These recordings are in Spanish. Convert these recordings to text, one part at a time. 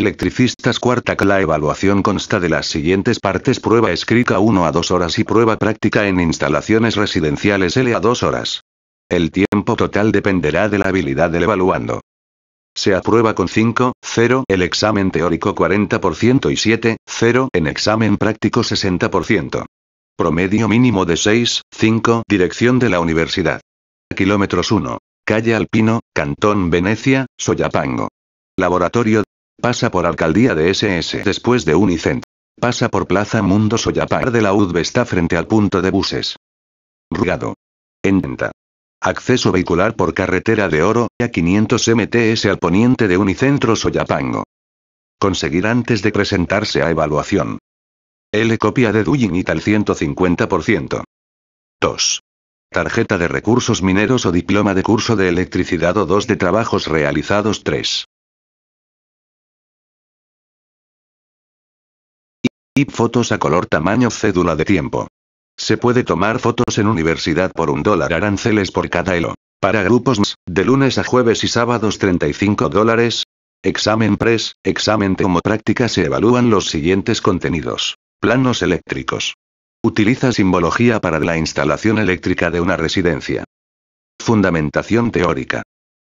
electricistas cuarta que la evaluación consta de las siguientes partes prueba escrita 1 a 2 horas y prueba práctica en instalaciones residenciales L a 2 horas. El tiempo total dependerá de la habilidad del evaluando. Se aprueba con 5, 0 el examen teórico 40% y 7, 0 en examen práctico 60%. Promedio mínimo de 6, 5 dirección de la universidad. Kilómetros 1. Calle Alpino, Cantón Venecia, Soyapango. Laboratorio Pasa por Alcaldía de SS después de Unicent. Pasa por Plaza Mundo Soyapar de la UDB está frente al punto de buses. Rugado. En Acceso vehicular por carretera de oro, a 500 MTS al poniente de Unicentro Soyapango. Conseguir antes de presentarse a evaluación. L copia de y al 150%. 2. Tarjeta de recursos mineros o diploma de curso de electricidad o 2 de trabajos realizados 3. Y fotos a color tamaño cédula de tiempo. Se puede tomar fotos en universidad por un dólar aranceles por cada elo. Para grupos de lunes a jueves y sábados 35 dólares. Examen pres, examen como práctica se evalúan los siguientes contenidos. Planos eléctricos. Utiliza simbología para la instalación eléctrica de una residencia. Fundamentación teórica.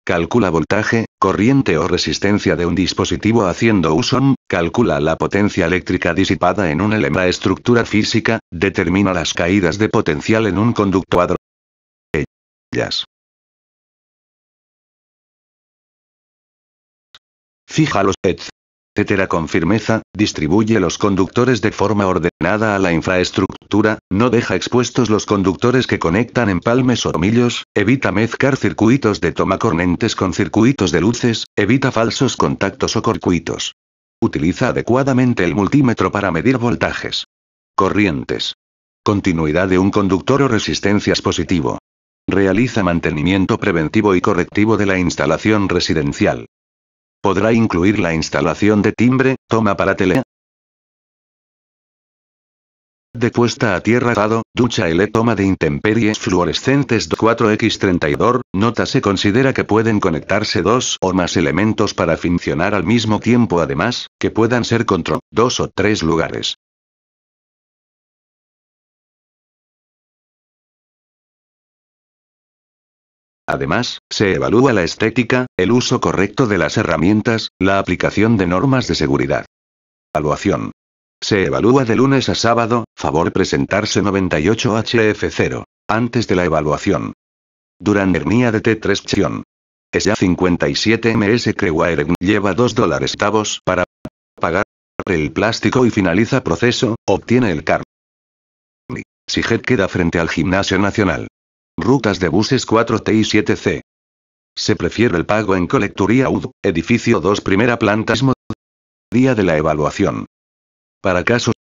Calcula voltaje, corriente o resistencia de un dispositivo haciendo uso calcula la potencia eléctrica disipada en una la estructura física, determina las caídas de potencial en un conducto adro. Fija Tetera con firmeza, distribuye los conductores de forma ordenada a la infraestructura, no deja expuestos los conductores que conectan empalmes o hormillos, evita mezclar circuitos de tomacornentes con circuitos de luces, evita falsos contactos o corcuitos. Utiliza adecuadamente el multímetro para medir voltajes. Corrientes. Continuidad de un conductor o resistencias positivo. Realiza mantenimiento preventivo y correctivo de la instalación residencial. Podrá incluir la instalación de timbre, toma para tele. De puesta a tierra dado, ducha L toma de intemperies fluorescentes 4X32, nota se considera que pueden conectarse dos o más elementos para funcionar al mismo tiempo además, que puedan ser control, dos o tres lugares. Además, se evalúa la estética, el uso correcto de las herramientas, la aplicación de normas de seguridad. Evaluación. Se evalúa de lunes a sábado, favor presentarse 98HF0. Antes de la evaluación. Hernia de T3 Chion. Es ya 57 MS Crewire lleva 2 dólares tabos para pagar el plástico y finaliza proceso, obtiene el CAR. Siget queda frente al Gimnasio Nacional. Rutas de buses 4T y 7C. Se prefiere el pago en colecturía UD, edificio 2 primera planta Día de la evaluación. Para casos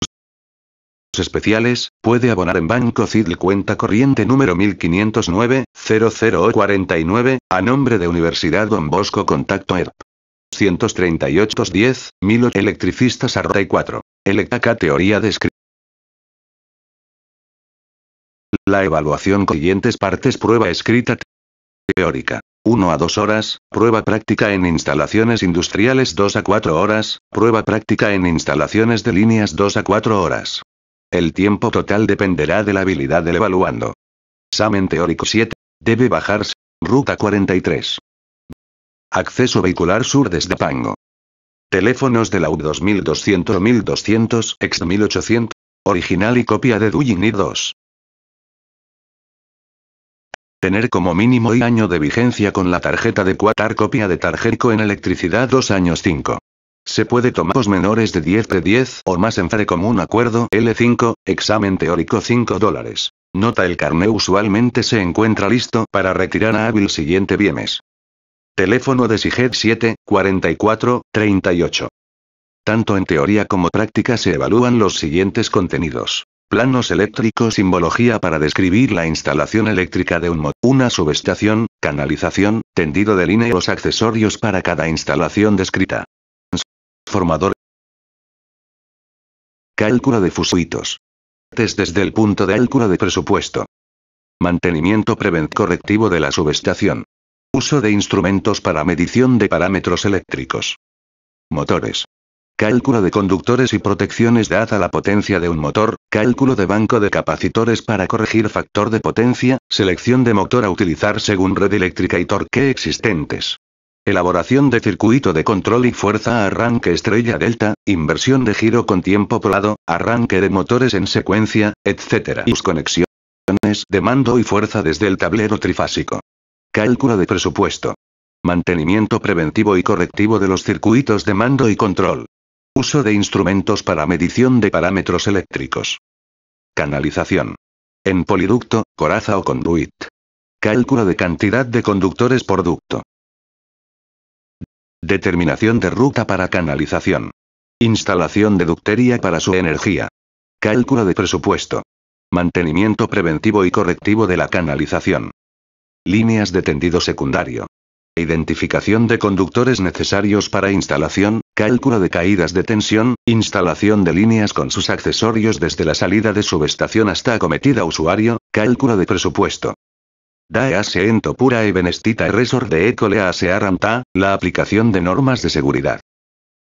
especiales, puede abonar en Banco CIDL cuenta corriente número 1509-0049, a nombre de Universidad Don Bosco Contacto ERP. 138-10, 1000 Electricistas y 4. Electaca Teoría de La evaluación siguientes partes prueba escrita teórica. 1 a 2 horas, prueba práctica en instalaciones industriales 2 a 4 horas, prueba práctica en instalaciones de líneas 2 a 4 horas. El tiempo total dependerá de la habilidad del evaluando. Examen teórico 7. Debe bajarse. Ruta 43. Acceso vehicular sur desde Pango. Teléfonos de la U 2200 1200 ex 1800. Original y copia de Duyini 2. Tener como mínimo y año de vigencia con la tarjeta de cuatar copia de tarjetico en electricidad 2 años 5. Se puede tomar los menores de 10 de 10 o más en FARE como un acuerdo L5, examen teórico 5 dólares. Nota el carnet usualmente se encuentra listo para retirar a hábil siguiente viernes. Teléfono de SIGET 7, 44, 38. Tanto en teoría como práctica se evalúan los siguientes contenidos. Planos eléctricos simbología para describir la instalación eléctrica de un motor. una subestación, canalización, tendido de línea y los accesorios para cada instalación descrita. Formador. Cálculo de fusuitos. desde el punto de cálculo de presupuesto. Mantenimiento prevent correctivo de la subestación. Uso de instrumentos para medición de parámetros eléctricos. Motores cálculo de conductores y protecciones dada a la potencia de un motor, cálculo de banco de capacitores para corregir factor de potencia, selección de motor a utilizar según red eléctrica y torque existentes. Elaboración de circuito de control y fuerza arranque estrella delta, inversión de giro con tiempo probado, arranque de motores en secuencia, etc. Y conexiones de mando y fuerza desde el tablero trifásico. Cálculo de presupuesto. Mantenimiento preventivo y correctivo de los circuitos de mando y control. Uso de instrumentos para medición de parámetros eléctricos. Canalización. En poliducto, coraza o conduit. Cálculo de cantidad de conductores por ducto. Determinación de ruta para canalización. Instalación de ductería para su energía. Cálculo de presupuesto. Mantenimiento preventivo y correctivo de la canalización. Líneas de tendido secundario identificación de conductores necesarios para instalación, cálculo de caídas de tensión, instalación de líneas con sus accesorios desde la salida de subestación hasta acometida usuario, cálculo de presupuesto. DAE en pura e Benestita Resort de Ecolea Asearanta, la aplicación de normas de seguridad.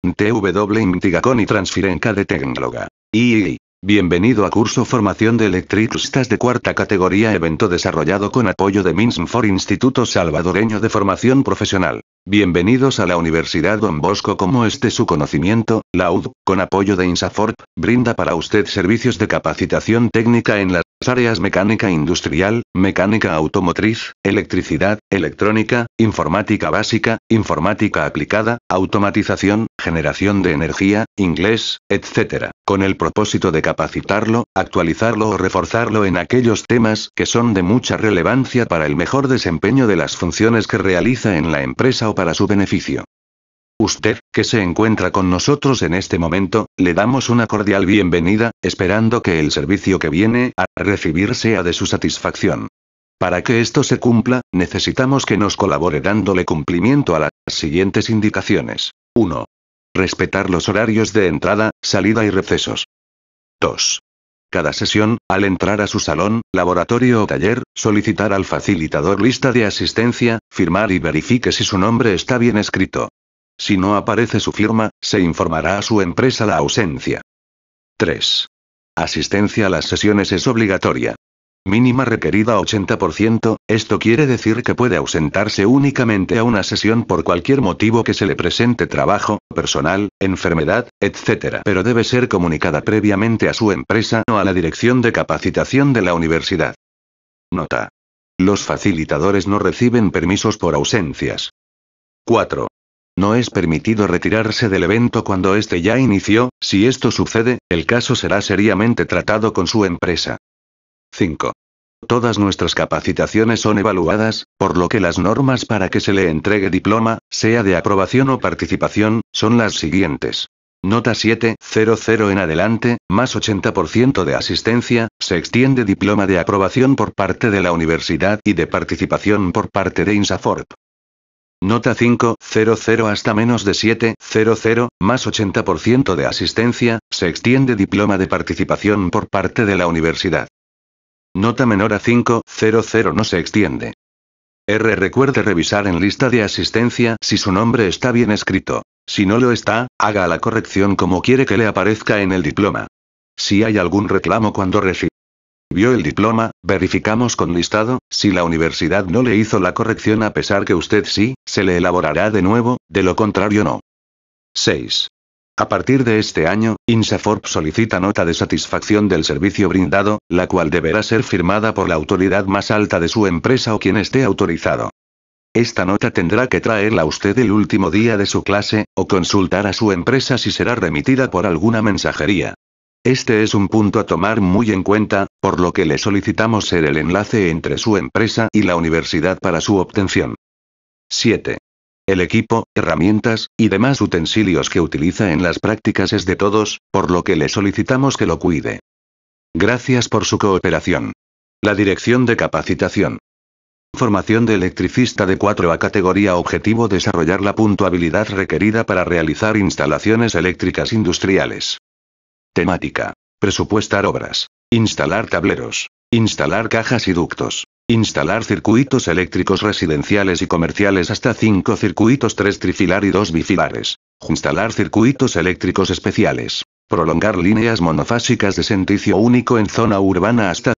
TW Intigacon y Transferenca de Tecnologa. I Bienvenido a curso Formación de Electricistas de cuarta categoría evento desarrollado con apoyo de Minsmfor for Instituto Salvadoreño de Formación Profesional. Bienvenidos a la Universidad Don Bosco como este su conocimiento, la UD, con apoyo de INSAFORP, brinda para usted servicios de capacitación técnica en las áreas mecánica industrial, mecánica automotriz, electricidad, electrónica, informática básica, informática aplicada, automatización, generación de energía, inglés, etc., con el propósito de capacitarlo, actualizarlo o reforzarlo en aquellos temas que son de mucha relevancia para el mejor desempeño de las funciones que realiza en la empresa o para su beneficio. Usted, que se encuentra con nosotros en este momento, le damos una cordial bienvenida, esperando que el servicio que viene a recibir sea de su satisfacción. Para que esto se cumpla, necesitamos que nos colabore dándole cumplimiento a las siguientes indicaciones. 1. Respetar los horarios de entrada, salida y recesos. 2. Cada sesión, al entrar a su salón, laboratorio o taller, solicitar al facilitador lista de asistencia, firmar y verifique si su nombre está bien escrito. Si no aparece su firma, se informará a su empresa la ausencia. 3. Asistencia a las sesiones es obligatoria. Mínima requerida 80%, esto quiere decir que puede ausentarse únicamente a una sesión por cualquier motivo que se le presente trabajo, personal, enfermedad, etc. Pero debe ser comunicada previamente a su empresa o a la dirección de capacitación de la universidad. Nota. Los facilitadores no reciben permisos por ausencias. 4. No es permitido retirarse del evento cuando éste ya inició, si esto sucede, el caso será seriamente tratado con su empresa. 5. Todas nuestras capacitaciones son evaluadas, por lo que las normas para que se le entregue diploma, sea de aprobación o participación, son las siguientes. Nota 7.00 en adelante, más 80% de asistencia, se extiende diploma de aprobación por parte de la universidad y de participación por parte de INSAFORP. Nota 5.00 hasta menos de 7.00, más 80% de asistencia, se extiende diploma de participación por parte de la universidad. Nota menor a 500 no se extiende. R. Recuerde revisar en lista de asistencia si su nombre está bien escrito. Si no lo está, haga la corrección como quiere que le aparezca en el diploma. Si hay algún reclamo cuando recibió el diploma, verificamos con listado, si la universidad no le hizo la corrección a pesar que usted sí, se le elaborará de nuevo, de lo contrario no. 6. A partir de este año, Insaforp solicita nota de satisfacción del servicio brindado, la cual deberá ser firmada por la autoridad más alta de su empresa o quien esté autorizado. Esta nota tendrá que traerla usted el último día de su clase, o consultar a su empresa si será remitida por alguna mensajería. Este es un punto a tomar muy en cuenta, por lo que le solicitamos ser el enlace entre su empresa y la universidad para su obtención. 7. El equipo, herramientas, y demás utensilios que utiliza en las prácticas es de todos, por lo que le solicitamos que lo cuide. Gracias por su cooperación. La Dirección de Capacitación. Formación de electricista de 4 a categoría objetivo desarrollar la puntuabilidad requerida para realizar instalaciones eléctricas industriales. Temática. Presupuestar obras. Instalar tableros. Instalar cajas y ductos. Instalar circuitos eléctricos residenciales y comerciales hasta 5 circuitos 3 trifilar y 2 bifilares. Instalar circuitos eléctricos especiales. Prolongar líneas monofásicas de sentido único en zona urbana hasta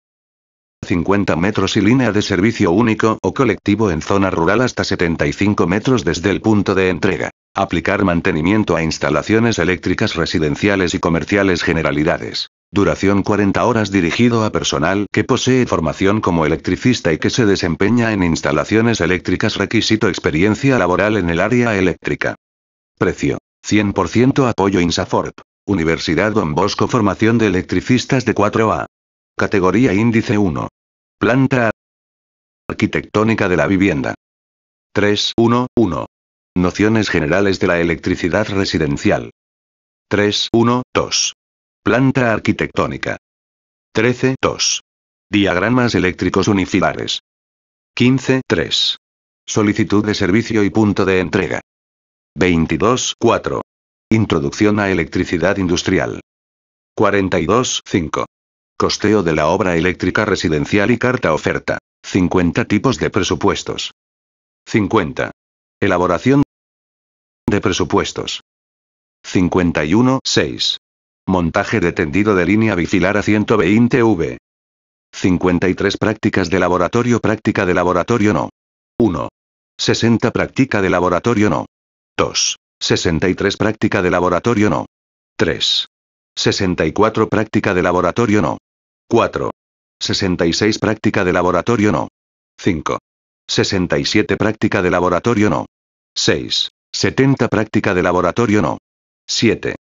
50 metros y línea de servicio único o colectivo en zona rural hasta 75 metros desde el punto de entrega. Aplicar mantenimiento a instalaciones eléctricas residenciales y comerciales generalidades. Duración 40 horas dirigido a personal que posee formación como electricista y que se desempeña en instalaciones eléctricas requisito experiencia laboral en el área eléctrica. Precio. 100% apoyo INSAFORP. Universidad Don Bosco Formación de Electricistas de 4A. Categoría Índice 1. Planta Arquitectónica de la Vivienda. 3.1.1. Nociones generales de la electricidad residencial. 3. 1. 2. Planta arquitectónica. 13. 2. Diagramas eléctricos unifilares. 15. 3. Solicitud de servicio y punto de entrega. 22. 4. Introducción a electricidad industrial. 42. 5. Costeo de la obra eléctrica residencial y carta oferta. 50 tipos de presupuestos. 50. Elaboración de presupuestos. 51. 6. Montaje de tendido de línea bicilar a 120 V. 53. Prácticas de laboratorio. Práctica de laboratorio no. 1. 60. Práctica de laboratorio no. 2. 63. Práctica de laboratorio no. 3. 64. Práctica de laboratorio no. 4. 66. Práctica de laboratorio no. 5. 67. Práctica de laboratorio no. 6. 70 Práctica de laboratorio no. 7.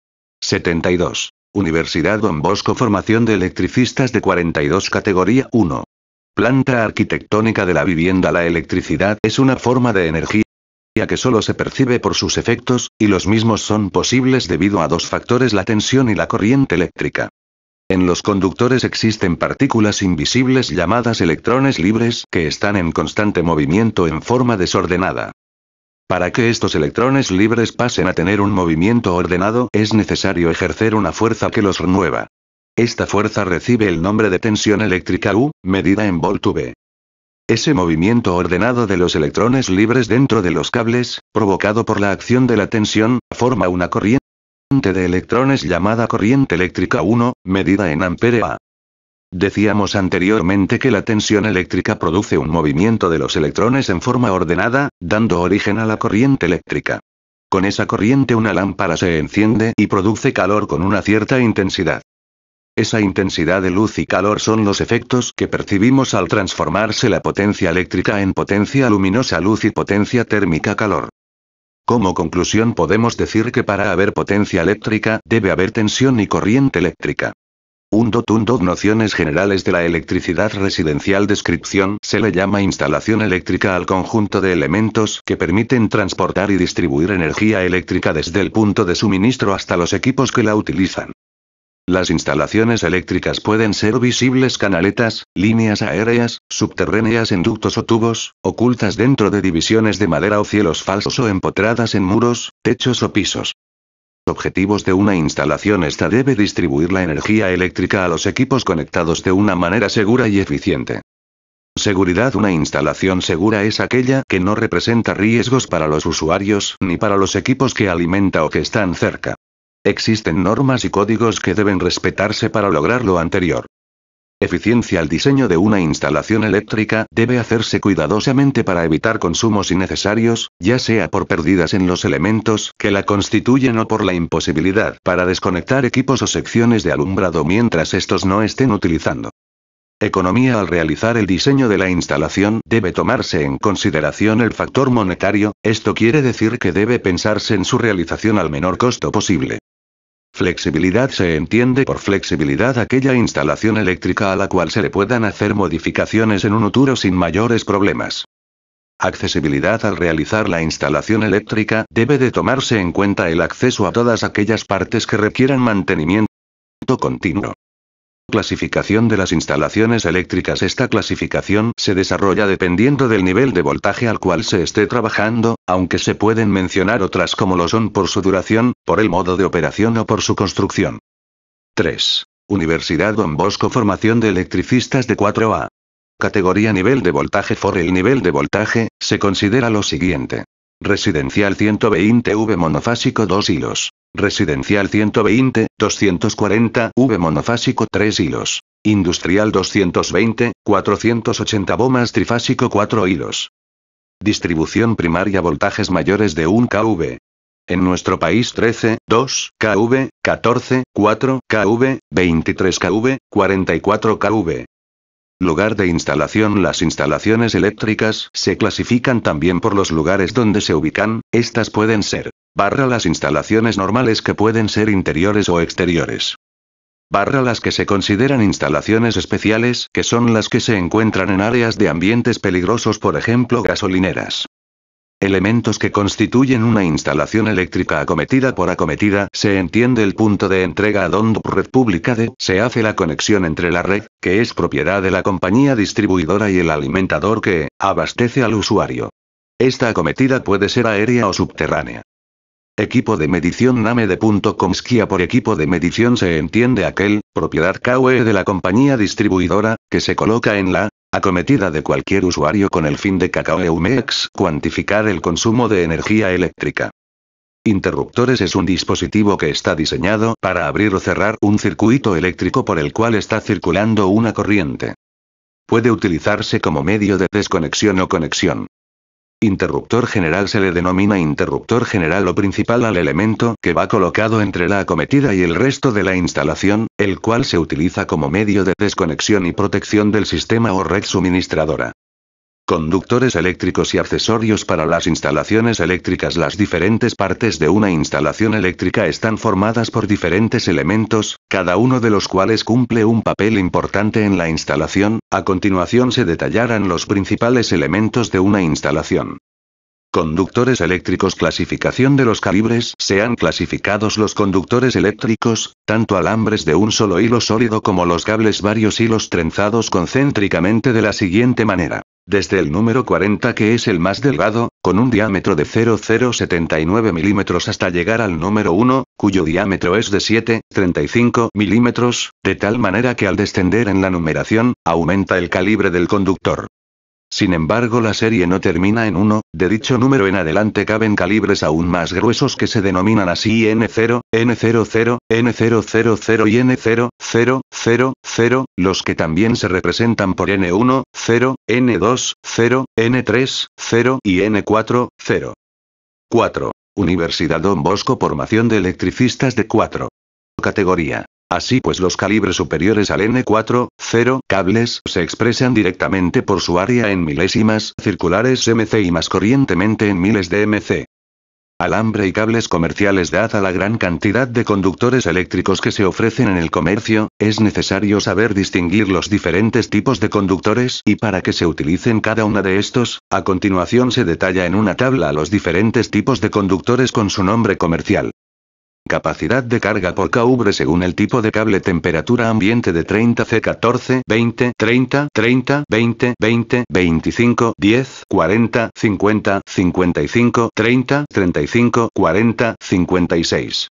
72. Universidad Don Bosco Formación de electricistas de 42 categoría 1. Planta arquitectónica de la vivienda La electricidad es una forma de energía que solo se percibe por sus efectos, y los mismos son posibles debido a dos factores la tensión y la corriente eléctrica. En los conductores existen partículas invisibles llamadas electrones libres que están en constante movimiento en forma desordenada. Para que estos electrones libres pasen a tener un movimiento ordenado es necesario ejercer una fuerza que los renueva. Esta fuerza recibe el nombre de tensión eléctrica U, medida en volt V. Ese movimiento ordenado de los electrones libres dentro de los cables, provocado por la acción de la tensión, forma una corriente de electrones llamada corriente eléctrica 1, medida en ampere A. Decíamos anteriormente que la tensión eléctrica produce un movimiento de los electrones en forma ordenada, dando origen a la corriente eléctrica. Con esa corriente una lámpara se enciende y produce calor con una cierta intensidad. Esa intensidad de luz y calor son los efectos que percibimos al transformarse la potencia eléctrica en potencia luminosa luz y potencia térmica calor. Como conclusión podemos decir que para haber potencia eléctrica debe haber tensión y corriente eléctrica. Un Nociones generales de la electricidad residencial Descripción Se le llama instalación eléctrica al conjunto de elementos que permiten transportar y distribuir energía eléctrica desde el punto de suministro hasta los equipos que la utilizan. Las instalaciones eléctricas pueden ser visibles canaletas, líneas aéreas, subterráneas en ductos o tubos, ocultas dentro de divisiones de madera o cielos falsos o empotradas en muros, techos o pisos objetivos de una instalación esta debe distribuir la energía eléctrica a los equipos conectados de una manera segura y eficiente. Seguridad Una instalación segura es aquella que no representa riesgos para los usuarios ni para los equipos que alimenta o que están cerca. Existen normas y códigos que deben respetarse para lograr lo anterior. Eficiencia al diseño de una instalación eléctrica debe hacerse cuidadosamente para evitar consumos innecesarios, ya sea por pérdidas en los elementos que la constituyen o por la imposibilidad para desconectar equipos o secciones de alumbrado mientras estos no estén utilizando. Economía Al realizar el diseño de la instalación debe tomarse en consideración el factor monetario, esto quiere decir que debe pensarse en su realización al menor costo posible. Flexibilidad se entiende por flexibilidad aquella instalación eléctrica a la cual se le puedan hacer modificaciones en un futuro sin mayores problemas. Accesibilidad al realizar la instalación eléctrica debe de tomarse en cuenta el acceso a todas aquellas partes que requieran mantenimiento continuo. Clasificación de las instalaciones eléctricas Esta clasificación se desarrolla dependiendo del nivel de voltaje al cual se esté trabajando, aunque se pueden mencionar otras como lo son por su duración, por el modo de operación o por su construcción. 3. Universidad Don Bosco Formación de Electricistas de 4A. Categoría Nivel de voltaje For el nivel de voltaje, se considera lo siguiente. Residencial 120V monofásico 2 hilos. Residencial 120, 240, V monofásico 3 hilos. Industrial 220, 480 bombas trifásico 4 hilos. Distribución primaria voltajes mayores de 1 kV. En nuestro país 13, 2 kV, 14, 4 kV, 23 kV, 44 kV. Lugar de instalación Las instalaciones eléctricas se clasifican también por los lugares donde se ubican, estas pueden ser Barra las instalaciones normales que pueden ser interiores o exteriores. Barra las que se consideran instalaciones especiales, que son las que se encuentran en áreas de ambientes peligrosos, por ejemplo gasolineras. Elementos que constituyen una instalación eléctrica acometida por acometida, se entiende el punto de entrega a donde red pública de, se hace la conexión entre la red, que es propiedad de la compañía distribuidora y el alimentador que, abastece al usuario. Esta acometida puede ser aérea o subterránea. Equipo de medición Namede.comskia por equipo de medición se entiende aquel, propiedad KWE de la compañía distribuidora, que se coloca en la acometida de cualquier usuario con el fin de UMEX e cuantificar el consumo de energía eléctrica. Interruptores es un dispositivo que está diseñado para abrir o cerrar un circuito eléctrico por el cual está circulando una corriente. Puede utilizarse como medio de desconexión o conexión. Interruptor general se le denomina interruptor general o principal al elemento que va colocado entre la acometida y el resto de la instalación, el cual se utiliza como medio de desconexión y protección del sistema o red suministradora conductores eléctricos y accesorios para las instalaciones eléctricas. Las diferentes partes de una instalación eléctrica están formadas por diferentes elementos, cada uno de los cuales cumple un papel importante en la instalación. A continuación se detallarán los principales elementos de una instalación. Conductores eléctricos Clasificación de los calibres Se han clasificados los conductores eléctricos, tanto alambres de un solo hilo sólido como los cables varios hilos trenzados concéntricamente de la siguiente manera. Desde el número 40 que es el más delgado, con un diámetro de 0,079 milímetros hasta llegar al número 1, cuyo diámetro es de 7,35 milímetros, de tal manera que al descender en la numeración, aumenta el calibre del conductor. Sin embargo, la serie no termina en 1, de dicho número en adelante caben calibres aún más gruesos que se denominan así N0, N00, N000 y N0000, los que también se representan por N1, 0, N2, 0, N3, 0 y N4, 4. Universidad Don Bosco Formación de Electricistas de 4. Categoría. Así pues los calibres superiores al N4, 0, cables se expresan directamente por su área en milésimas circulares MC y más corrientemente en miles de MC. Alambre y cables comerciales dada la gran cantidad de conductores eléctricos que se ofrecen en el comercio, es necesario saber distinguir los diferentes tipos de conductores y para que se utilicen cada una de estos, a continuación se detalla en una tabla los diferentes tipos de conductores con su nombre comercial. Capacidad de carga por caubre según el tipo de cable temperatura ambiente de 30 C 14 20 30 30 20 20 25 10 40 50 55 30 35 40 56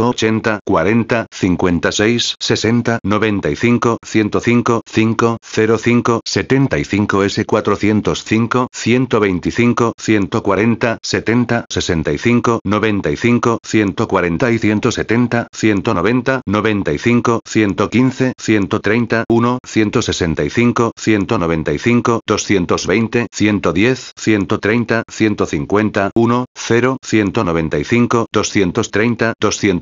80, 40, 56, 60, 95, 105, 5, 05, 75 S 405, 125, 140, 70, 65, 95, 140 y 170, 190, 95, 115, 130, 1, 165, 195, 220, 110, 130, 150, 1, 0, 195, 230, 200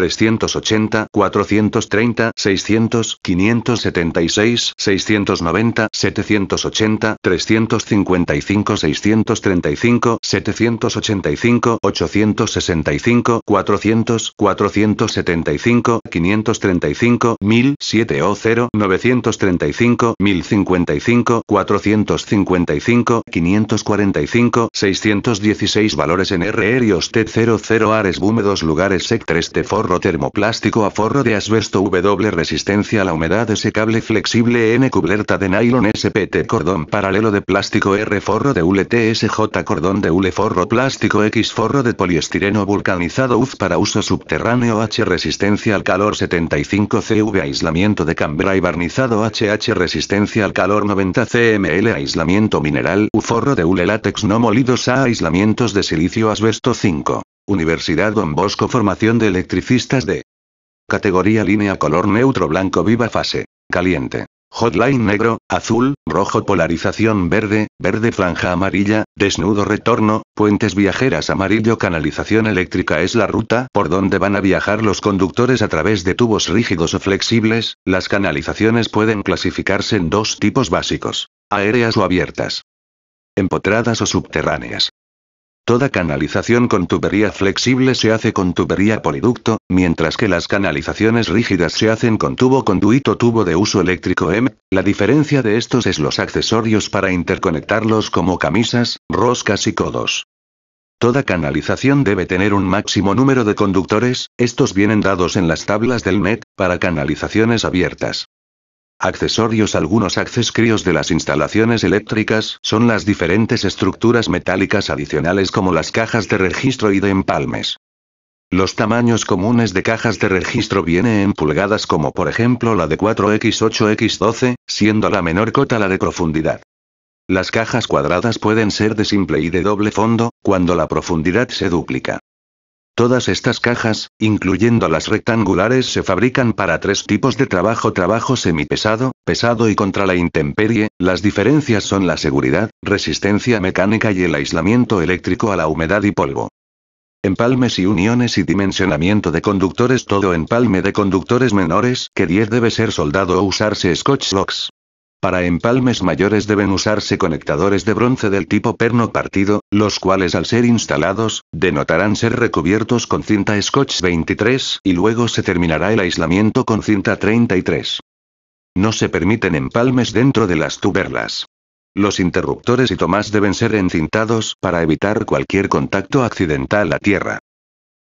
380, 430, 600, 576, 690, 780, 355, 635, 785, 865, 400, 475, 535, 0, 935, 1055, 455, 545, 616 valores en RR y T 00 Ares Bume 2 lugares SEC 3 t termoplástico a forro de asbesto W resistencia a la humedad S flexible N cubierta de nylon SPT cordón paralelo de plástico R forro de ULE cordón de ULE forro plástico X forro de poliestireno vulcanizado UZ para uso subterráneo H resistencia al calor 75 CV aislamiento de cambra y barnizado HH resistencia al calor 90 CML aislamiento mineral U forro de ULE látex no molidos A aislamientos de silicio asbesto 5 Universidad Don Bosco Formación de Electricistas de Categoría línea color neutro blanco viva fase. Caliente. Hotline negro, azul, rojo polarización verde, verde franja amarilla, desnudo retorno, puentes viajeras amarillo canalización eléctrica es la ruta por donde van a viajar los conductores a través de tubos rígidos o flexibles, las canalizaciones pueden clasificarse en dos tipos básicos, aéreas o abiertas, empotradas o subterráneas. Toda canalización con tubería flexible se hace con tubería poliducto, mientras que las canalizaciones rígidas se hacen con tubo conduito tubo de uso eléctrico M. La diferencia de estos es los accesorios para interconectarlos como camisas, roscas y codos. Toda canalización debe tener un máximo número de conductores, estos vienen dados en las tablas del NET, para canalizaciones abiertas. Accesorios Algunos accesorios de las instalaciones eléctricas son las diferentes estructuras metálicas adicionales como las cajas de registro y de empalmes. Los tamaños comunes de cajas de registro vienen en pulgadas como por ejemplo la de 4x8x12, siendo la menor cota la de profundidad. Las cajas cuadradas pueden ser de simple y de doble fondo, cuando la profundidad se duplica. Todas estas cajas, incluyendo las rectangulares, se fabrican para tres tipos de trabajo: trabajo semipesado, pesado y contra la intemperie. Las diferencias son la seguridad, resistencia mecánica y el aislamiento eléctrico a la humedad y polvo. Empalmes y uniones y dimensionamiento de conductores Todo empalme de conductores menores que 10 debe ser soldado o usarse Scotch Locks. Para empalmes mayores deben usarse conectadores de bronce del tipo perno partido, los cuales al ser instalados, denotarán ser recubiertos con cinta Scotch 23 y luego se terminará el aislamiento con cinta 33. No se permiten empalmes dentro de las tuberlas. Los interruptores y tomás deben ser encintados para evitar cualquier contacto accidental a tierra.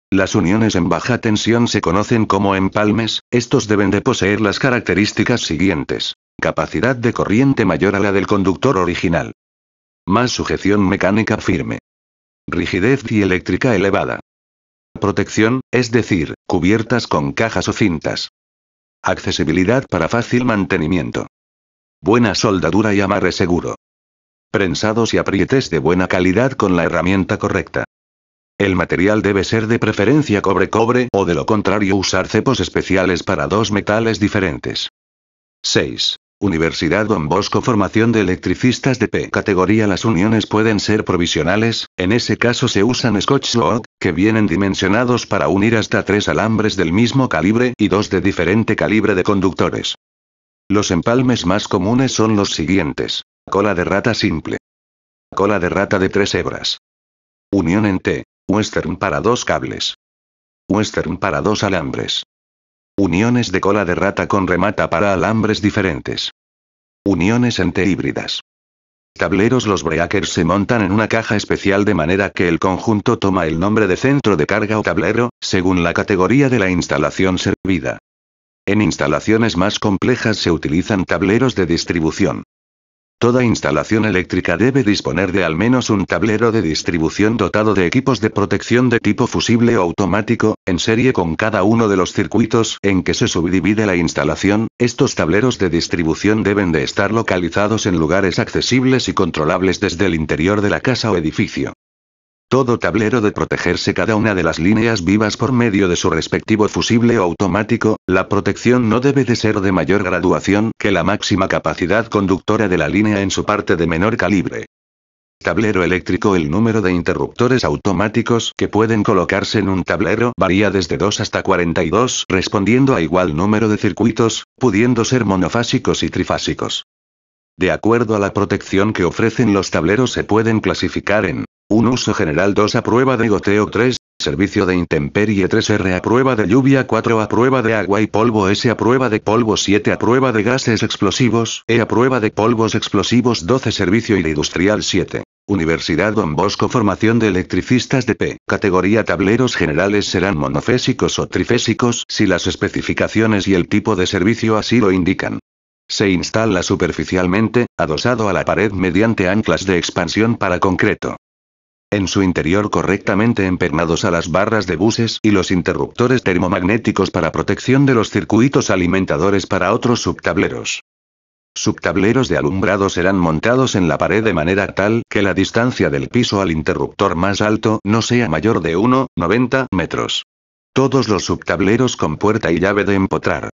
Las uniones en baja tensión se conocen como empalmes, estos deben de poseer las características siguientes. Capacidad de corriente mayor a la del conductor original. Más sujeción mecánica firme. Rigidez y eléctrica elevada. Protección, es decir, cubiertas con cajas o cintas. Accesibilidad para fácil mantenimiento. Buena soldadura y amarre seguro. Prensados y aprietes de buena calidad con la herramienta correcta. El material debe ser de preferencia cobre-cobre o de lo contrario usar cepos especiales para dos metales diferentes. 6. Universidad Don Bosco Formación de electricistas de P categoría Las uniones pueden ser provisionales, en ese caso se usan Scotch que vienen dimensionados para unir hasta tres alambres del mismo calibre y dos de diferente calibre de conductores. Los empalmes más comunes son los siguientes. Cola de rata simple. Cola de rata de tres hebras. Unión en T. Western para dos cables. Western para dos alambres. Uniones de cola de rata con remata para alambres diferentes. Uniones híbridas. Tableros Los breakers se montan en una caja especial de manera que el conjunto toma el nombre de centro de carga o tablero, según la categoría de la instalación servida. En instalaciones más complejas se utilizan tableros de distribución. Toda instalación eléctrica debe disponer de al menos un tablero de distribución dotado de equipos de protección de tipo fusible o automático, en serie con cada uno de los circuitos en que se subdivide la instalación. Estos tableros de distribución deben de estar localizados en lugares accesibles y controlables desde el interior de la casa o edificio. Todo tablero de protegerse cada una de las líneas vivas por medio de su respectivo fusible automático, la protección no debe de ser de mayor graduación que la máxima capacidad conductora de la línea en su parte de menor calibre. Tablero eléctrico El número de interruptores automáticos que pueden colocarse en un tablero varía desde 2 hasta 42 respondiendo a igual número de circuitos, pudiendo ser monofásicos y trifásicos. De acuerdo a la protección que ofrecen los tableros se pueden clasificar en un uso general 2 a prueba de goteo 3, servicio de intemperie 3R a prueba de lluvia 4 a prueba de agua y polvo S a prueba de polvo 7 a prueba de gases explosivos E a prueba de polvos explosivos 12 servicio industrial 7. Universidad Don Bosco Formación de electricistas de P. Categoría Tableros generales serán monofésicos o trifésicos si las especificaciones y el tipo de servicio así lo indican. Se instala superficialmente, adosado a la pared mediante anclas de expansión para concreto en su interior correctamente empernados a las barras de buses y los interruptores termomagnéticos para protección de los circuitos alimentadores para otros subtableros. Subtableros de alumbrado serán montados en la pared de manera tal que la distancia del piso al interruptor más alto no sea mayor de 1,90 metros. Todos los subtableros con puerta y llave de empotrar.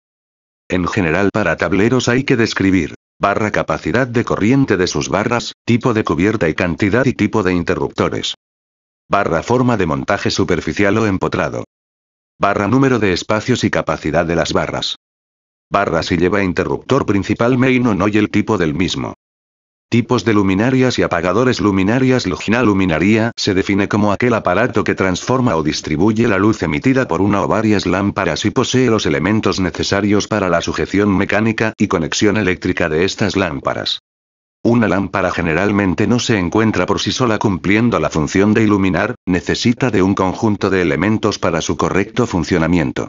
En general para tableros hay que describir barra capacidad de corriente de sus barras, tipo de cubierta y cantidad y tipo de interruptores. Barra forma de montaje superficial o empotrado. Barra número de espacios y capacidad de las barras. Barra si lleva interruptor principal main o no y el tipo del mismo. Tipos de luminarias y apagadores luminarias Lugina luminaria se define como aquel aparato que transforma o distribuye la luz emitida por una o varias lámparas y posee los elementos necesarios para la sujeción mecánica y conexión eléctrica de estas lámparas. Una lámpara generalmente no se encuentra por sí sola cumpliendo la función de iluminar, necesita de un conjunto de elementos para su correcto funcionamiento.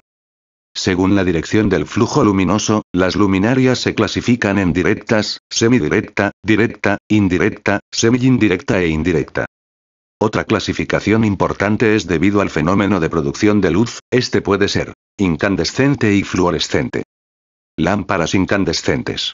Según la dirección del flujo luminoso, las luminarias se clasifican en directas, semidirecta, directa, indirecta, semi-indirecta e indirecta. Otra clasificación importante es debido al fenómeno de producción de luz, este puede ser incandescente y fluorescente. Lámparas incandescentes.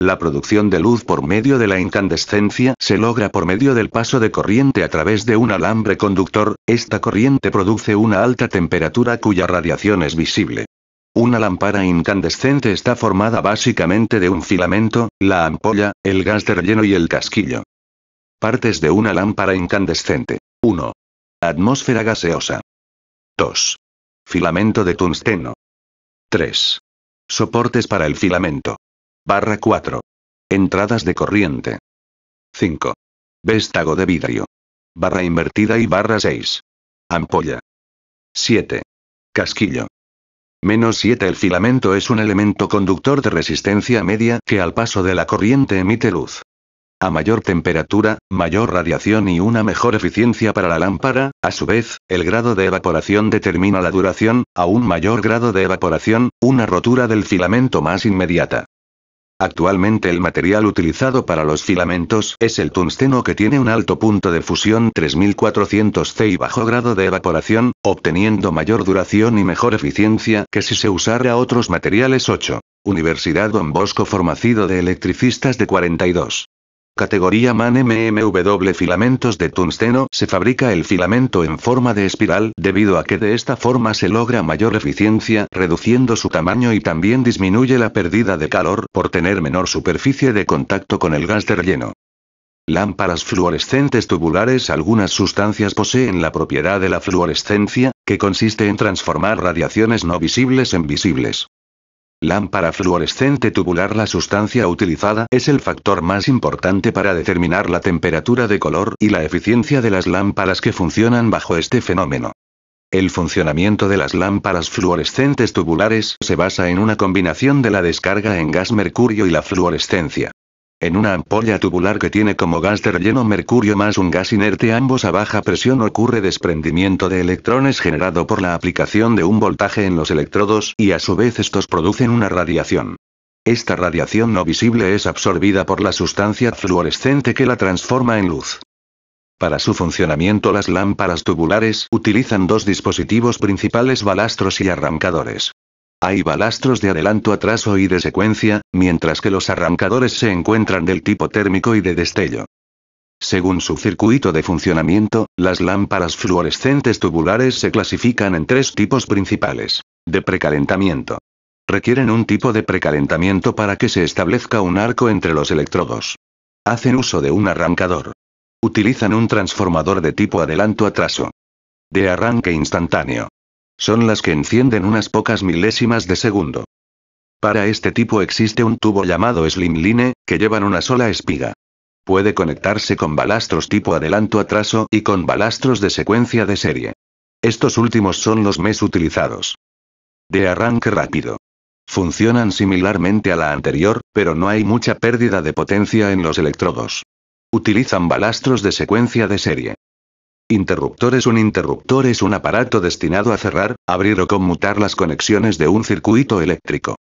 La producción de luz por medio de la incandescencia se logra por medio del paso de corriente a través de un alambre conductor, esta corriente produce una alta temperatura cuya radiación es visible. Una lámpara incandescente está formada básicamente de un filamento, la ampolla, el gas de relleno y el casquillo. Partes de una lámpara incandescente. 1. Atmósfera gaseosa. 2. Filamento de tungsteno. 3. Soportes para el filamento. Barra 4. Entradas de corriente. 5. Véstago de vidrio. Barra invertida y barra 6. Ampolla. 7. Casquillo. Menos 7. El filamento es un elemento conductor de resistencia media que al paso de la corriente emite luz. A mayor temperatura, mayor radiación y una mejor eficiencia para la lámpara, a su vez, el grado de evaporación determina la duración, a un mayor grado de evaporación, una rotura del filamento más inmediata. Actualmente el material utilizado para los filamentos es el tungsteno que tiene un alto punto de fusión 3400 C y bajo grado de evaporación, obteniendo mayor duración y mejor eficiencia que si se usara otros materiales 8. Universidad Don Bosco Formacido de Electricistas de 42. Categoría MAN MMW Filamentos de tungsteno Se fabrica el filamento en forma de espiral debido a que de esta forma se logra mayor eficiencia reduciendo su tamaño y también disminuye la pérdida de calor por tener menor superficie de contacto con el gas de relleno. Lámparas fluorescentes tubulares Algunas sustancias poseen la propiedad de la fluorescencia, que consiste en transformar radiaciones no visibles en visibles. Lámpara fluorescente tubular La sustancia utilizada es el factor más importante para determinar la temperatura de color y la eficiencia de las lámparas que funcionan bajo este fenómeno. El funcionamiento de las lámparas fluorescentes tubulares se basa en una combinación de la descarga en gas mercurio y la fluorescencia. En una ampolla tubular que tiene como gas de relleno mercurio más un gas inerte ambos a baja presión ocurre desprendimiento de electrones generado por la aplicación de un voltaje en los electrodos y a su vez estos producen una radiación. Esta radiación no visible es absorbida por la sustancia fluorescente que la transforma en luz. Para su funcionamiento las lámparas tubulares utilizan dos dispositivos principales balastros y arrancadores. Hay balastros de adelanto atraso y de secuencia, mientras que los arrancadores se encuentran del tipo térmico y de destello. Según su circuito de funcionamiento, las lámparas fluorescentes tubulares se clasifican en tres tipos principales. De precalentamiento. Requieren un tipo de precalentamiento para que se establezca un arco entre los electrodos. Hacen uso de un arrancador. Utilizan un transformador de tipo adelanto-atraso. De arranque instantáneo. Son las que encienden unas pocas milésimas de segundo. Para este tipo existe un tubo llamado slimline, que llevan una sola espiga. Puede conectarse con balastros tipo adelanto-atraso y con balastros de secuencia de serie. Estos últimos son los más utilizados. De arranque rápido. Funcionan similarmente a la anterior, pero no hay mucha pérdida de potencia en los electrodos. Utilizan balastros de secuencia de serie. Interruptores un interruptor es un aparato destinado a cerrar, abrir o conmutar las conexiones de un circuito eléctrico.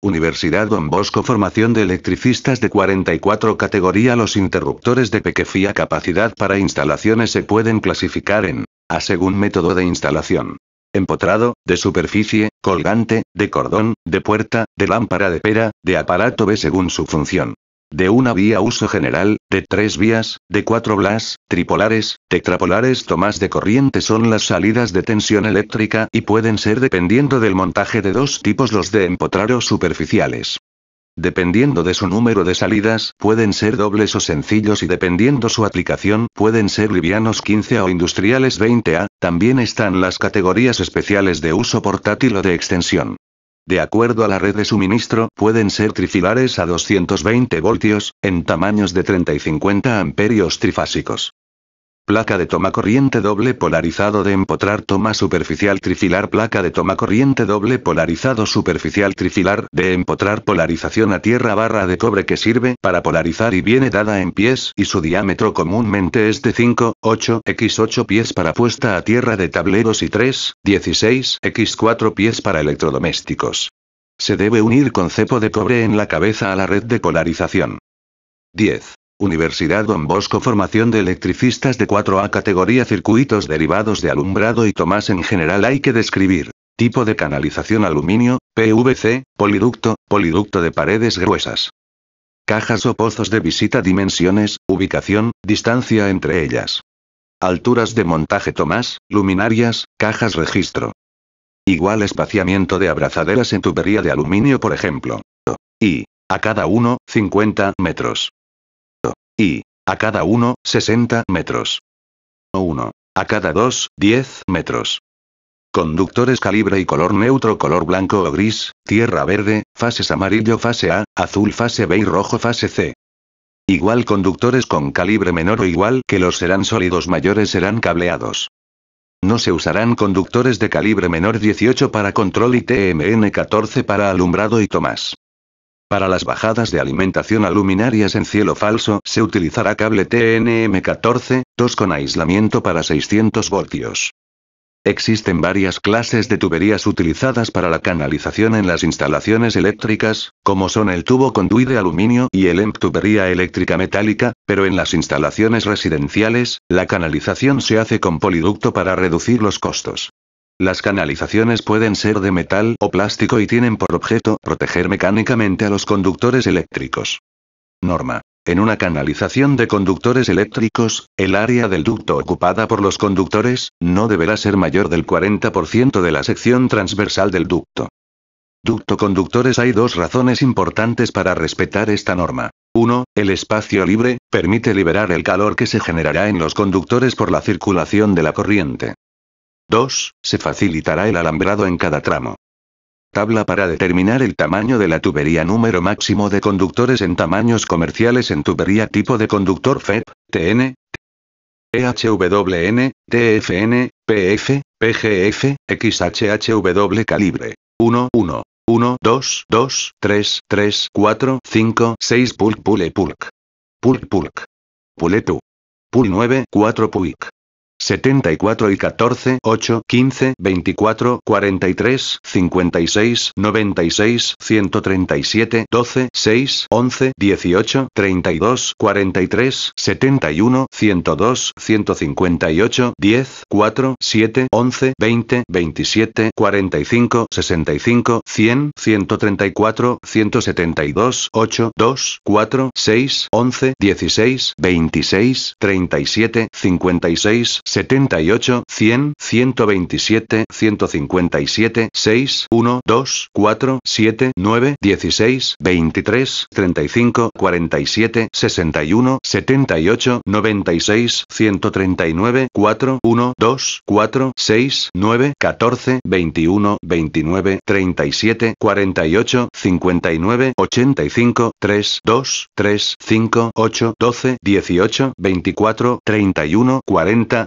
Universidad Don Bosco Formación de electricistas de 44 categoría Los interruptores de Pequefía capacidad para instalaciones se pueden clasificar en A según método de instalación. Empotrado, de superficie, colgante, de cordón, de puerta, de lámpara de pera, de aparato B según su función de una vía uso general, de tres vías, de cuatro blas, tripolares, tetrapolares. Tomas de corriente son las salidas de tensión eléctrica y pueden ser dependiendo del montaje de dos tipos los de empotrar o superficiales. Dependiendo de su número de salidas, pueden ser dobles o sencillos y dependiendo su aplicación, pueden ser livianos 15A o industriales 20A. También están las categorías especiales de uso portátil o de extensión de acuerdo a la red de suministro, pueden ser trifilares a 220 voltios, en tamaños de 30 y 50 amperios trifásicos. Placa de toma corriente doble polarizado de empotrar toma superficial trifilar placa de toma corriente doble polarizado superficial trifilar de empotrar polarización a tierra barra de cobre que sirve para polarizar y viene dada en pies y su diámetro comúnmente es de 5, 8 x 8 pies para puesta a tierra de tableros y 3, 16 x 4 pies para electrodomésticos. Se debe unir con cepo de cobre en la cabeza a la red de polarización. 10. Universidad Don Bosco Formación de electricistas de 4A Categoría Circuitos derivados de alumbrado y Tomás en general hay que describir. Tipo de canalización aluminio, PVC, poliducto, poliducto de paredes gruesas. Cajas o pozos de visita dimensiones, ubicación, distancia entre ellas. Alturas de montaje Tomás, luminarias, cajas registro. Igual espaciamiento de abrazaderas en tubería de aluminio por ejemplo. Y, a cada uno, 50 metros y, a cada uno, 60 metros. 1. A cada 2, 10 metros. Conductores calibre y color neutro, color blanco o gris, tierra verde, fases amarillo, fase A, azul, fase B y rojo, fase C. Igual conductores con calibre menor o igual que los serán sólidos mayores serán cableados. No se usarán conductores de calibre menor 18 para control y TMN 14 para alumbrado y Tomás. Para las bajadas de alimentación a luminarias en cielo falso se utilizará cable TNM14, 2 con aislamiento para 600 voltios. Existen varias clases de tuberías utilizadas para la canalización en las instalaciones eléctricas, como son el tubo conduí de aluminio y el EMP tubería eléctrica metálica, pero en las instalaciones residenciales, la canalización se hace con poliducto para reducir los costos. Las canalizaciones pueden ser de metal o plástico y tienen por objeto proteger mecánicamente a los conductores eléctricos. Norma. En una canalización de conductores eléctricos, el área del ducto ocupada por los conductores, no deberá ser mayor del 40% de la sección transversal del ducto. Ducto conductores Hay dos razones importantes para respetar esta norma. 1. El espacio libre, permite liberar el calor que se generará en los conductores por la circulación de la corriente. 2. Se facilitará el alambrado en cada tramo. Tabla para determinar el tamaño de la tubería número máximo de conductores en tamaños comerciales en tubería tipo de conductor FEP, TN, EHWN, TFN, PF, PGF, XHHW calibre 1, 1, 1, 2, 2, 3, 3, 4, 5, 6 pulk pule pulk. Pulk pulk. PULK Pul 9, 4 puik. 74 y 14, 8, 15, 24, 43, 56, 96, 137, 12, 6, 11, 18, 32, 43, 71, 102, 158, 10, 4, 7, 11, 20, 27, 45, 65, 100, 134, 172, 8, 2, 4, 6, 11, 16, 26, 37, 56, 78, 100, 127, 157, 6, 1, 2, 4, 7, 9, 16, 23, 35, 47, 61, 78, 96, 139, 4, 1, 2, 4, 6, 9, 14, 21, 29, 37, 48, 59, 85, 3, 2, 3, 5, 8, 12, 18, 24, 31, 40,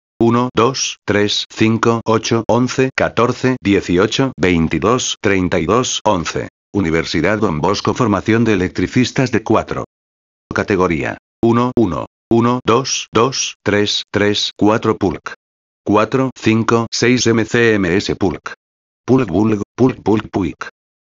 1, 2, 3, 5, 8, 11, 14, 18, 22, 32, 11. Universidad Don Bosco Formación de Electricistas de 4. Categoría. 1, 1, 1, 2, 2, 3, 3, 4 Pulk. 4, 5, 6 MCMS Pulk. Pulk Bulg, Pulk Pulk Puik.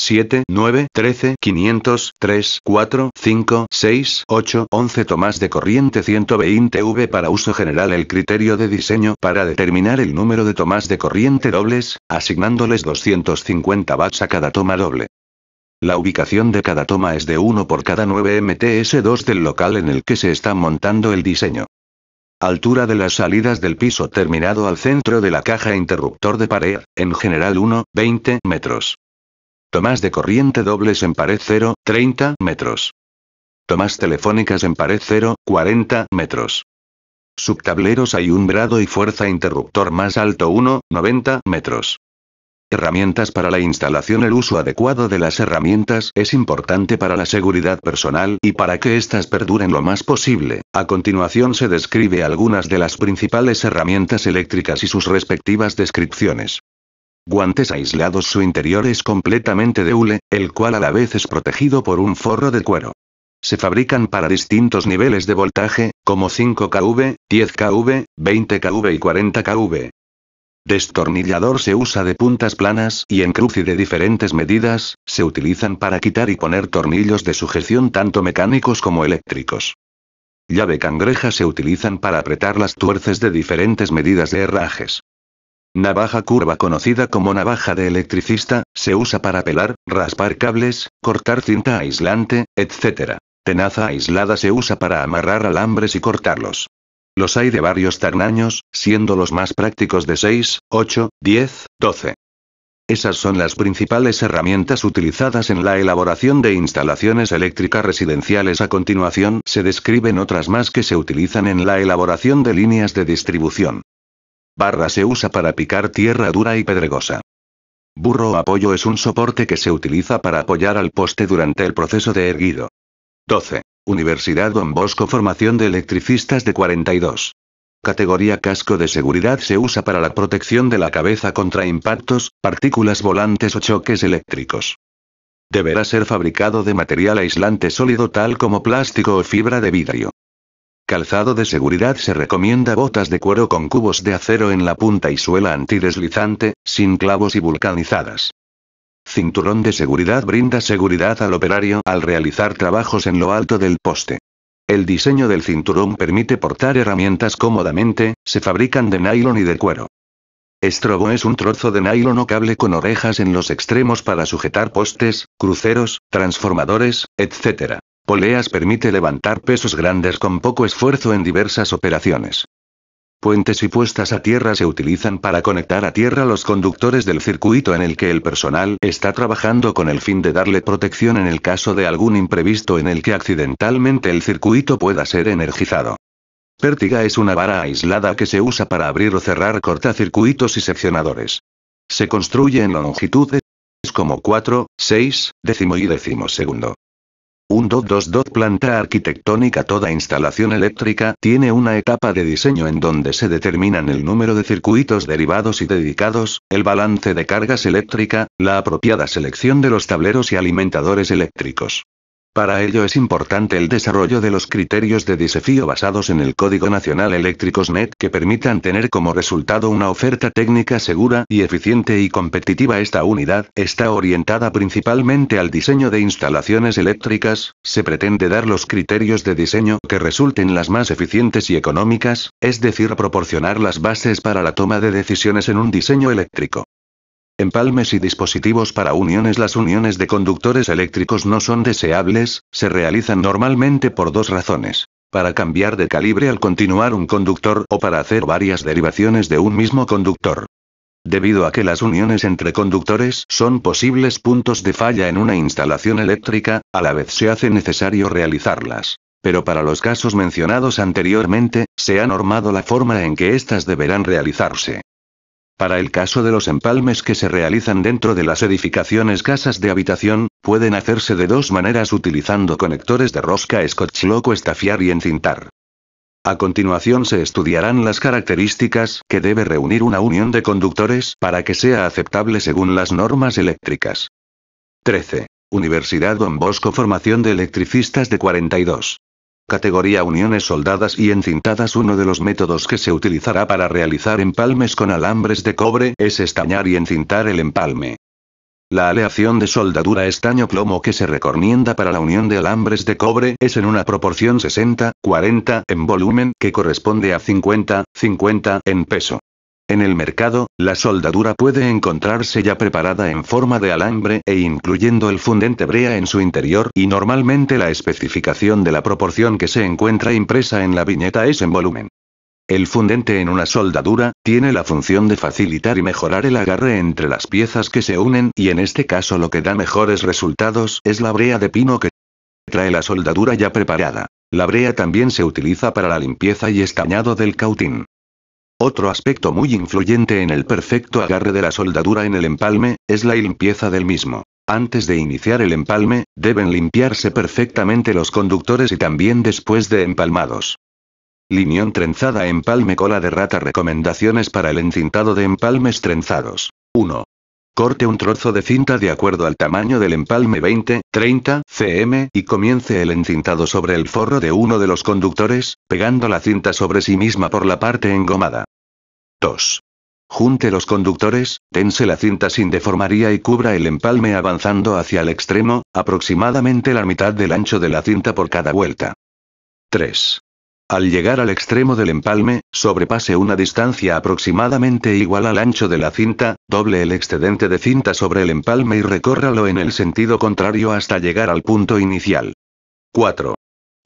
7, 9, 13, 500, 3, 4, 5, 6, 8, 11 tomas de corriente 120 V para uso general el criterio de diseño para determinar el número de tomas de corriente dobles, asignándoles 250 watts a cada toma doble. La ubicación de cada toma es de 1 por cada 9 MTS2 del local en el que se está montando el diseño. Altura de las salidas del piso terminado al centro de la caja interruptor de pared, en general 1, 20 metros. Tomás de corriente dobles en pared 0, 30 metros. Tomás telefónicas en pared 0, 40 metros. Subtableros hay un grado y fuerza interruptor más alto 1, 90 metros. Herramientas para la instalación El uso adecuado de las herramientas es importante para la seguridad personal y para que éstas perduren lo más posible. A continuación se describe algunas de las principales herramientas eléctricas y sus respectivas descripciones guantes aislados su interior es completamente de hule, el cual a la vez es protegido por un forro de cuero. Se fabrican para distintos niveles de voltaje, como 5 kV, 10 kV, 20 kV y 40 kV. Destornillador se usa de puntas planas y en cruz y de diferentes medidas, se utilizan para quitar y poner tornillos de sujeción tanto mecánicos como eléctricos. Llave cangreja se utilizan para apretar las tuerces de diferentes medidas de herrajes. Navaja curva conocida como navaja de electricista, se usa para pelar, raspar cables, cortar cinta aislante, etc. Tenaza aislada se usa para amarrar alambres y cortarlos. Los hay de varios tamaños, siendo los más prácticos de 6, 8, 10, 12. Esas son las principales herramientas utilizadas en la elaboración de instalaciones eléctricas residenciales. A continuación se describen otras más que se utilizan en la elaboración de líneas de distribución. Barra se usa para picar tierra dura y pedregosa. Burro o apoyo es un soporte que se utiliza para apoyar al poste durante el proceso de erguido. 12. Universidad Don Bosco Formación de electricistas de 42. Categoría casco de seguridad se usa para la protección de la cabeza contra impactos, partículas volantes o choques eléctricos. Deberá ser fabricado de material aislante sólido tal como plástico o fibra de vidrio. Calzado de seguridad se recomienda botas de cuero con cubos de acero en la punta y suela antideslizante, sin clavos y vulcanizadas. Cinturón de seguridad brinda seguridad al operario al realizar trabajos en lo alto del poste. El diseño del cinturón permite portar herramientas cómodamente, se fabrican de nylon y de cuero. Estrobo es un trozo de nylon o cable con orejas en los extremos para sujetar postes, cruceros, transformadores, etc. Poleas permite levantar pesos grandes con poco esfuerzo en diversas operaciones. Puentes y puestas a tierra se utilizan para conectar a tierra los conductores del circuito en el que el personal está trabajando con el fin de darle protección en el caso de algún imprevisto en el que accidentalmente el circuito pueda ser energizado. Pértiga es una vara aislada que se usa para abrir o cerrar cortacircuitos y seccionadores. Se construye en longitudes como 4, 6, décimo y décimo segundo. Un DOT 2 DOT planta arquitectónica Toda instalación eléctrica tiene una etapa de diseño en donde se determinan el número de circuitos derivados y dedicados, el balance de cargas eléctrica, la apropiada selección de los tableros y alimentadores eléctricos. Para ello es importante el desarrollo de los criterios de desafío basados en el Código Nacional Eléctricos NET que permitan tener como resultado una oferta técnica segura y eficiente y competitiva. Esta unidad está orientada principalmente al diseño de instalaciones eléctricas, se pretende dar los criterios de diseño que resulten las más eficientes y económicas, es decir, proporcionar las bases para la toma de decisiones en un diseño eléctrico. Empalmes y dispositivos para uniones Las uniones de conductores eléctricos no son deseables, se realizan normalmente por dos razones. Para cambiar de calibre al continuar un conductor o para hacer varias derivaciones de un mismo conductor. Debido a que las uniones entre conductores son posibles puntos de falla en una instalación eléctrica, a la vez se hace necesario realizarlas. Pero para los casos mencionados anteriormente, se ha normado la forma en que éstas deberán realizarse. Para el caso de los empalmes que se realizan dentro de las edificaciones casas de habitación, pueden hacerse de dos maneras utilizando conectores de rosca scotch o estafiar y encintar. A continuación se estudiarán las características que debe reunir una unión de conductores para que sea aceptable según las normas eléctricas. 13. Universidad Don Bosco Formación de Electricistas de 42. Categoría Uniones soldadas y encintadas Uno de los métodos que se utilizará para realizar empalmes con alambres de cobre es estañar y encintar el empalme. La aleación de soldadura estaño-plomo que se recomienda para la unión de alambres de cobre es en una proporción 60-40 en volumen que corresponde a 50-50 en peso. En el mercado, la soldadura puede encontrarse ya preparada en forma de alambre e incluyendo el fundente brea en su interior y normalmente la especificación de la proporción que se encuentra impresa en la viñeta es en volumen. El fundente en una soldadura, tiene la función de facilitar y mejorar el agarre entre las piezas que se unen y en este caso lo que da mejores resultados es la brea de pino que trae la soldadura ya preparada. La brea también se utiliza para la limpieza y estañado del cautín. Otro aspecto muy influyente en el perfecto agarre de la soldadura en el empalme, es la limpieza del mismo. Antes de iniciar el empalme, deben limpiarse perfectamente los conductores y también después de empalmados. Linión trenzada empalme cola de rata Recomendaciones para el encintado de empalmes trenzados. 1. Corte un trozo de cinta de acuerdo al tamaño del empalme 20-30 cm y comience el encintado sobre el forro de uno de los conductores, pegando la cinta sobre sí misma por la parte engomada. 2. Junte los conductores, tense la cinta sin deformaría y cubra el empalme avanzando hacia el extremo, aproximadamente la mitad del ancho de la cinta por cada vuelta. 3. Al llegar al extremo del empalme, sobrepase una distancia aproximadamente igual al ancho de la cinta, doble el excedente de cinta sobre el empalme y recórralo en el sentido contrario hasta llegar al punto inicial. 4.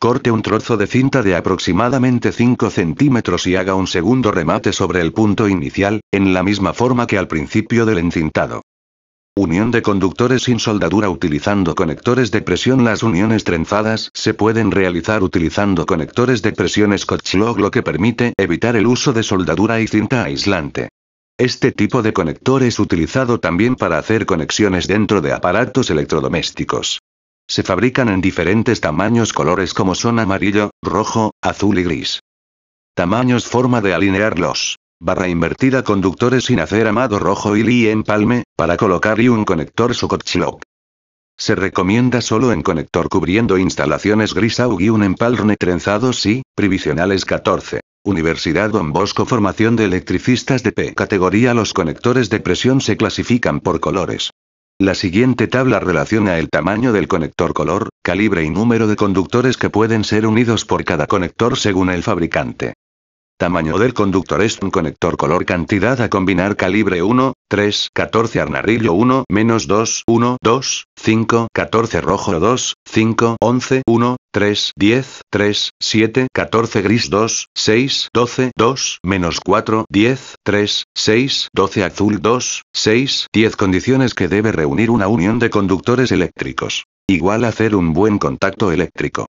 Corte un trozo de cinta de aproximadamente 5 centímetros y haga un segundo remate sobre el punto inicial, en la misma forma que al principio del encintado. Unión de conductores sin soldadura utilizando conectores de presión. Las uniones trenzadas se pueden realizar utilizando conectores de presión Scotch lo que permite evitar el uso de soldadura y cinta aislante. Este tipo de conector es utilizado también para hacer conexiones dentro de aparatos electrodomésticos. Se fabrican en diferentes tamaños colores como son amarillo, rojo, azul y gris. Tamaños forma de alinearlos barra invertida conductores sin hacer amado rojo y li empalme, para colocar y un conector Sokotchilok. Se recomienda solo en conector cubriendo instalaciones grisau y un empalme trenzados y, previsionales 14. Universidad Don Bosco Formación de electricistas de P categoría Los conectores de presión se clasifican por colores. La siguiente tabla relaciona el tamaño del conector color, calibre y número de conductores que pueden ser unidos por cada conector según el fabricante. Tamaño del conductor es un conector color cantidad a combinar calibre 1, 3, 14 arnarillo 1, menos 2, 1, 2, 5, 14 rojo 2, 5, 11, 1, 3, 10, 3, 7, 14 gris 2, 6, 12, 2, menos 4, 10, 3, 6, 12 azul 2, 6, 10 condiciones que debe reunir una unión de conductores eléctricos. Igual hacer un buen contacto eléctrico.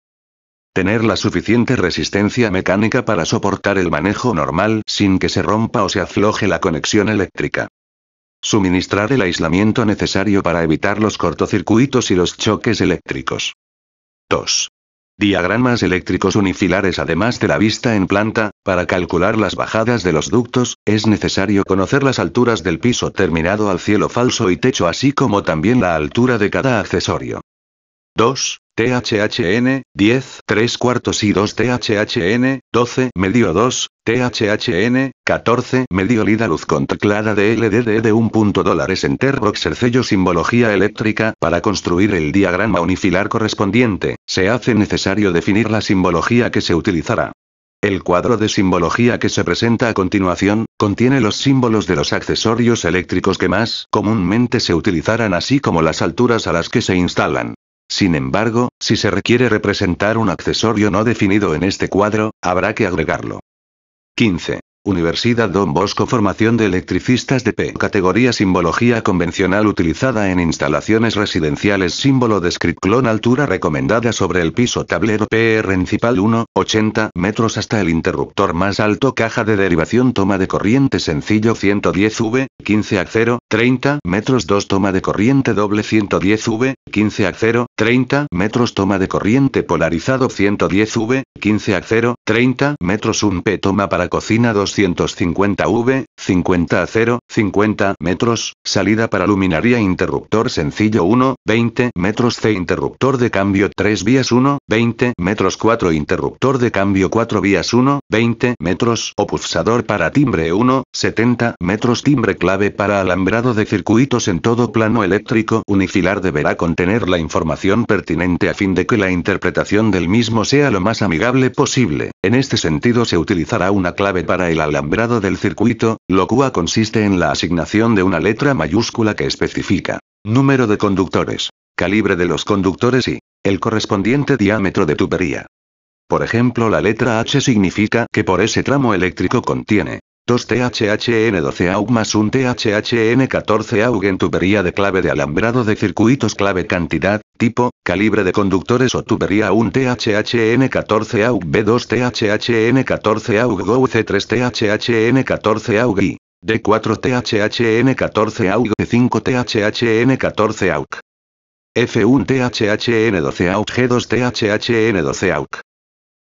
Tener la suficiente resistencia mecánica para soportar el manejo normal sin que se rompa o se afloje la conexión eléctrica. Suministrar el aislamiento necesario para evitar los cortocircuitos y los choques eléctricos. 2. Diagramas eléctricos unifilares Además de la vista en planta, para calcular las bajadas de los ductos, es necesario conocer las alturas del piso terminado al cielo falso y techo así como también la altura de cada accesorio. 2. THHN, 10, 3 cuartos y 2 THHN, 12, medio 2, THHN, 14, medio lida luz con teclada de LDD de 1 punto dólares en boxer simbología eléctrica para construir el diagrama unifilar correspondiente, se hace necesario definir la simbología que se utilizará. El cuadro de simbología que se presenta a continuación, contiene los símbolos de los accesorios eléctricos que más comúnmente se utilizarán así como las alturas a las que se instalan. Sin embargo, si se requiere representar un accesorio no definido en este cuadro, habrá que agregarlo. 15. Universidad Don Bosco Formación de electricistas de P. Categoría Simbología convencional utilizada en instalaciones residenciales Símbolo de script Clon Altura recomendada sobre el piso Tablero PR principal 1, 80 metros hasta el interruptor más alto Caja de derivación Toma de corriente sencillo 110V, 15 a 0, 30 metros 2 Toma de corriente doble 110V, 15 a 0, 30 metros Toma de corriente polarizado 110V, 15 a 0, 30 metros un P Toma para cocina 2 150 v 50 a 0, 50 metros, salida para luminaria interruptor sencillo 1, 20 metros C interruptor de cambio 3 vías 1, 20 metros 4 interruptor de cambio 4 vías 1, 20 metros opulsador para timbre 1, 70 metros timbre clave para alambrado de circuitos en todo plano eléctrico unifilar deberá contener la información pertinente a fin de que la interpretación del mismo sea lo más amigable posible, en este sentido se utilizará una clave para el alambrado del circuito, lo cual consiste en la asignación de una letra mayúscula que especifica número de conductores, calibre de los conductores y el correspondiente diámetro de tubería. Por ejemplo, la letra H significa que por ese tramo eléctrico contiene 2 THHN12 au más 1 THHN14 AUG en tubería de clave de alambrado de circuitos clave cantidad, Tipo, calibre de conductores o tubería un THHN14 AUG B2 THHN14 AUG GO 3 THHN14 AUG D4 THHN14 AUG G5 THHN14 AUG. F1 THHN12 AUG G2 THHN12 AUG.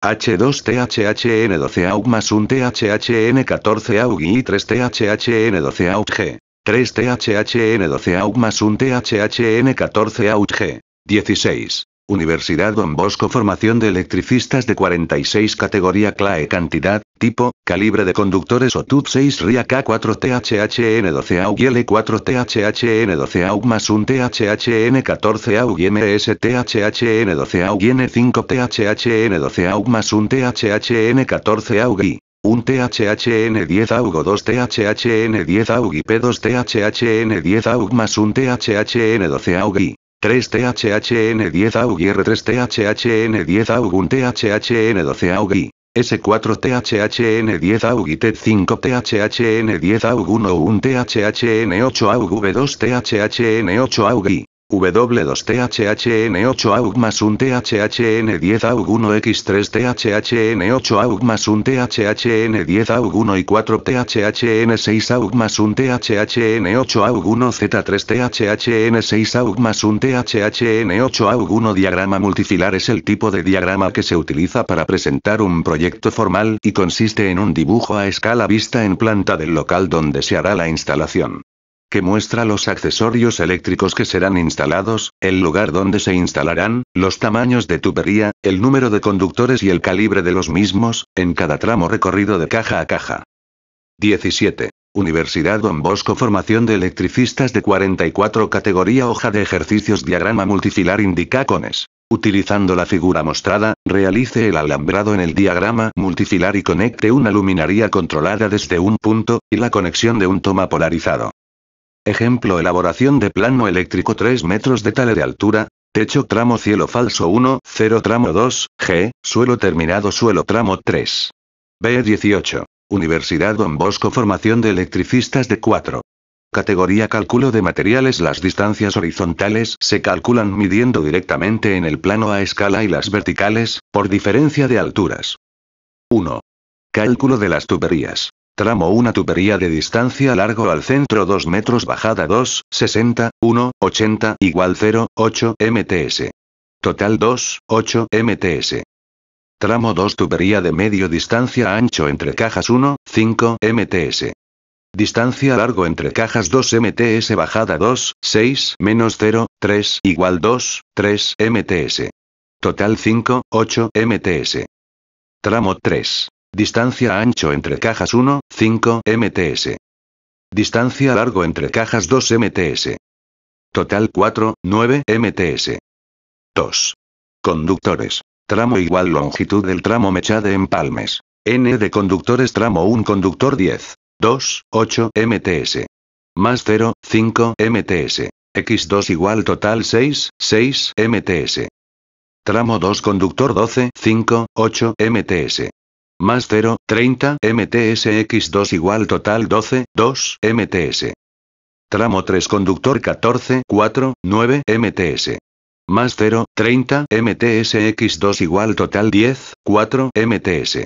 H2 THHN12 AUG más 1 THHN14 AUG y 3 THHN12 AUG 3 THHN12 AUG más 1 THHN14 AUG 16. Universidad Don Bosco Formación de electricistas de 46 categoría CLAE Cantidad, tipo, calibre de conductores OTUT 6 RIA k 4 thhn 12 AUG y l 4 thhn 12 AUG más un thhn 14 AUG y THHN 12 AUG y n 5 thhn 12 AUG más 1 thhn 14 AUG y un THHN10 AUG 2 THHN10 AUG y P2 THHN10 AUG más 1 THHN12 AUG 3 thhn 10 aug 3 thhn 10 aug 1 THHN12AUG S4THHN10AUG T5THHN10AUG 1 THHN8AUG V2 THHN8AUG W2THHN8AUG más un THHN10AUG1X3THHN8AUG más un THHN10AUG1 y 4THHN6AUG más un THHN8AUG1Z3THHN6AUG más un THHN8AUG1 Diagrama multifilar es el tipo de diagrama que se utiliza para presentar un proyecto formal y consiste en un dibujo a escala vista en planta del local donde se hará la instalación que muestra los accesorios eléctricos que serán instalados, el lugar donde se instalarán, los tamaños de tubería, el número de conductores y el calibre de los mismos, en cada tramo recorrido de caja a caja. 17. Universidad Don Bosco Formación de electricistas de 44 categoría hoja de ejercicios diagrama multifilar indicacones. Utilizando la figura mostrada, realice el alambrado en el diagrama multifilar y conecte una luminaría controlada desde un punto, y la conexión de un toma polarizado. Ejemplo elaboración de plano eléctrico 3 metros de tal de altura, techo tramo cielo falso 1, 0 tramo 2, G, suelo terminado suelo tramo 3. B18. Universidad Don Bosco Formación de Electricistas de 4. Categoría Cálculo de materiales Las distancias horizontales se calculan midiendo directamente en el plano a escala y las verticales, por diferencia de alturas. 1. Cálculo de las tuberías. Tramo 1 tubería de distancia largo al centro 2 metros bajada 2, 60, 1, 80 igual 0, 8 MTS. Total 2, 8 MTS. Tramo 2 tubería de medio distancia ancho entre cajas 1, 5 MTS. Distancia largo entre cajas 2 MTS bajada 2, 6 menos 0, 3 igual 2, 3 MTS. Total 5, 8 MTS. Tramo 3. Distancia ancho entre cajas 1, 5 MTS. Distancia largo entre cajas 2 MTS. Total 4, 9 MTS. 2. Conductores. Tramo igual longitud del tramo mecha de empalmes. N de conductores tramo 1 conductor 10. 2, 8 MTS. Más 0, 5 MTS. X2 igual total 6, 6 MTS. Tramo 2 conductor 12, 5, 8 MTS. Más 0, 30, x 2 igual total 12, 2, MTS. Tramo 3 conductor 14, 4, 9, MTS. Más 0, 30, x 2 igual total 10, 4, MTS.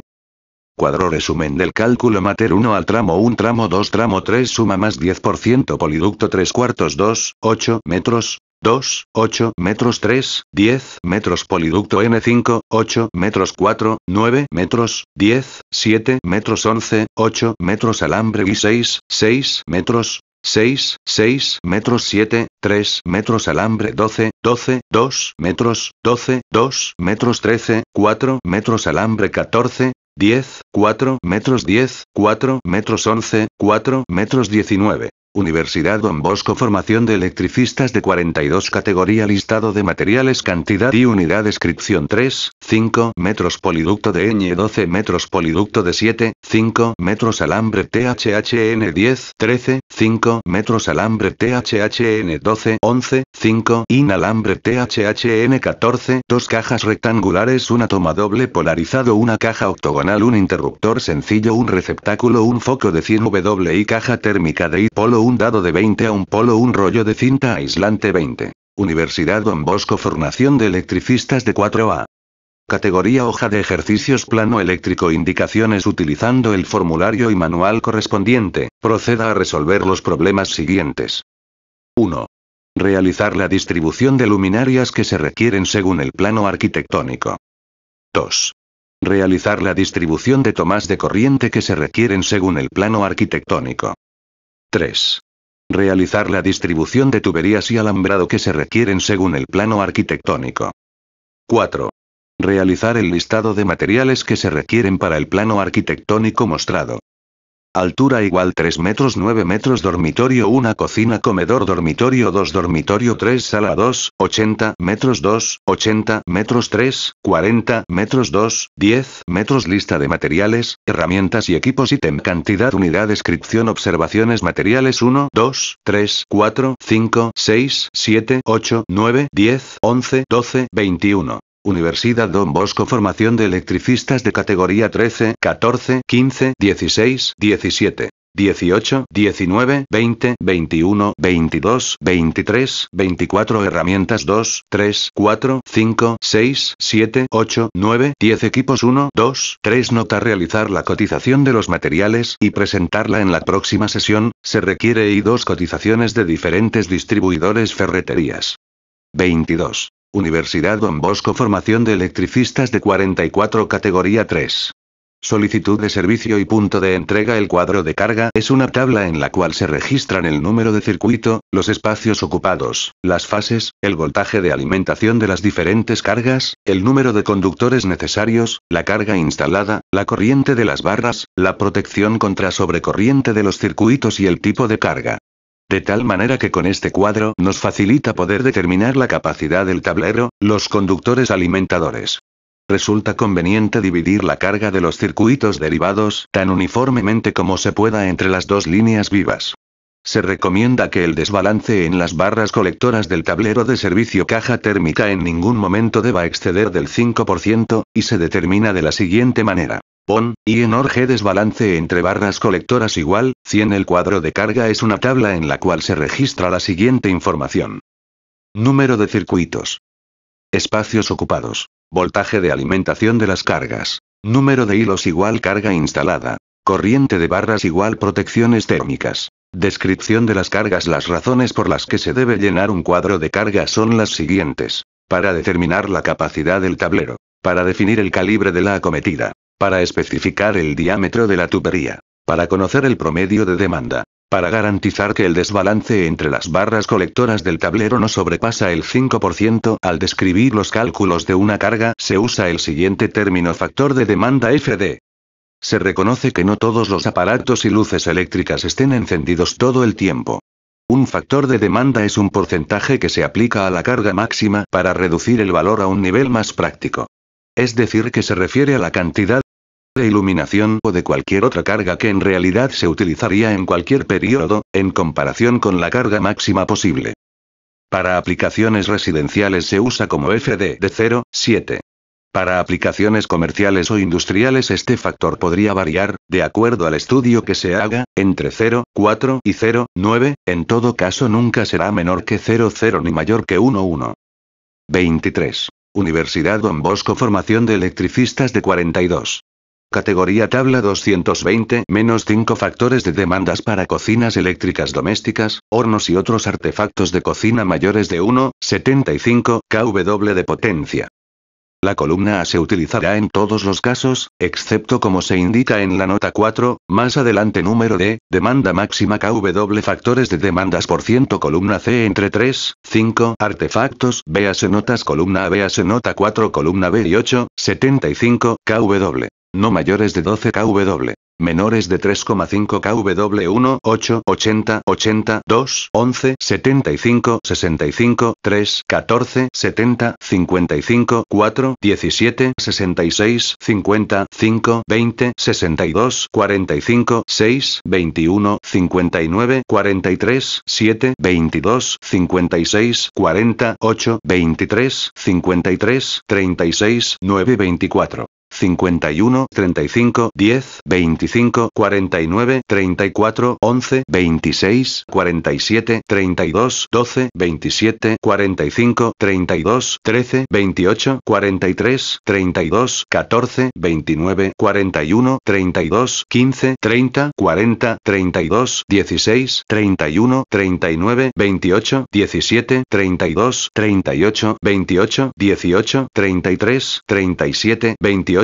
Cuadro resumen del cálculo mater 1 al tramo 1 tramo 2 tramo 3 suma más 10% poliducto 3 cuartos 2, 8 metros, 2, 8 metros 3, 10 metros poliducto N5, 8 metros 4, 9 metros, 10, 7 metros 11, 8 metros alambre y 6, 6 metros, 6, 6 metros 7, 3 metros alambre 12, 12, 2 metros, 12, 2 metros 13, 4 metros alambre 14, 10, 4 metros 10, 4 metros 11, 4 metros 19. Universidad Don Bosco Formación de electricistas de 42 Categoría Listado de materiales Cantidad y unidad Descripción 3, 5 metros Poliducto de ñ 12 metros Poliducto de 7, 5 metros Alambre THHN 10, 13, 5 metros Alambre THHN 12, 11, 5 Inalambre THHN 14 2 cajas rectangulares Una toma doble polarizado Una caja octogonal Un interruptor sencillo Un receptáculo Un foco de 100 W y caja térmica de polo un dado de 20 a un polo un rollo de cinta aislante 20. Universidad Don Bosco Formación de Electricistas de 4A. Categoría Hoja de ejercicios plano eléctrico indicaciones utilizando el formulario y manual correspondiente, proceda a resolver los problemas siguientes. 1. Realizar la distribución de luminarias que se requieren según el plano arquitectónico. 2. Realizar la distribución de tomas de corriente que se requieren según el plano arquitectónico. 3. Realizar la distribución de tuberías y alambrado que se requieren según el plano arquitectónico. 4. Realizar el listado de materiales que se requieren para el plano arquitectónico mostrado. Altura igual 3 metros 9 metros dormitorio 1 cocina comedor dormitorio 2 dormitorio 3 sala 2, 80 metros 2, 80 metros 3, 40 metros 2, 10 metros lista de materiales, herramientas y equipos ítem cantidad unidad descripción observaciones materiales 1, 2, 3, 4, 5, 6, 7, 8, 9, 10, 11, 12, 21. Universidad Don Bosco Formación de electricistas de categoría 13, 14, 15, 16, 17. 18, 19, 20, 21, 22, 23, 24 herramientas 2, 3, 4, 5, 6, 7, 8, 9, 10 equipos 1, 2, 3 Nota realizar la cotización de los materiales y presentarla en la próxima sesión, se requiere y dos cotizaciones de diferentes distribuidores ferreterías. 22. Universidad Don Bosco Formación de Electricistas de 44 Categoría 3. Solicitud de servicio y punto de entrega El cuadro de carga es una tabla en la cual se registran el número de circuito, los espacios ocupados, las fases, el voltaje de alimentación de las diferentes cargas, el número de conductores necesarios, la carga instalada, la corriente de las barras, la protección contra sobrecorriente de los circuitos y el tipo de carga. De tal manera que con este cuadro nos facilita poder determinar la capacidad del tablero, los conductores alimentadores. Resulta conveniente dividir la carga de los circuitos derivados tan uniformemente como se pueda entre las dos líneas vivas. Se recomienda que el desbalance en las barras colectoras del tablero de servicio caja térmica en ningún momento deba exceder del 5%, y se determina de la siguiente manera. Pon, y orge desbalance entre barras colectoras igual, 100 El cuadro de carga es una tabla en la cual se registra la siguiente información. Número de circuitos. Espacios ocupados. Voltaje de alimentación de las cargas. Número de hilos igual carga instalada. Corriente de barras igual protecciones térmicas. Descripción de las cargas Las razones por las que se debe llenar un cuadro de carga son las siguientes. Para determinar la capacidad del tablero. Para definir el calibre de la acometida para especificar el diámetro de la tubería, para conocer el promedio de demanda, para garantizar que el desbalance entre las barras colectoras del tablero no sobrepasa el 5%. Al describir los cálculos de una carga se usa el siguiente término factor de demanda FD. Se reconoce que no todos los aparatos y luces eléctricas estén encendidos todo el tiempo. Un factor de demanda es un porcentaje que se aplica a la carga máxima para reducir el valor a un nivel más práctico. Es decir, que se refiere a la cantidad de iluminación o de cualquier otra carga que en realidad se utilizaría en cualquier periodo, en comparación con la carga máxima posible. Para aplicaciones residenciales se usa como FD de 0,7. Para aplicaciones comerciales o industriales este factor podría variar, de acuerdo al estudio que se haga, entre 0,4 y 0,9, en todo caso nunca será menor que 0,0 ni mayor que 1,1. 23. Universidad Don Bosco Formación de Electricistas de 42. Categoría Tabla 220 menos 5 factores de demandas para cocinas eléctricas domésticas, hornos y otros artefactos de cocina mayores de 1,75 kW de potencia. La columna A se utilizará en todos los casos, excepto como se indica en la nota 4, más adelante número de demanda máxima KW factores de demandas por ciento columna C entre 3, 5 artefactos, véase notas columna A, véase nota 4 columna B y 8, 75 KW no mayores de 12 kW, menores de 3,5 kW 1, 8, 80, 80, 2, 11, 75, 65, 3, 14, 70, 55, 4, 17, 66, 50, 5, 20, 62, 45, 6, 21, 59, 43, 7, 22, 56, 40, 8, 23, 53, 36, 9, 24. 51, 35, 10, 25, 49, 34, 11, 26, 47, 32, 12, 27, 45, 32, 13, 28, 43, 32, 14, 29, 41, 32, 15, 30, 40, 32, 16, 31, 39, 28, 17, 32, 38, 28, 18, 33, 37, 28,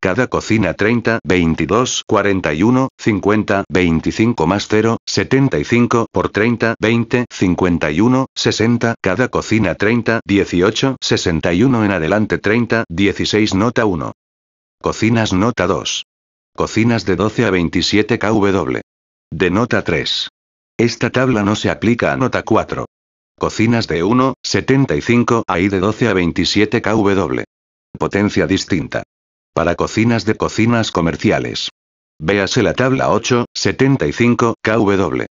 cada cocina 30, 22, 41, 50, 25 más 0, 75 por 30, 20, 51, 60, cada cocina 30, 18, 61 en adelante 30, 16 nota 1. Cocinas nota 2. Cocinas de 12 a 27 kW. De nota 3. Esta tabla no se aplica a nota 4. Cocinas de 1, 75 ahí de 12 a 27 kW. Potencia distinta. Para cocinas de cocinas comerciales. Véase la tabla 8, 75, KW.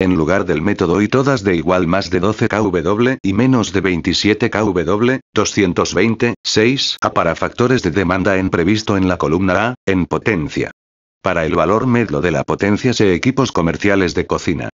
En lugar del método y todas de igual más de 12 kW y menos de 27 kW, 220, 6 a para factores de demanda en previsto en la columna A, en potencia. Para el valor medio de la potencia se equipos comerciales de cocina.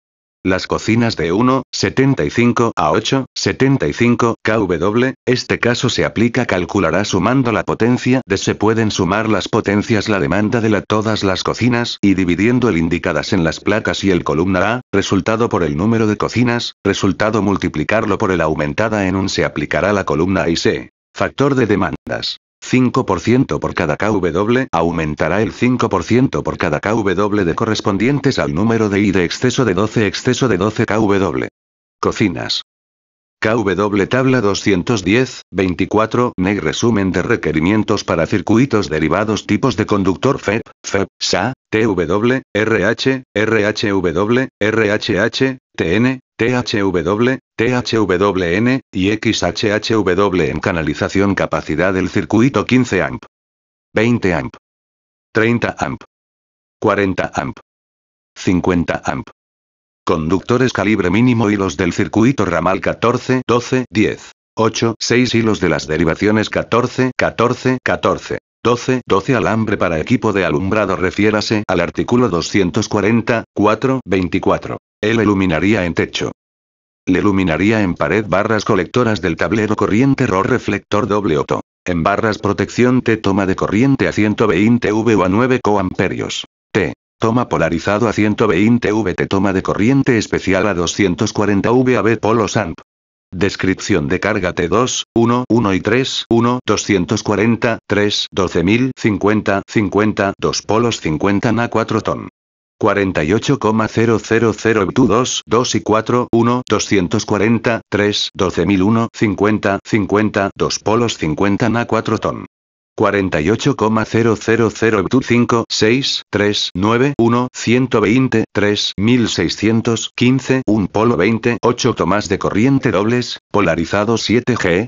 Las cocinas de 1, 75 a 8, 75 kW, este caso se aplica calculará sumando la potencia de se pueden sumar las potencias la demanda de la todas las cocinas y dividiendo el indicadas en las placas y el columna A, resultado por el número de cocinas, resultado multiplicarlo por el aumentada en un se aplicará la columna A y C. Factor de demandas. 5% por cada KW aumentará el 5% por cada KW de correspondientes al número de I de exceso de 12 exceso de 12 KW. Cocinas. KW tabla 210, 24, NEG resumen de requerimientos para circuitos derivados tipos de conductor FEP, FEP, SA, TW, RH, RHW, RHH, TN, THW, THWN, y XHHW en canalización capacidad del circuito 15 amp. 20 amp. 30 amp. 40 amp. 50 amp. Conductores calibre mínimo y los del circuito ramal 14, 12, 10, 8, 6 hilos de las derivaciones 14, 14, 14. 12, 12 alambre para equipo de alumbrado refiérase al artículo 240, 4, 24. Él iluminaría en techo. Le iluminaría en pared barras colectoras del tablero corriente RO reflector doble En barras protección T toma de corriente a 120 V o a 9 coamperios. T. Toma polarizado a 120 V T toma de corriente especial a 240 V a B polos AMP. Descripción de carga T2, 1, 1 y 3, 1, 240, 3, 12050, 50, 2 polos 50 Na 4 ton. 48,000 tu 2, 2 y 4, 1, 240, 3, 12001, 50, 50, 2 polos 50 na 4 ton. 48,000 tu 5, 6, 3, 9, 1, 120, 3, 1615, 1 polo 20, 8 tomas de corriente dobles, polarizado 7G,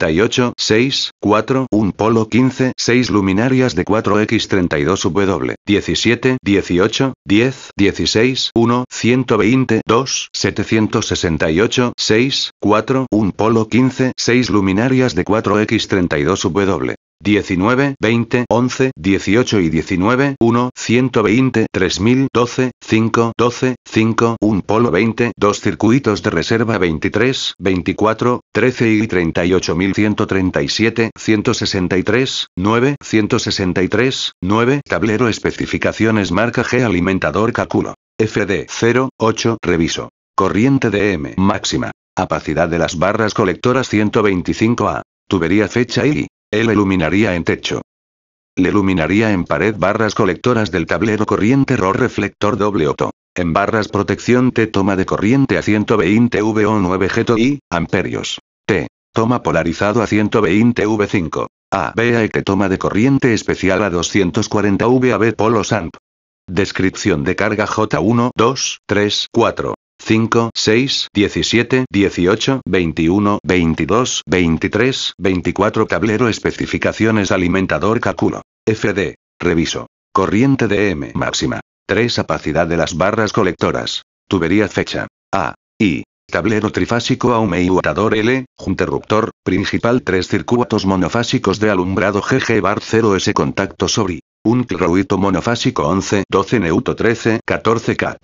38, 6, 4, 1 polo 15, 6 luminarias de 4x32w, 17, 18, 10, 16, 1, 120, 2, 768, 6, 4, 1 polo 15, 6 luminarias de 4x32w. 19, 20, 11, 18 y 19, 1, 120, 12, 5, 12, 5, 1 polo 20, 2 circuitos de reserva 23, 24, 13 y 137, 163, 9, 163, 9, tablero especificaciones marca G alimentador cálculo, FD 0, 8, reviso. Corriente de M máxima. Capacidad de las barras colectoras 125A. Tubería fecha y él iluminaría en techo. Le iluminaría en pared barras colectoras del tablero corriente RO reflector doble En barras protección T toma de corriente a 120 V o 9 gti amperios. T. Toma polarizado a 120 V5. A. B. E, T. toma de corriente especial a 240 V a B polos amp. Descripción de carga J1, 2, 3, 4. 5, 6, 17, 18, 21, 22, 23, 24 Tablero especificaciones alimentador cálculo. FD. Reviso. Corriente de M máxima. 3 Capacidad de las barras colectoras. Tubería fecha. A. I. Tablero trifásico aumeiguatador L, interruptor, principal 3 circuitos monofásicos de alumbrado GG bar 0S contacto sobre. Un cloruito monofásico 11, 12 neutro 13, 14 cat.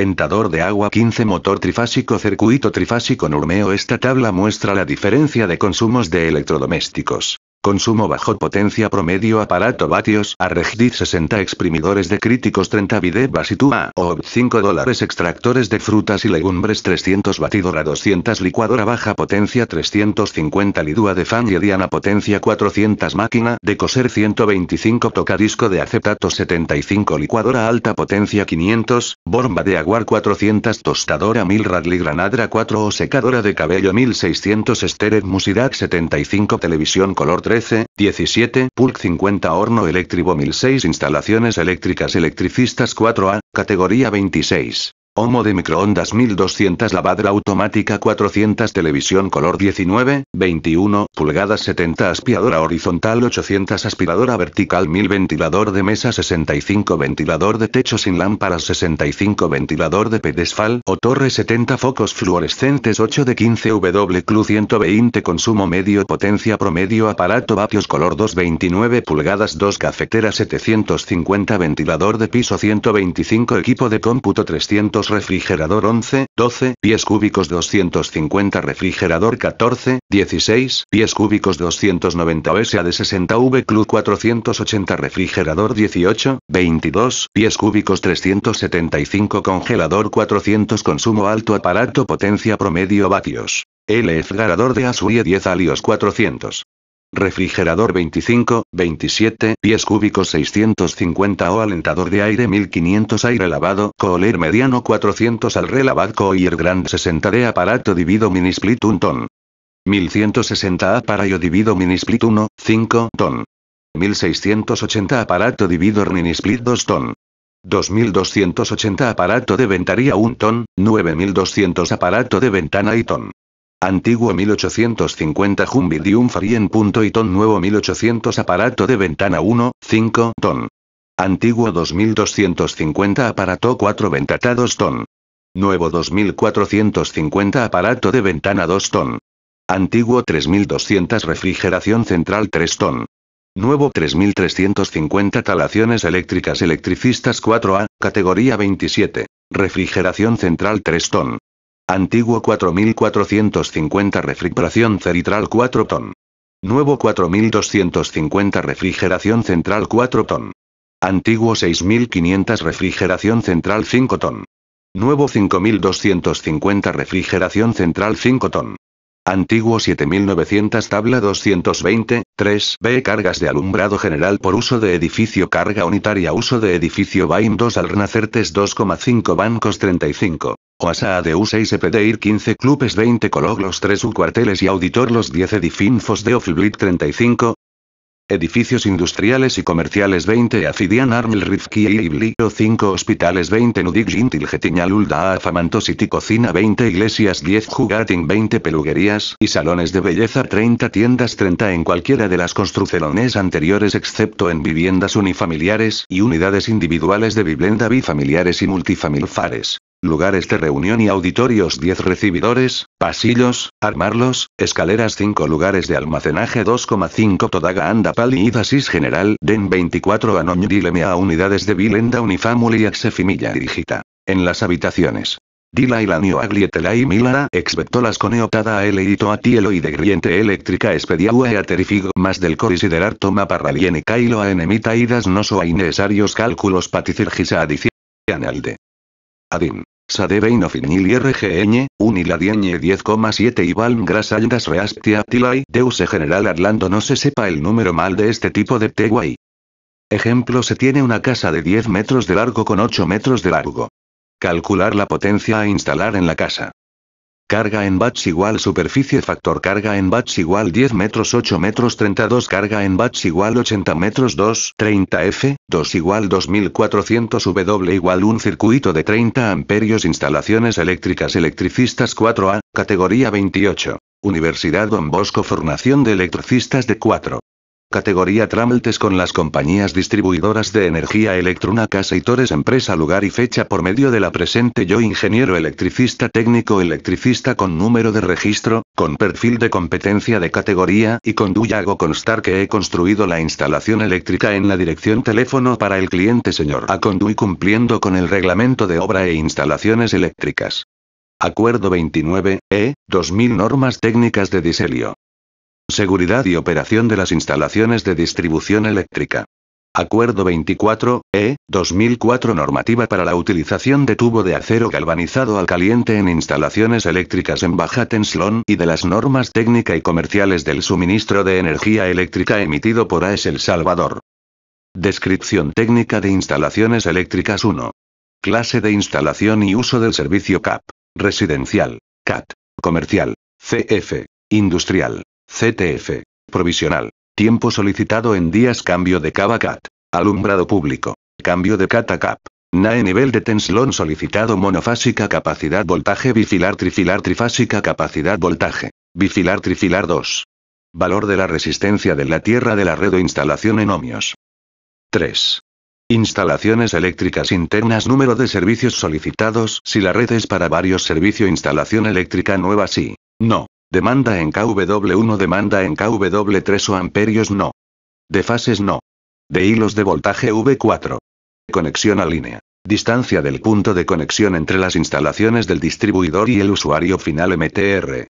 Entador de agua 15 Motor trifásico Circuito trifásico Nurmeo Esta tabla muestra la diferencia de consumos de electrodomésticos. Consumo bajo potencia promedio aparato vatios a 60 exprimidores de críticos 30 videbas y o 5 dólares extractores de frutas y legumbres 300 batidora 200 licuadora baja potencia 350 lidúa de fan y diana potencia 400 máquina de coser 125 tocadisco de acetato 75 licuadora alta potencia 500 bomba de aguar 400 tostadora 1000 radli granadra 4 o secadora de cabello 1600 estered musidac 75 televisión color 13, 17, Pulc 50 Horno Eléctrico 1006 Instalaciones eléctricas electricistas 4A, categoría 26. Homo de microondas 1200 lavadra automática 400 televisión color 19, 21 pulgadas 70 aspiradora horizontal 800 aspiradora vertical 1000 ventilador de mesa 65 ventilador de techo sin lámparas 65 ventilador de pedestal o torre 70 focos fluorescentes 8 de 15 W Club 120 consumo medio potencia promedio aparato vatios color 229 pulgadas 2 cafetera 750 ventilador de piso 125 equipo de cómputo 300 refrigerador 11, 12, pies cúbicos 250 refrigerador 14, 16, pies cúbicos 290 OSA de 60 V Club 480 refrigerador 18, 22, pies cúbicos 375 congelador 400 consumo alto aparato potencia promedio vatios. LF Garador de Asuria 10 e Alios 400 refrigerador 25, 27 pies cúbicos 650 o alentador de aire 1500 aire lavado cooler mediano 400 al relavad coir grand 60 de aparato divido mini split 1 ton 1160 aparato divido mini split 1, 5 ton 1680 aparato dividido mini split 2 ton 2280 aparato de ventaría 1 ton, 9200 aparato de ventana y ton. Antiguo 1850 Jumbidium Farien. Ton Nuevo 1800 Aparato de ventana 1, 5 ton. Antiguo 2250 Aparato 4 ventata 2 ton. Nuevo 2450 Aparato de ventana 2 ton. Antiguo 3200 Refrigeración central 3 ton. Nuevo 3350 Talaciones eléctricas electricistas 4A, categoría 27. Refrigeración central 3 ton. Antiguo 4450 refrigeración central 4 ton. Nuevo 4250 refrigeración central 4 ton. Antiguo 6500 refrigeración central 5 ton. Nuevo 5250 refrigeración central 5 ton. Antiguo 7900 tabla 220, 3B cargas de alumbrado general por uso de edificio carga unitaria uso de edificio Bain 2 al renacertes 2,5 bancos 35. OASA de U6 EPDIR 15 clubes 20 cologlos 3 U cuarteles y auditor los 10 edifinfos de Oflblit 35 edificios industriales y comerciales 20 Afidian Armel Rifki y Iblio 5 hospitales 20 Nudig Gintil Getiñal Ulda City Cocina 20 Iglesias 10 JUGATING 20 Peluguerías y Salones de Belleza 30 Tiendas 30 en cualquiera de las construcciones anteriores excepto en viviendas unifamiliares y unidades individuales de vivienda bifamiliares y multifamilfares. Lugares de reunión y auditorios 10 recibidores, pasillos, armarlos, escaleras 5 lugares de almacenaje 2,5 Todaga anda y idasis general den 24 noño dileme a unidades de bilenda unifamily exefimilla digita. En las habitaciones. Dila y la aglietela y milara a ele y tielo y de griente eléctrica espediaua e más del corisiderar toma para y cailo a enemita idas no so necesarios cálculos adición. de. Adim. Sadebeinofinil y y RGN, 10,7 y Balm Grasaldas Reastia Tilai Deuse General Arlando no se sepa el número mal de este tipo de Teguay. Ejemplo se tiene una casa de 10 metros de largo con 8 metros de largo. Calcular la potencia a instalar en la casa. Carga en Batch igual superficie factor carga en Batch igual 10 metros 8 metros 32 carga en Batch igual 80 metros 2 30 F, 2 igual 2400 W igual un circuito de 30 amperios instalaciones eléctricas electricistas 4A, categoría 28. Universidad Don Bosco formación de electricistas de 4. Categoría Trameltes con las compañías distribuidoras de energía Electruna Casa Torres Empresa Lugar y fecha por medio de la presente Yo Ingeniero Electricista Técnico Electricista con número de registro, con perfil de competencia de categoría y con hago constar que he construido la instalación eléctrica en la dirección teléfono para el cliente señor A conduy cumpliendo con el reglamento de obra e instalaciones eléctricas. Acuerdo 29, E, 2000 normas técnicas de diselio. Seguridad y operación de las instalaciones de distribución eléctrica. Acuerdo 24, E, 2004 Normativa para la utilización de tubo de acero galvanizado al caliente en instalaciones eléctricas en baja tensión y de las normas técnica y comerciales del suministro de energía eléctrica emitido por AES El Salvador. Descripción técnica de instalaciones eléctricas 1. Clase de instalación y uso del servicio CAP. Residencial. CAT. Comercial. CF. Industrial. CTF. Provisional. Tiempo solicitado en días cambio de cava cat. Alumbrado público. Cambio de cat cap. NAE nivel de tenslón solicitado monofásica capacidad voltaje bifilar trifilar trifásica capacidad voltaje. Bifilar trifilar 2. Valor de la resistencia de la tierra de la red o instalación en ohmios. 3. Instalaciones eléctricas internas Número de servicios solicitados Si la red es para varios servicio instalación eléctrica nueva sí. No. Demanda en KW1 demanda en KW3 o amperios no. De fases no. De hilos de voltaje V4. Conexión a línea. Distancia del punto de conexión entre las instalaciones del distribuidor y el usuario final MTR.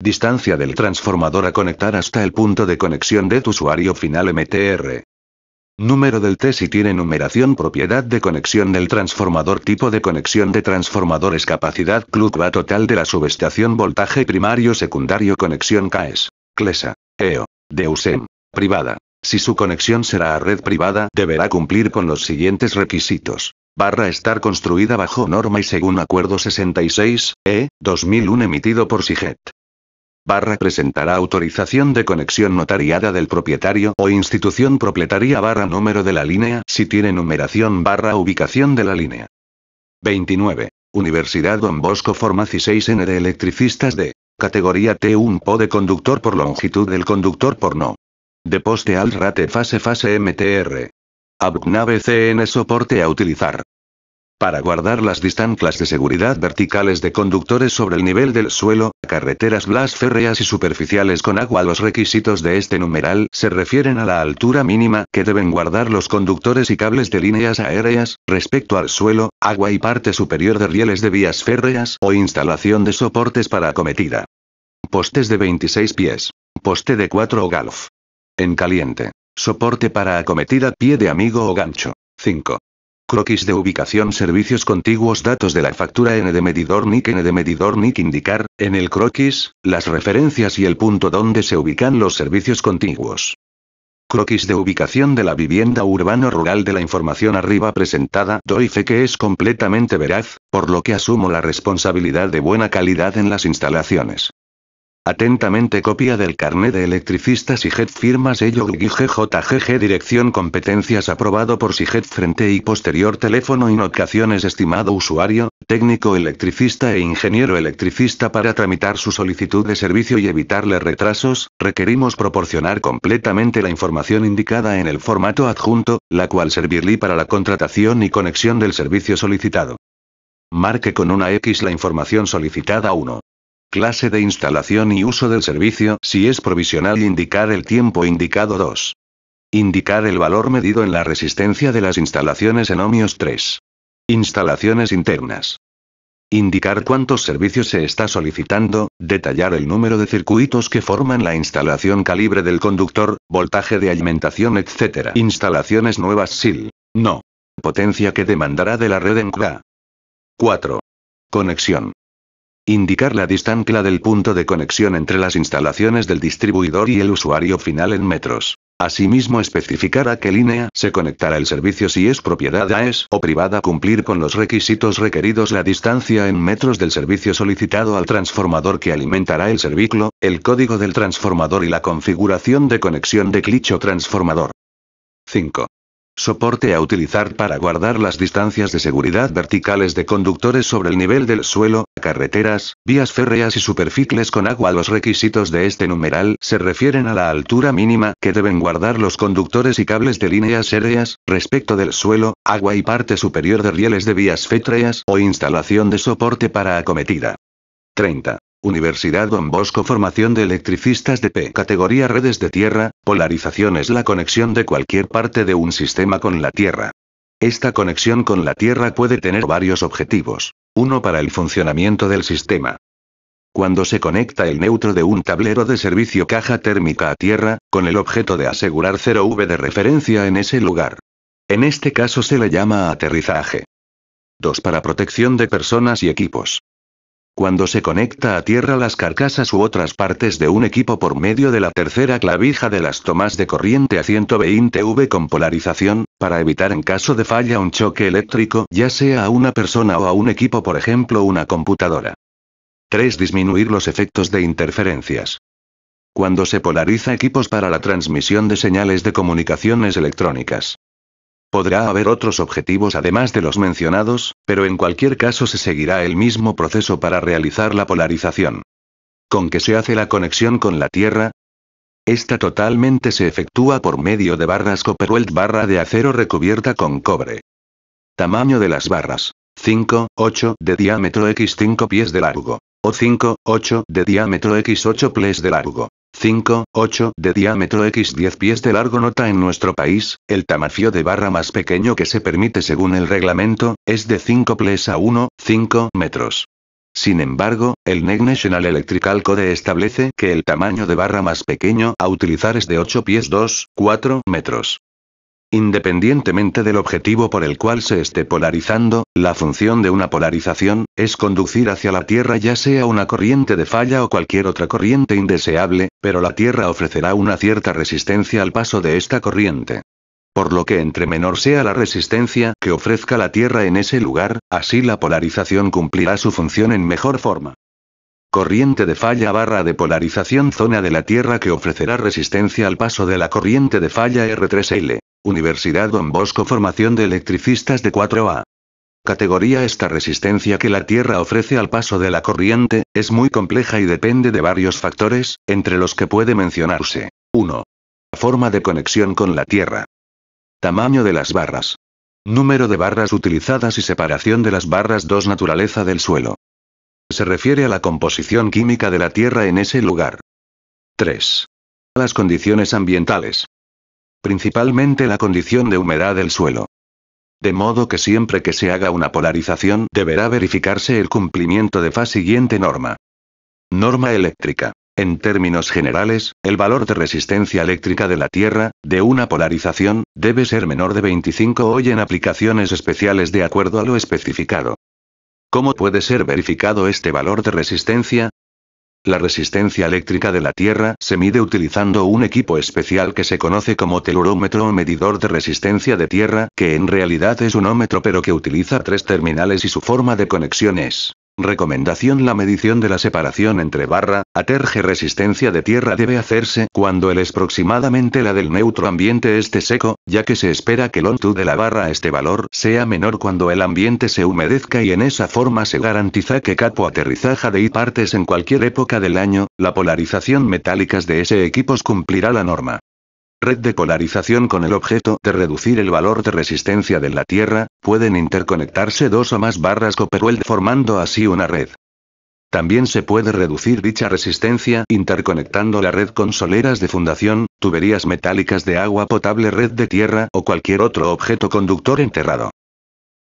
Distancia del transformador a conectar hasta el punto de conexión de tu usuario final MTR. Número del T si tiene numeración propiedad de conexión del transformador tipo de conexión de transformadores capacidad Va total de la subestación voltaje primario secundario conexión CAES. CLESA. EO. DEUSEM. Privada. Si su conexión será a red privada, deberá cumplir con los siguientes requisitos. Barra estar construida bajo norma y según Acuerdo 66, E, 2001 emitido por SIGET barra presentará autorización de conexión notariada del propietario o institución propietaria barra número de la línea si tiene numeración barra ubicación de la línea. 29. Universidad Don Bosco Formaci 6N de electricistas de categoría T1 PO de conductor por longitud del conductor por no. De poste al rate fase fase MTR. Abnave CN soporte a utilizar para guardar las distancias de seguridad verticales de conductores sobre el nivel del suelo, carreteras blas férreas y superficiales con agua. Los requisitos de este numeral se refieren a la altura mínima que deben guardar los conductores y cables de líneas aéreas, respecto al suelo, agua y parte superior de rieles de vías férreas o instalación de soportes para acometida. Postes de 26 pies. Poste de 4 o galf. En caliente. Soporte para acometida pie de amigo o gancho. 5. Croquis de ubicación servicios contiguos datos de la factura N de medidor NIC N de medidor NIC indicar, en el croquis, las referencias y el punto donde se ubican los servicios contiguos. Croquis de ubicación de la vivienda urbano-rural de la información arriba presentada doy fe que es completamente veraz, por lo que asumo la responsabilidad de buena calidad en las instalaciones. Atentamente copia del carnet de electricista SIGET firma sello GJGG dirección competencias aprobado por SIGET frente y posterior teléfono notaciones estimado usuario, técnico electricista e ingeniero electricista para tramitar su solicitud de servicio y evitarle retrasos, requerimos proporcionar completamente la información indicada en el formato adjunto, la cual servirle para la contratación y conexión del servicio solicitado. Marque con una X la información solicitada 1. Clase de instalación y uso del servicio si es provisional indicar el tiempo indicado 2. Indicar el valor medido en la resistencia de las instalaciones en ohmios 3. Instalaciones internas. Indicar cuántos servicios se está solicitando, detallar el número de circuitos que forman la instalación calibre del conductor, voltaje de alimentación, etc. Instalaciones nuevas SIL. No. Potencia que demandará de la red en CRA. 4. Conexión. Indicar la distancia del punto de conexión entre las instalaciones del distribuidor y el usuario final en metros. Asimismo especificar a qué línea se conectará el servicio si es propiedad AES o privada cumplir con los requisitos requeridos la distancia en metros del servicio solicitado al transformador que alimentará el serviclo, el código del transformador y la configuración de conexión de clicho transformador. 5 soporte a utilizar para guardar las distancias de seguridad verticales de conductores sobre el nivel del suelo, carreteras, vías férreas y superficies con agua. Los requisitos de este numeral se refieren a la altura mínima que deben guardar los conductores y cables de líneas aéreas, respecto del suelo, agua y parte superior de rieles de vías fétreas o instalación de soporte para acometida. 30. Universidad Don Bosco Formación de electricistas de P categoría redes de tierra, polarización es la conexión de cualquier parte de un sistema con la Tierra. Esta conexión con la Tierra puede tener varios objetivos, uno para el funcionamiento del sistema. Cuando se conecta el neutro de un tablero de servicio caja térmica a Tierra, con el objeto de asegurar 0V de referencia en ese lugar. En este caso se le llama aterrizaje. 2. Para protección de personas y equipos. Cuando se conecta a tierra las carcasas u otras partes de un equipo por medio de la tercera clavija de las tomas de corriente a 120 V con polarización, para evitar en caso de falla un choque eléctrico ya sea a una persona o a un equipo por ejemplo una computadora. 3. Disminuir los efectos de interferencias. Cuando se polariza equipos para la transmisión de señales de comunicaciones electrónicas. Podrá haber otros objetivos además de los mencionados, pero en cualquier caso se seguirá el mismo proceso para realizar la polarización. ¿Con qué se hace la conexión con la Tierra? Esta totalmente se efectúa por medio de barras Copperweld barra de acero recubierta con cobre. Tamaño de las barras. 5, 8 de diámetro x 5 pies de largo. O 5, 8 de diámetro x 8 pies de largo. 5, 8 de diámetro x 10 pies de largo nota en nuestro país, el tamaño de barra más pequeño que se permite según el reglamento, es de 5 ples a 1, 5 metros. Sin embargo, el NEC National Electrical Code establece que el tamaño de barra más pequeño a utilizar es de 8 pies 2, 4 metros. Independientemente del objetivo por el cual se esté polarizando, la función de una polarización, es conducir hacia la Tierra ya sea una corriente de falla o cualquier otra corriente indeseable, pero la Tierra ofrecerá una cierta resistencia al paso de esta corriente. Por lo que entre menor sea la resistencia que ofrezca la Tierra en ese lugar, así la polarización cumplirá su función en mejor forma. Corriente de falla barra de polarización zona de la Tierra que ofrecerá resistencia al paso de la corriente de falla R3L. Universidad Don Bosco Formación de Electricistas de 4A. Categoría Esta resistencia que la Tierra ofrece al paso de la corriente, es muy compleja y depende de varios factores, entre los que puede mencionarse. 1. Forma de conexión con la Tierra. Tamaño de las barras. Número de barras utilizadas y separación de las barras 2. Naturaleza del suelo. Se refiere a la composición química de la Tierra en ese lugar. 3. Las condiciones ambientales principalmente la condición de humedad del suelo. De modo que siempre que se haga una polarización deberá verificarse el cumplimiento de fa siguiente norma. Norma eléctrica. En términos generales, el valor de resistencia eléctrica de la Tierra, de una polarización, debe ser menor de 25 hoy en aplicaciones especiales de acuerdo a lo especificado. ¿Cómo puede ser verificado este valor de resistencia? La resistencia eléctrica de la Tierra se mide utilizando un equipo especial que se conoce como telurómetro o medidor de resistencia de Tierra, que en realidad es un ómetro pero que utiliza tres terminales y su forma de conexión es Recomendación La medición de la separación entre barra, aterge resistencia de tierra debe hacerse cuando el es aproximadamente la del neutro ambiente esté seco, ya que se espera que el on-tube de la barra este valor sea menor cuando el ambiente se humedezca y en esa forma se garantiza que capo aterrizaja de y partes en cualquier época del año, la polarización metálicas de ese equipos cumplirá la norma red de polarización con el objeto de reducir el valor de resistencia de la Tierra, pueden interconectarse dos o más barras Copperweld formando así una red. También se puede reducir dicha resistencia interconectando la red con soleras de fundación, tuberías metálicas de agua potable, red de tierra o cualquier otro objeto conductor enterrado.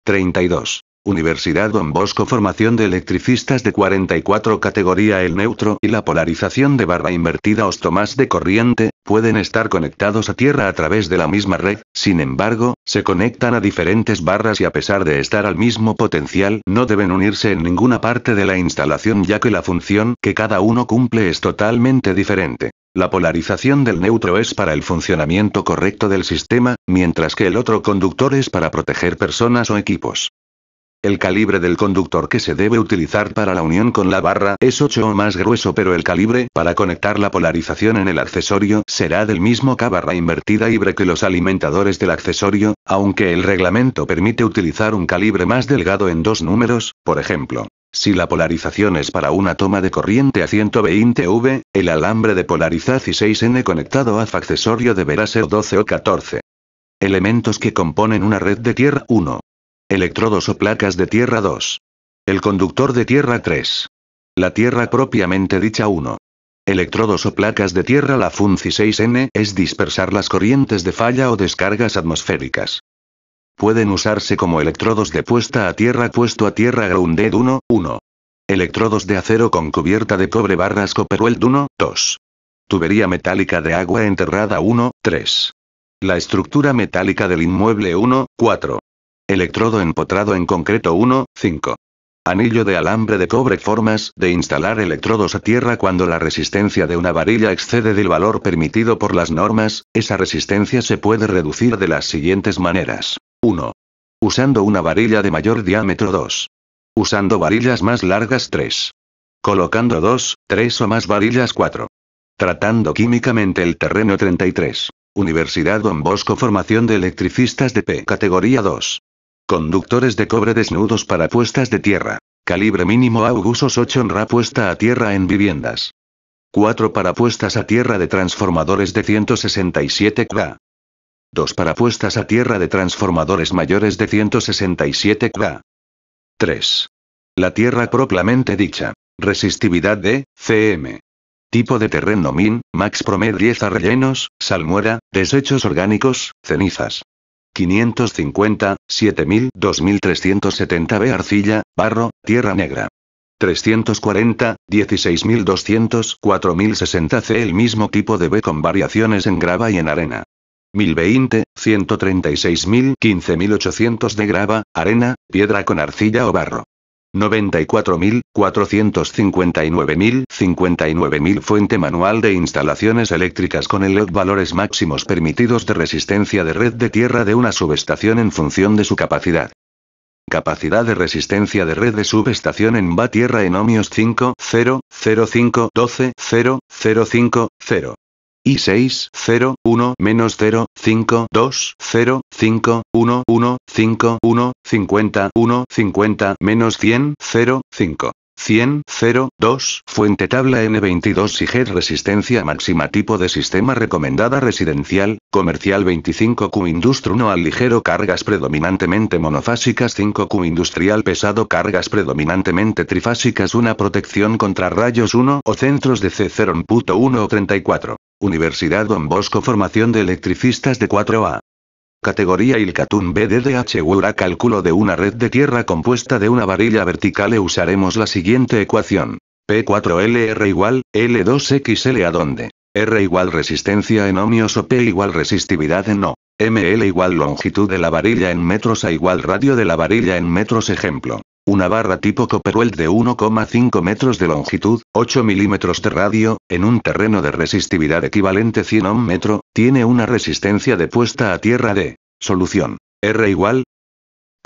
32. Universidad Don Bosco formación de electricistas de 44 categoría el neutro y la polarización de barra invertida o tomás de corriente, pueden estar conectados a tierra a través de la misma red, sin embargo, se conectan a diferentes barras y a pesar de estar al mismo potencial no deben unirse en ninguna parte de la instalación ya que la función que cada uno cumple es totalmente diferente. La polarización del neutro es para el funcionamiento correcto del sistema, mientras que el otro conductor es para proteger personas o equipos. El calibre del conductor que se debe utilizar para la unión con la barra es 8 o más grueso pero el calibre para conectar la polarización en el accesorio será del mismo K barra invertida libre que los alimentadores del accesorio, aunque el reglamento permite utilizar un calibre más delgado en dos números, por ejemplo. Si la polarización es para una toma de corriente a 120 V, el alambre de polarización y 6N conectado a accesorio deberá ser 12 o 14. Elementos que componen una red de tierra 1. Electrodos o placas de Tierra 2. El conductor de Tierra 3. La Tierra propiamente dicha 1. Electrodos o placas de Tierra La FUNCI 6N es dispersar las corrientes de falla o descargas atmosféricas. Pueden usarse como electrodos de puesta a tierra puesto a tierra Grounded 1, 1. Electrodos de acero con cubierta de cobre barras Copperweld 1, 2. Tubería metálica de agua enterrada 1, 3. La estructura metálica del inmueble 1, 4. Electrodo empotrado en concreto 1, 5. Anillo de alambre de cobre formas de instalar electrodos a tierra cuando la resistencia de una varilla excede del valor permitido por las normas, esa resistencia se puede reducir de las siguientes maneras. 1. Usando una varilla de mayor diámetro 2. Usando varillas más largas 3. Colocando 2, 3 o más varillas 4. Tratando químicamente el terreno 33. Universidad Don Bosco Formación de Electricistas de P. Categoría 2. Conductores de cobre desnudos para puestas de tierra. Calibre mínimo Augusos 8 en puesta a tierra en viviendas. 4 para puestas a tierra de transformadores de 167 kVA. 2 para puestas a tierra de transformadores mayores de 167 kVA. 3. La tierra propiamente dicha. Resistividad de, CM. Tipo de terreno min, max promed 10 a rellenos, salmuera, desechos orgánicos, cenizas. 550, 7000, 2370 B. Arcilla, Barro, Tierra Negra. 340, 16200, 4060 C. El mismo tipo de B con variaciones en grava y en arena. 1020, 136.000, 15.800 de grava, arena, piedra con arcilla o barro. 94.459.59.000 Fuente manual de instalaciones eléctricas con el LED valores máximos permitidos de resistencia de red de tierra de una subestación en función de su capacidad. Capacidad de resistencia de red de subestación en va tierra en ohmios 5, 0, 0, 5, 12, 0, 0, 5, 0 y 6, 0, 1, menos 0, 5, 2, 0, 5, 1, 1, 5, 1, 50, 1, 50, menos 100, 0, 5. 100, 0, 2, fuente tabla N22 SIGER resistencia máxima tipo de sistema recomendada residencial, comercial 25Q industro 1 al ligero cargas predominantemente monofásicas 5Q industrial pesado cargas predominantemente trifásicas una protección contra rayos 1 o centros de C0.1 o 34. Universidad Don Bosco Formación de Electricistas de 4A. Categoría Ilcatún BDDH Cálculo de una red de tierra compuesta de una varilla vertical e usaremos la siguiente ecuación. P4LR igual, L2XL a donde. R igual resistencia en ohmios o P igual resistividad en O. ML igual longitud de la varilla en metros a igual radio de la varilla en metros ejemplo. Una barra tipo Copperwell de 1,5 metros de longitud, 8 milímetros de radio, en un terreno de resistividad equivalente 100 ohm metro, tiene una resistencia de puesta a tierra de solución. R igual,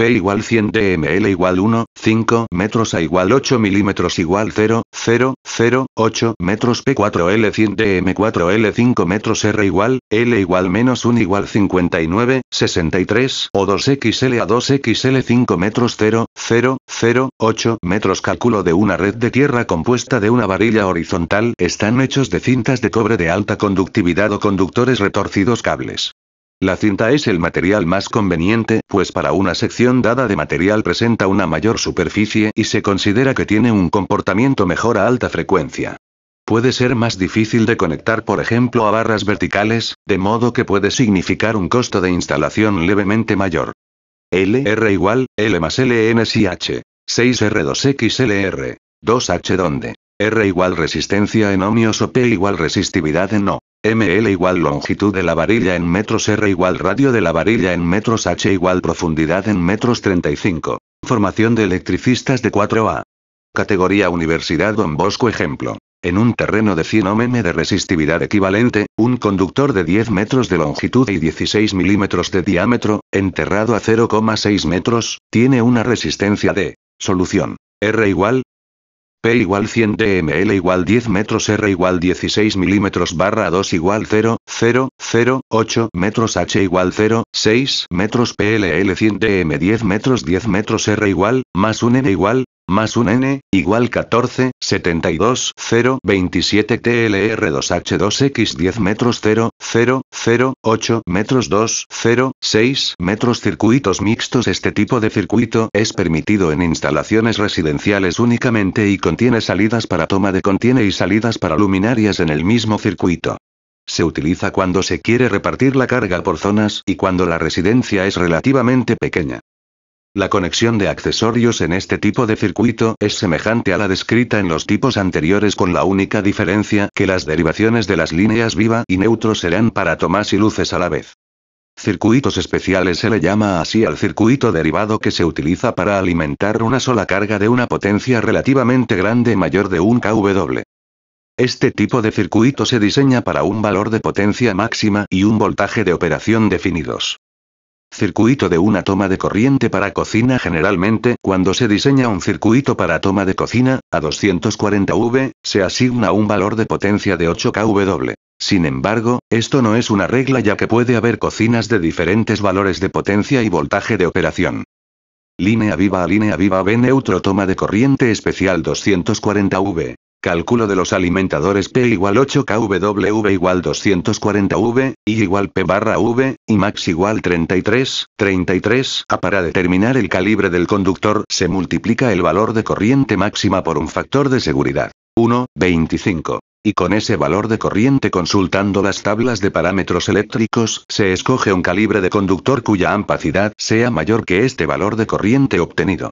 P igual 100 dml igual 1, 5 metros a igual 8 milímetros igual 0, 0, 0, 8 metros P4L 100 dm4L 5 metros R igual, L igual menos 1 igual 59, 63 o 2XL a 2XL 5 metros 0, 0, 0, 8 metros Cálculo de una red de tierra compuesta de una varilla horizontal están hechos de cintas de cobre de alta conductividad o conductores retorcidos cables. La cinta es el material más conveniente, pues para una sección dada de material presenta una mayor superficie y se considera que tiene un comportamiento mejor a alta frecuencia. Puede ser más difícil de conectar por ejemplo a barras verticales, de modo que puede significar un costo de instalación levemente mayor. LR igual, L más LN si H. 6R2XLR. 2H donde. R igual resistencia en ohmios o P igual resistividad en O. ML igual longitud de la varilla en metros R igual radio de la varilla en metros H igual profundidad en metros 35. Formación de electricistas de 4A. Categoría Universidad Don Bosco Ejemplo. En un terreno de 100 ohm de resistividad equivalente, un conductor de 10 metros de longitud y 16 milímetros de diámetro, enterrado a 0,6 metros, tiene una resistencia de solución. R igual, P igual 100 dml igual 10 metros R igual 16 milímetros barra 2 igual 0, 0, 0, 8 metros H igual 0, 6 metros PLL 100 dm 10 metros 10 metros R igual, más un N igual, más un n, igual 14, 72, 0, 27 TLR2H2X10 metros 0, 0, 0, 8 metros 2, 0, 6 metros circuitos mixtos Este tipo de circuito es permitido en instalaciones residenciales únicamente y contiene salidas para toma de contiene y salidas para luminarias en el mismo circuito. Se utiliza cuando se quiere repartir la carga por zonas y cuando la residencia es relativamente pequeña. La conexión de accesorios en este tipo de circuito es semejante a la descrita en los tipos anteriores con la única diferencia que las derivaciones de las líneas viva y neutro serán para tomas y luces a la vez. Circuitos especiales se le llama así al circuito derivado que se utiliza para alimentar una sola carga de una potencia relativamente grande mayor de un kW. Este tipo de circuito se diseña para un valor de potencia máxima y un voltaje de operación definidos. Circuito de una toma de corriente para cocina Generalmente cuando se diseña un circuito para toma de cocina, a 240V, se asigna un valor de potencia de 8 kW. Sin embargo, esto no es una regla ya que puede haber cocinas de diferentes valores de potencia y voltaje de operación. Línea viva a línea viva B neutro toma de corriente especial 240V. Cálculo de los alimentadores P igual 8KW igual 240V, I igual P barra V, y Max igual 33, 33. A para determinar el calibre del conductor se multiplica el valor de corriente máxima por un factor de seguridad. 1, 25. Y con ese valor de corriente consultando las tablas de parámetros eléctricos, se escoge un calibre de conductor cuya ampacidad sea mayor que este valor de corriente obtenido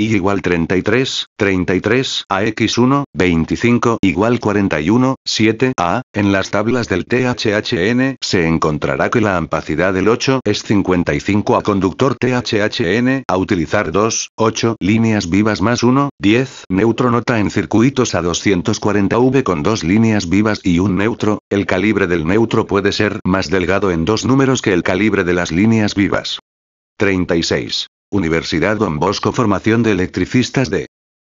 igual 33, 33 a X1, 25 igual 41, 7 a, en las tablas del THHN se encontrará que la ampacidad del 8 es 55 a conductor THHN a utilizar 2, 8 líneas vivas más 1, 10 neutro nota en circuitos a 240V con 2 líneas vivas y un neutro, el calibre del neutro puede ser más delgado en dos números que el calibre de las líneas vivas. 36. Universidad Don Bosco Formación de Electricistas de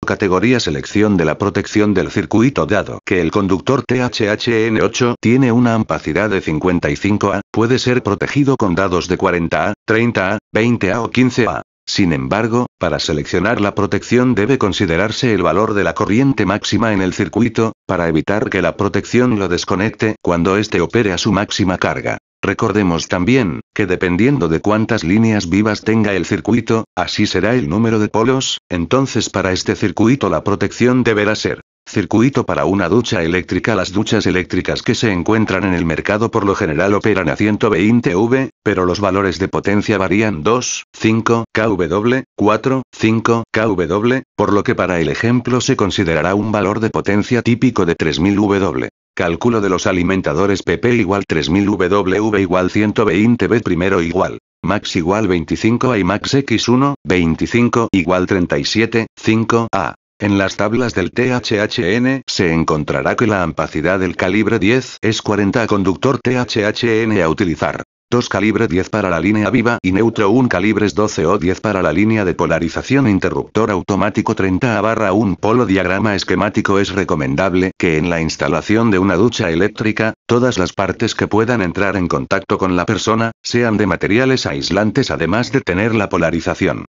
categoría Selección de la protección del circuito dado que el conductor THHN8 tiene una ampacidad de 55A, puede ser protegido con dados de 40A, 30A, 20A o 15A. Sin embargo, para seleccionar la protección debe considerarse el valor de la corriente máxima en el circuito, para evitar que la protección lo desconecte cuando éste opere a su máxima carga. Recordemos también, que dependiendo de cuántas líneas vivas tenga el circuito, así será el número de polos, entonces para este circuito la protección deberá ser. Circuito para una ducha eléctrica Las duchas eléctricas que se encuentran en el mercado por lo general operan a 120 V, pero los valores de potencia varían 2, 5, kW, 4, 5, kW, por lo que para el ejemplo se considerará un valor de potencia típico de 3000 W. Cálculo de los alimentadores PP igual 3000 W igual 120 B primero igual. Max igual 25 A y Max X1, 25 igual 37, 5 A. En las tablas del THHN se encontrará que la ampacidad del calibre 10 es 40 a conductor THHN a utilizar. 2 calibre 10 para la línea viva y neutro 1 calibre 12 o 10 para la línea de polarización interruptor automático 30 a barra 1 polo diagrama esquemático es recomendable que en la instalación de una ducha eléctrica, todas las partes que puedan entrar en contacto con la persona, sean de materiales aislantes además de tener la polarización.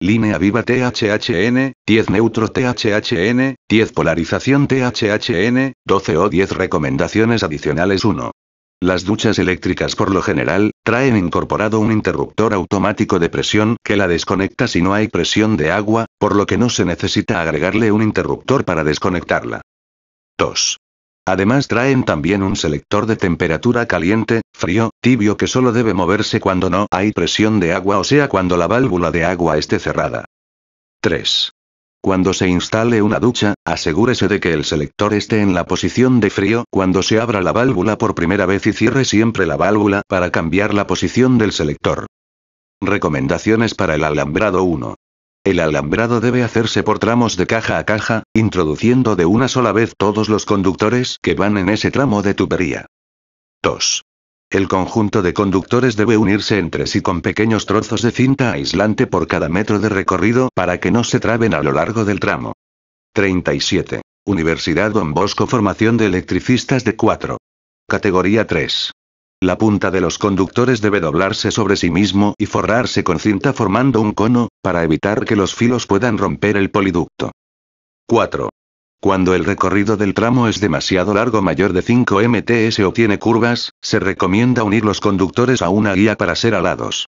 Línea viva THHN, 10 neutro THHN, 10 polarización THHN, 12 o 10 recomendaciones adicionales 1. Las duchas eléctricas por lo general, traen incorporado un interruptor automático de presión que la desconecta si no hay presión de agua, por lo que no se necesita agregarle un interruptor para desconectarla. 2. Además traen también un selector de temperatura caliente, frío, tibio que solo debe moverse cuando no hay presión de agua o sea cuando la válvula de agua esté cerrada. 3. Cuando se instale una ducha, asegúrese de que el selector esté en la posición de frío cuando se abra la válvula por primera vez y cierre siempre la válvula para cambiar la posición del selector. Recomendaciones para el alambrado 1. El alambrado debe hacerse por tramos de caja a caja, introduciendo de una sola vez todos los conductores que van en ese tramo de tubería. 2. El conjunto de conductores debe unirse entre sí con pequeños trozos de cinta aislante por cada metro de recorrido para que no se traben a lo largo del tramo. 37. Universidad Don Bosco Formación de Electricistas de 4. Categoría 3. La punta de los conductores debe doblarse sobre sí mismo y forrarse con cinta formando un cono, para evitar que los filos puedan romper el poliducto. 4. Cuando el recorrido del tramo es demasiado largo mayor de 5 mts o tiene curvas, se recomienda unir los conductores a una guía para ser alados.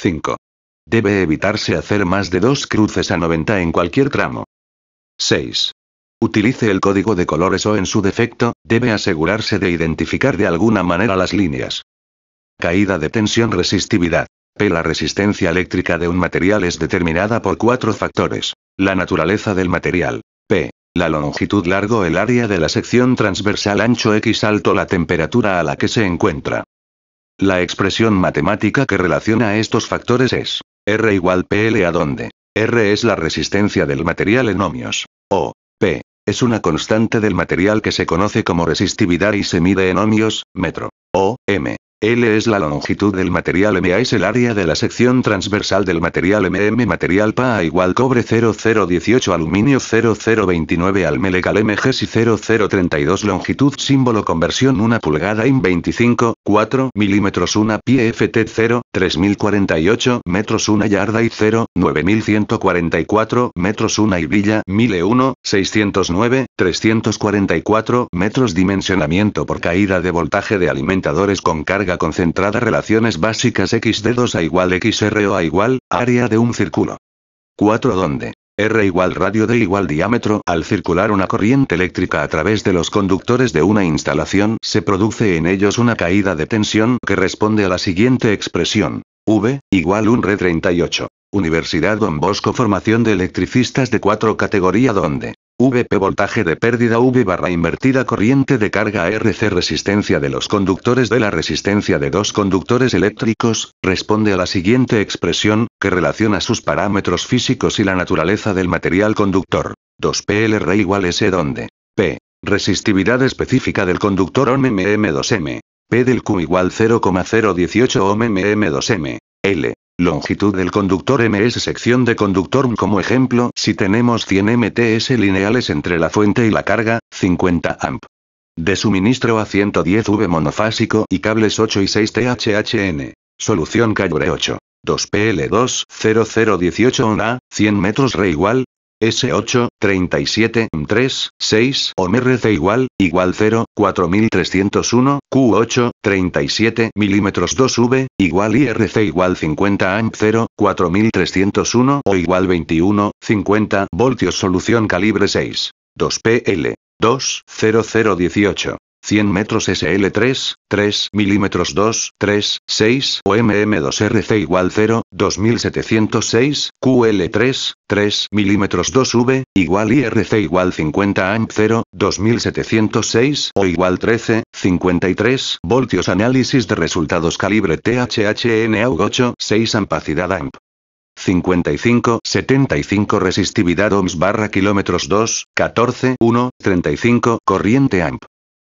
5. Debe evitarse hacer más de dos cruces a 90 en cualquier tramo. 6. Utilice el código de colores o en su defecto, debe asegurarse de identificar de alguna manera las líneas. Caída de tensión resistividad. P. La resistencia eléctrica de un material es determinada por cuatro factores. La naturaleza del material. P. La longitud largo el área de la sección transversal ancho x alto la temperatura a la que se encuentra. La expresión matemática que relaciona estos factores es R igual PL a donde R es la resistencia del material en ohmios. O, P, es una constante del material que se conoce como resistividad y se mide en ohmios, metro. O, M, L es la longitud del material MA es el área de la sección transversal del material MM material PA igual cobre 0018 aluminio 0029 almelegal MG si 0032 longitud símbolo conversión 1 pulgada en 25, 4 milímetros 1 pie FT 0, 3048 metros 1 yarda y 0, 9144 metros 1 y brilla 1 609, 344 metros dimensionamiento por caída de voltaje de alimentadores con carga concentrada relaciones básicas x de 2 a igual xr o a igual, área de un círculo. 4 donde R igual radio de igual diámetro al circular una corriente eléctrica a través de los conductores de una instalación se produce en ellos una caída de tensión que responde a la siguiente expresión. V, igual un re 38 Universidad Don Bosco Formación de electricistas de 4 categoría donde VP voltaje de pérdida V barra invertida corriente de carga RC resistencia de los conductores de la resistencia de dos conductores eléctricos, responde a la siguiente expresión, que relaciona sus parámetros físicos y la naturaleza del material conductor. 2PLR igual S donde P. Resistividad específica del conductor ohm 2 m P del Q igual 0,018 ohm 2 m L. Longitud del conductor MS sección de conductor como ejemplo si tenemos 100 MTS lineales entre la fuente y la carga, 50 amp. De suministro a 110 V monofásico y cables 8 y 6 THHN. Solución Cayure 8. 2 PL2 0018 a 100 metros re igual, S8, 37, 3, 6, OMRC igual, igual 0, 4301, Q8, 37 mm 2V, igual IRC igual 50 am 0, 4301 o igual 21, 50 voltios solución calibre 6. 2PL. 20018. 100 metros SL3, 3 milímetros 2, 3, 6 o MM2RC igual 0, 2706, QL3, 3 milímetros 2V, igual IRC igual 50 amp 0, 2706 o igual 13, 53 voltios análisis de resultados calibre THHN AUG 8, 6 ampacidad amp. 55, 75 resistividad ohms barra kilómetros 2, 14, 1, 35 corriente amp.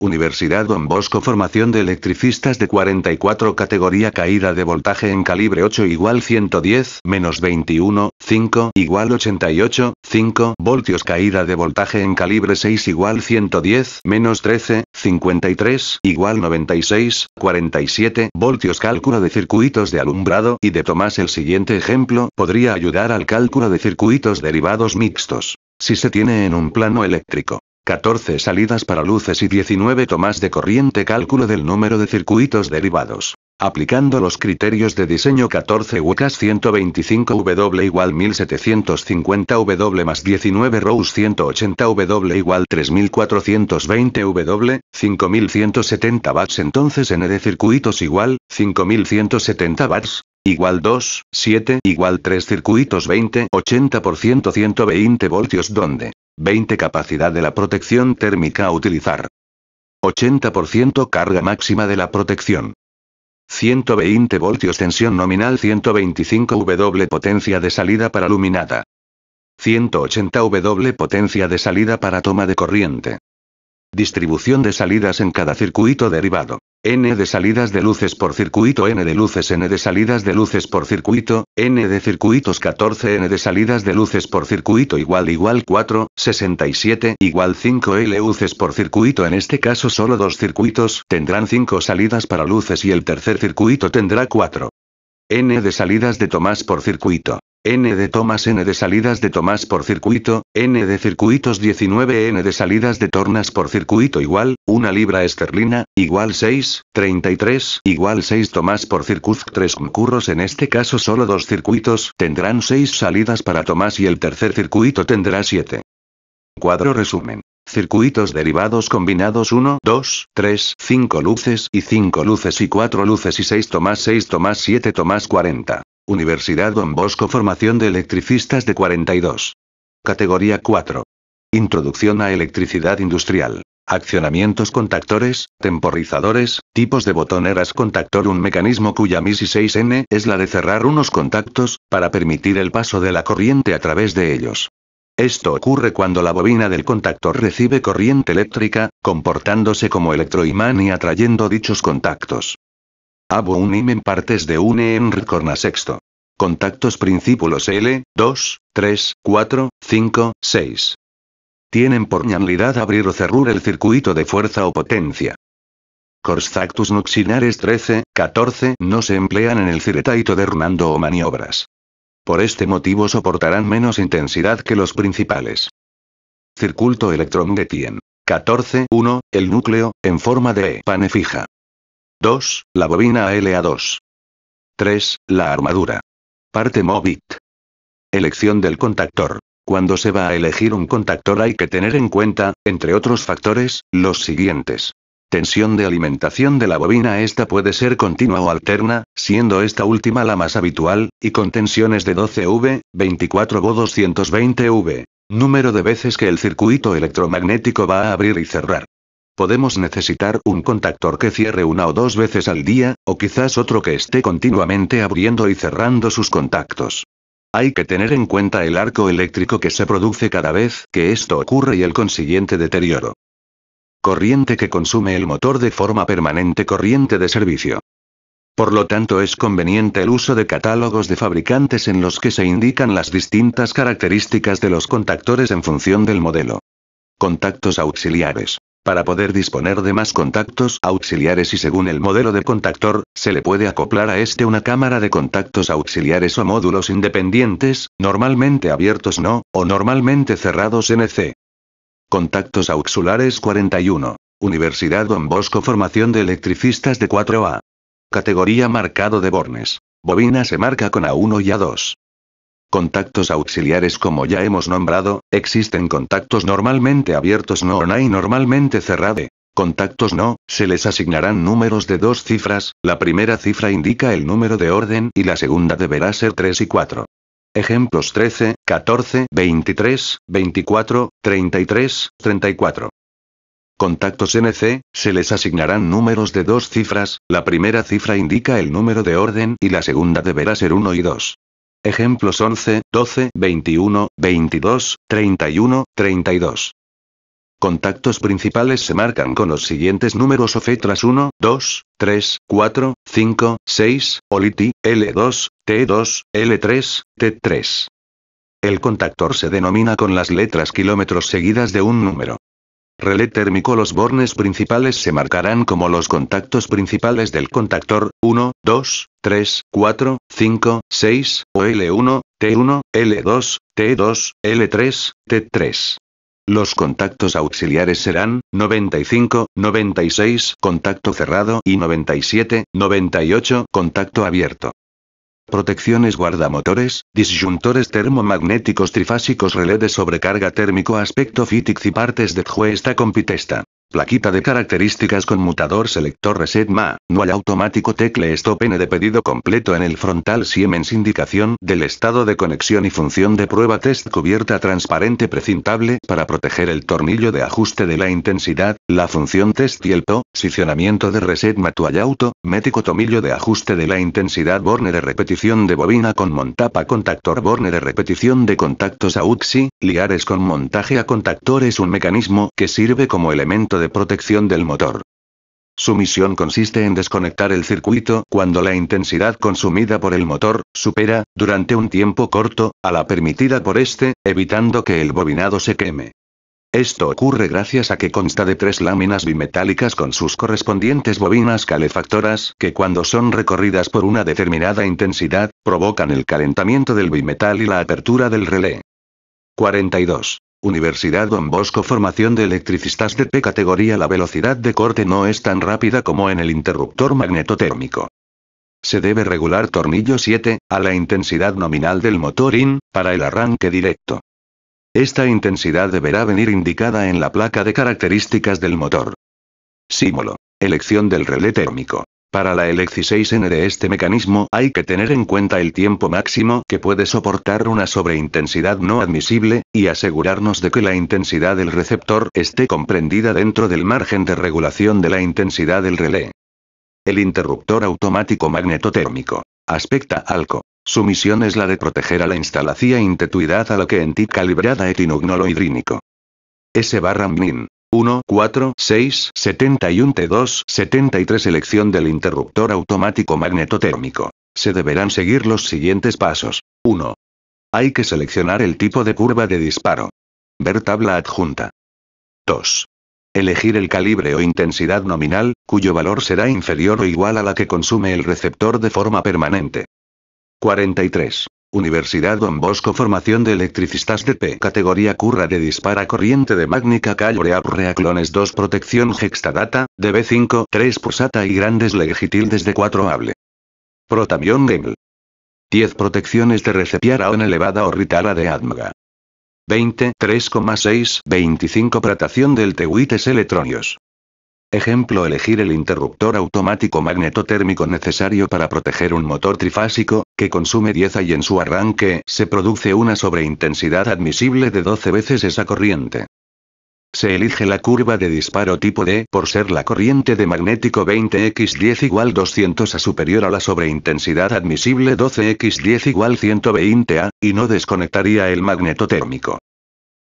Universidad Don Bosco Formación de electricistas de 44 categoría caída de voltaje en calibre 8 igual 110 menos 21, 5 igual 88, 5 voltios caída de voltaje en calibre 6 igual 110 menos 13, 53 igual 96, 47 voltios cálculo de circuitos de alumbrado y de Tomás el siguiente ejemplo podría ayudar al cálculo de circuitos derivados mixtos si se tiene en un plano eléctrico. 14 salidas para luces y 19 tomas de corriente cálculo del número de circuitos derivados. Aplicando los criterios de diseño 14 huecas 125 W igual 1750 W más 19 rows 180 W igual 3420 W, 5170 watts entonces N de circuitos igual, 5170 watts, igual 2, 7 igual 3 circuitos 20, 80 por 120 voltios donde 20 capacidad de la protección térmica a utilizar. 80% carga máxima de la protección. 120 voltios tensión nominal 125 W potencia de salida para luminada. 180 W potencia de salida para toma de corriente. Distribución de salidas en cada circuito derivado. N de salidas de luces por circuito, N de luces, N de salidas de luces por circuito, N de circuitos 14, N de salidas de luces por circuito igual igual 4, 67 igual 5 L luces por circuito. En este caso solo dos circuitos tendrán 5 salidas para luces y el tercer circuito tendrá 4. N de salidas de Tomás por circuito. N de tomas N de salidas de tomas por circuito, N de circuitos 19 N de salidas de tornas por circuito igual, 1 libra esterlina, igual 6, 33, igual 6 tomas por circuito 3 concurros en este caso solo dos circuitos tendrán 6 salidas para Tomás y el tercer circuito tendrá 7. Cuadro resumen. Circuitos derivados combinados 1, 2, 3, 5 luces y 5 luces y 4 luces y 6 tomas 6 tomas 7 tomas 40. Universidad Don Bosco Formación de Electricistas de 42. Categoría 4. Introducción a electricidad industrial. Accionamientos contactores, temporizadores, tipos de botoneras contactor Un mecanismo cuya MISI 6N es la de cerrar unos contactos, para permitir el paso de la corriente a través de ellos. Esto ocurre cuando la bobina del contactor recibe corriente eléctrica, comportándose como electroimán y atrayendo dichos contactos. Abo un e en partes de un e en rd-corna sexto. Contactos principulos L, 2, 3, 4, 5, 6. Tienen por ñanlidad abrir o cerrar el circuito de fuerza o potencia. Corsactus nuxinares 13, 14 no se emplean en el ciretaito de runando o maniobras. Por este motivo soportarán menos intensidad que los principales. Circulto electrón de Tien. 1 El núcleo, en forma de e pane fija. 2. La bobina LA2. 3. La armadura. Parte Mobit. Elección del contactor. Cuando se va a elegir un contactor hay que tener en cuenta, entre otros factores, los siguientes. Tensión de alimentación de la bobina esta puede ser continua o alterna, siendo esta última la más habitual, y con tensiones de 12V, 24V o 220V. Número de veces que el circuito electromagnético va a abrir y cerrar. Podemos necesitar un contactor que cierre una o dos veces al día, o quizás otro que esté continuamente abriendo y cerrando sus contactos. Hay que tener en cuenta el arco eléctrico que se produce cada vez que esto ocurre y el consiguiente deterioro. Corriente que consume el motor de forma permanente corriente de servicio. Por lo tanto es conveniente el uso de catálogos de fabricantes en los que se indican las distintas características de los contactores en función del modelo. Contactos auxiliares. Para poder disponer de más contactos auxiliares y según el modelo de contactor, se le puede acoplar a este una cámara de contactos auxiliares o módulos independientes, normalmente abiertos no, o normalmente cerrados NC. Contactos auxiliares 41. Universidad Don Bosco Formación de Electricistas de 4A. Categoría Marcado de Bornes. Bobina se marca con A1 y A2. Contactos auxiliares como ya hemos nombrado, existen contactos normalmente abiertos no no y normalmente cerrade. Contactos no, se les asignarán números de dos cifras, la primera cifra indica el número de orden y la segunda deberá ser 3 y 4. Ejemplos 13, 14, 23, 24, 33, 34. Contactos NC, se les asignarán números de dos cifras, la primera cifra indica el número de orden y la segunda deberá ser 1 y 2. Ejemplos 11, 12, 21, 22, 31, 32. Contactos principales se marcan con los siguientes números o e tras 1, 2, 3, 4, 5, 6, OLITI, L2, T2, L3, T3. El contactor se denomina con las letras kilómetros seguidas de un número. Relé térmico Los bornes principales se marcarán como los contactos principales del contactor, 1, 2, 3, 4, 5, 6, o L1, T1, L2, T2, L3, T3. Los contactos auxiliares serán 95, 96 contacto cerrado y 97, 98 contacto abierto protecciones guardamotores, disyuntores termomagnéticos trifásicos relé de sobrecarga térmico aspecto fitix y partes de e está compitesta. Plaquita de características con mutador selector reset MA, no hay automático tecle stop N de pedido completo en el frontal Siemens indicación del estado de conexión y función de prueba test cubierta transparente precintable para proteger el tornillo de ajuste de la intensidad, la función test y el PO, de reset hay auto, mético tomillo de ajuste de la intensidad borne de repetición de bobina con montapa contactor borne de repetición de contactos auxi, liares con montaje a contactores es un mecanismo que sirve como elemento de protección del motor. Su misión consiste en desconectar el circuito cuando la intensidad consumida por el motor supera, durante un tiempo corto, a la permitida por este, evitando que el bobinado se queme. Esto ocurre gracias a que consta de tres láminas bimetálicas con sus correspondientes bobinas calefactoras que cuando son recorridas por una determinada intensidad, provocan el calentamiento del bimetal y la apertura del relé. 42. Universidad Don Bosco Formación de electricistas de P categoría La velocidad de corte no es tan rápida como en el interruptor magnetotérmico. Se debe regular tornillo 7, a la intensidad nominal del motor IN, para el arranque directo. Esta intensidad deberá venir indicada en la placa de características del motor. Símbolo. Elección del relé térmico. Para la lxi 6 n de este mecanismo hay que tener en cuenta el tiempo máximo que puede soportar una sobreintensidad no admisible, y asegurarnos de que la intensidad del receptor esté comprendida dentro del margen de regulación de la intensidad del relé. El interruptor automático magnetotérmico. Aspecta alco. Su misión es la de proteger a la instalación intetuidad a la que en tip calibrada etinugnolo hidrínico. S barra 1, 4, 6, 71 T2, 73 del interruptor automático magnetotérmico. Se deberán seguir los siguientes pasos. 1. Hay que seleccionar el tipo de curva de disparo. Ver tabla adjunta. 2. Elegir el calibre o intensidad nominal, cuyo valor será inferior o igual a la que consume el receptor de forma permanente. 43. Universidad Don Bosco Formación de electricistas de P Categoría Curra de dispara corriente de magnica calore reaclones 2 Protección Hextadata, DB5 3 Pulsata y grandes legitil desde 4 Hable Protamión game 10 Protecciones de recepiara una elevada orritara de Admga. 20 3,6 25 Pratación del Tehuites electronios Ejemplo elegir el interruptor automático magnetotérmico necesario para proteger un motor trifásico, que consume 10 A y en su arranque se produce una sobreintensidad admisible de 12 veces esa corriente. Se elige la curva de disparo tipo D por ser la corriente de magnético 20x10 igual 200 a superior a la sobreintensidad admisible 12x10 igual 120 a, y no desconectaría el magnetotérmico.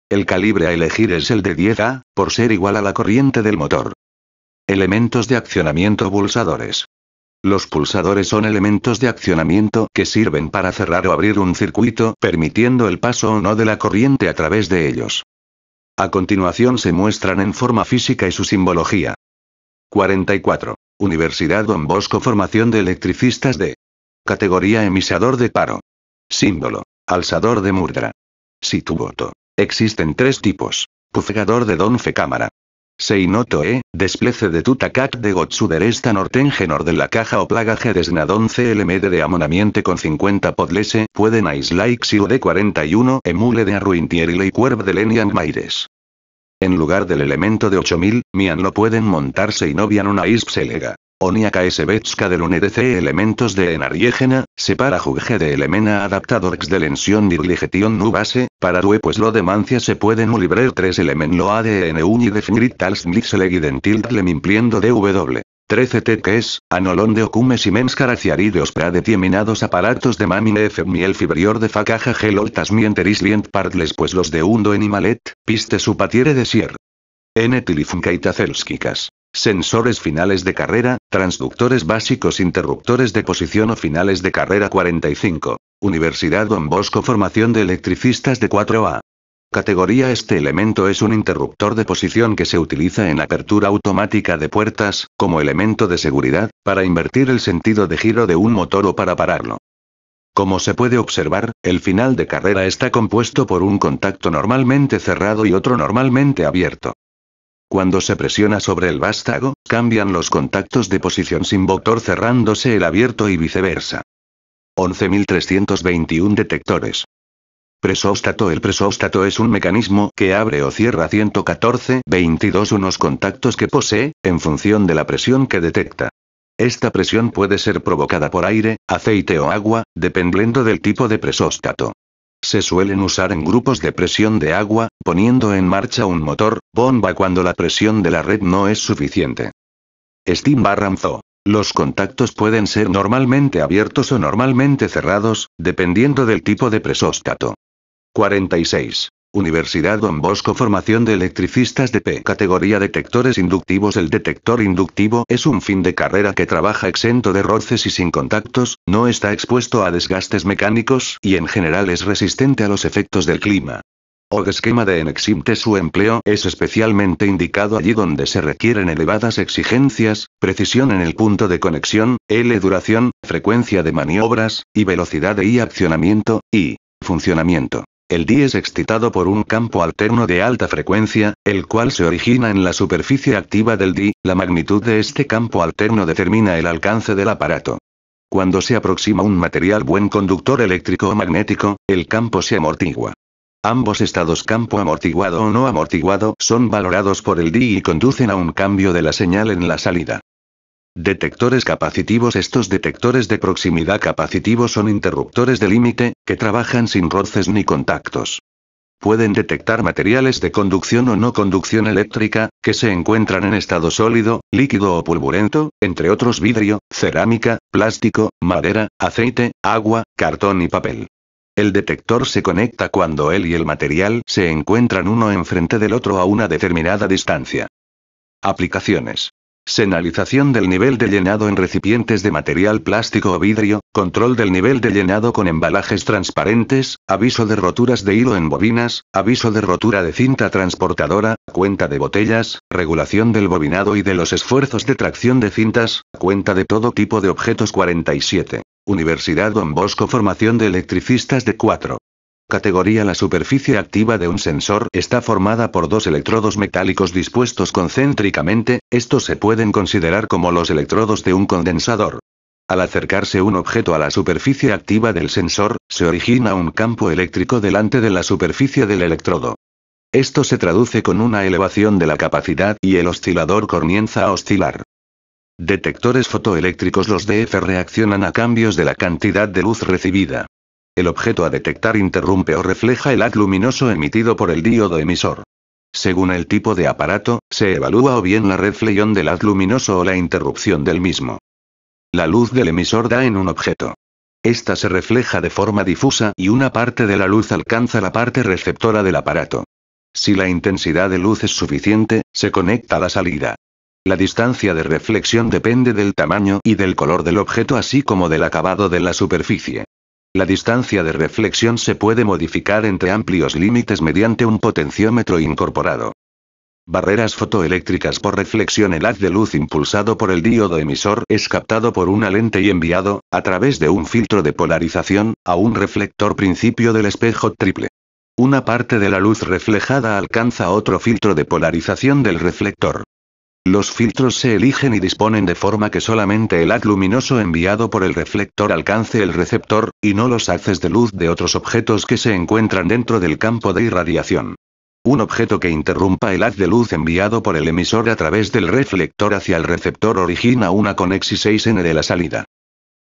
El calibre a elegir es el de 10A, por ser igual a la corriente del motor. Elementos de accionamiento pulsadores. Los pulsadores son elementos de accionamiento que sirven para cerrar o abrir un circuito, permitiendo el paso o no de la corriente a través de ellos. A continuación se muestran en forma física y su simbología. 44. Universidad Don Bosco Formación de Electricistas de Categoría Emisador de Paro. Símbolo. Alzador de Murdra. voto Existen tres tipos. Pufegador de Donfe Cámara e, desplece de Tutacat de Gotsuder esta nortengenor de la caja o plaga plagaje 11 LMD de amonamiento con 50 podlese, pueden y y de 41 emule de arruintier y cuerv de lenian maires. En lugar del elemento de 8000, mian lo pueden montarse y novian una isp ONIAKA Esebetska de elementos de enariegena, separa JUGGE de elemena adaptadorx de lensión dirligetion nu base, para due pues lo de mancia se pueden mulibrer tres elemen lo ADN e e un y definir tal de impliendo DW. 13 t que anolon de ocumes y DE pra determinados aparatos de mamine f miel fibrior de facaja geloltas mienteris lient partles pues los de hundo en piste su patiere de sier. N sensores finales de carrera, transductores básicos, interruptores de posición o finales de carrera 45. Universidad Don Bosco Formación de Electricistas de 4A. Categoría Este elemento es un interruptor de posición que se utiliza en apertura automática de puertas, como elemento de seguridad, para invertir el sentido de giro de un motor o para pararlo. Como se puede observar, el final de carrera está compuesto por un contacto normalmente cerrado y otro normalmente abierto. Cuando se presiona sobre el vástago, cambian los contactos de posición sin vector cerrándose el abierto y viceversa. 11.321 detectores. Presóstato El presóstato es un mecanismo que abre o cierra 114-22 unos contactos que posee, en función de la presión que detecta. Esta presión puede ser provocada por aire, aceite o agua, dependiendo del tipo de presóstato. Se suelen usar en grupos de presión de agua, poniendo en marcha un motor, bomba cuando la presión de la red no es suficiente. Steam Barranzo. Los contactos pueden ser normalmente abiertos o normalmente cerrados, dependiendo del tipo de presóstato. 46. Universidad Don Bosco Formación de electricistas de P. Categoría Detectores inductivos El detector inductivo es un fin de carrera que trabaja exento de roces y sin contactos, no está expuesto a desgastes mecánicos y en general es resistente a los efectos del clima. O esquema de Eneximte su empleo es especialmente indicado allí donde se requieren elevadas exigencias, precisión en el punto de conexión, L duración, frecuencia de maniobras, y velocidad I accionamiento, y funcionamiento. El Di es excitado por un campo alterno de alta frecuencia, el cual se origina en la superficie activa del Di, la magnitud de este campo alterno determina el alcance del aparato. Cuando se aproxima un material buen conductor eléctrico o magnético, el campo se amortigua. Ambos estados campo amortiguado o no amortiguado son valorados por el DI y conducen a un cambio de la señal en la salida. Detectores capacitivos Estos detectores de proximidad capacitivos son interruptores de límite, que trabajan sin roces ni contactos. Pueden detectar materiales de conducción o no conducción eléctrica, que se encuentran en estado sólido, líquido o pulvurento, entre otros vidrio, cerámica, plástico, madera, aceite, agua, cartón y papel. El detector se conecta cuando él y el material se encuentran uno enfrente del otro a una determinada distancia. Aplicaciones. Señalización del nivel de llenado en recipientes de material plástico o vidrio, control del nivel de llenado con embalajes transparentes, aviso de roturas de hilo en bobinas, aviso de rotura de cinta transportadora, cuenta de botellas, regulación del bobinado y de los esfuerzos de tracción de cintas, cuenta de todo tipo de objetos 47. Universidad Don Bosco Formación de Electricistas de 4. Categoría La superficie activa de un sensor está formada por dos electrodos metálicos dispuestos concéntricamente, estos se pueden considerar como los electrodos de un condensador. Al acercarse un objeto a la superficie activa del sensor, se origina un campo eléctrico delante de la superficie del electrodo. Esto se traduce con una elevación de la capacidad y el oscilador comienza a oscilar. Detectores fotoeléctricos Los DF reaccionan a cambios de la cantidad de luz recibida el objeto a detectar interrumpe o refleja el haz luminoso emitido por el diodo emisor. Según el tipo de aparato, se evalúa o bien la reflexión del haz luminoso o la interrupción del mismo. La luz del emisor da en un objeto. Esta se refleja de forma difusa y una parte de la luz alcanza la parte receptora del aparato. Si la intensidad de luz es suficiente, se conecta a la salida. La distancia de reflexión depende del tamaño y del color del objeto así como del acabado de la superficie. La distancia de reflexión se puede modificar entre amplios límites mediante un potenciómetro incorporado. Barreras fotoeléctricas por reflexión El haz de luz impulsado por el diodo emisor es captado por una lente y enviado, a través de un filtro de polarización, a un reflector principio del espejo triple. Una parte de la luz reflejada alcanza otro filtro de polarización del reflector. Los filtros se eligen y disponen de forma que solamente el haz luminoso enviado por el reflector alcance el receptor, y no los haces de luz de otros objetos que se encuentran dentro del campo de irradiación. Un objeto que interrumpa el haz de luz enviado por el emisor a través del reflector hacia el receptor origina una conexión 6N de la salida.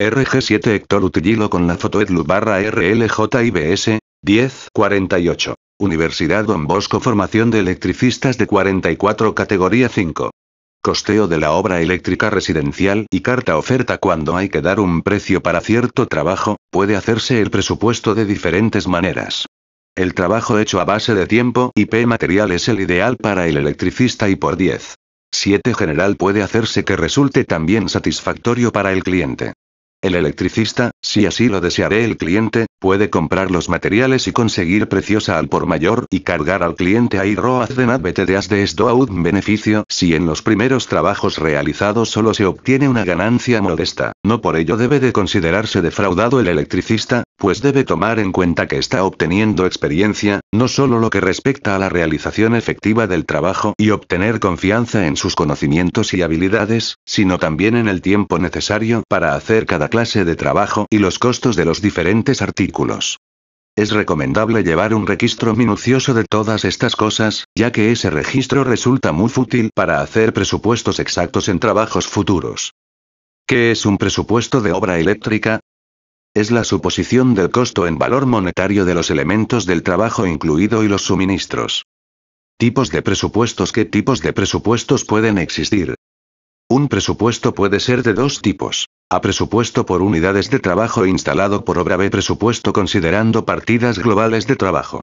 RG7 Héctor Utililo con la fotoedlu barra RLJIBS, 1048. Universidad Don Bosco Formación de Electricistas de 44 Categoría 5 costeo de la obra eléctrica residencial y carta oferta cuando hay que dar un precio para cierto trabajo, puede hacerse el presupuesto de diferentes maneras. El trabajo hecho a base de tiempo y P material es el ideal para el electricista y por 10. 7 general puede hacerse que resulte también satisfactorio para el cliente. El electricista, si así lo desearé el cliente, Puede comprar los materiales y conseguir preciosa al por mayor y cargar al cliente a IROAS de de un beneficio si en los primeros trabajos realizados solo se obtiene una ganancia modesta. No por ello debe de considerarse defraudado el electricista, pues debe tomar en cuenta que está obteniendo experiencia, no solo lo que respecta a la realización efectiva del trabajo y obtener confianza en sus conocimientos y habilidades, sino también en el tiempo necesario para hacer cada clase de trabajo y los costos de los diferentes artículos es recomendable llevar un registro minucioso de todas estas cosas, ya que ese registro resulta muy útil para hacer presupuestos exactos en trabajos futuros. ¿Qué es un presupuesto de obra eléctrica? Es la suposición del costo en valor monetario de los elementos del trabajo incluido y los suministros. Tipos de presupuestos ¿Qué tipos de presupuestos pueden existir? Un presupuesto puede ser de dos tipos. A presupuesto por unidades de trabajo instalado por obra B presupuesto considerando partidas globales de trabajo.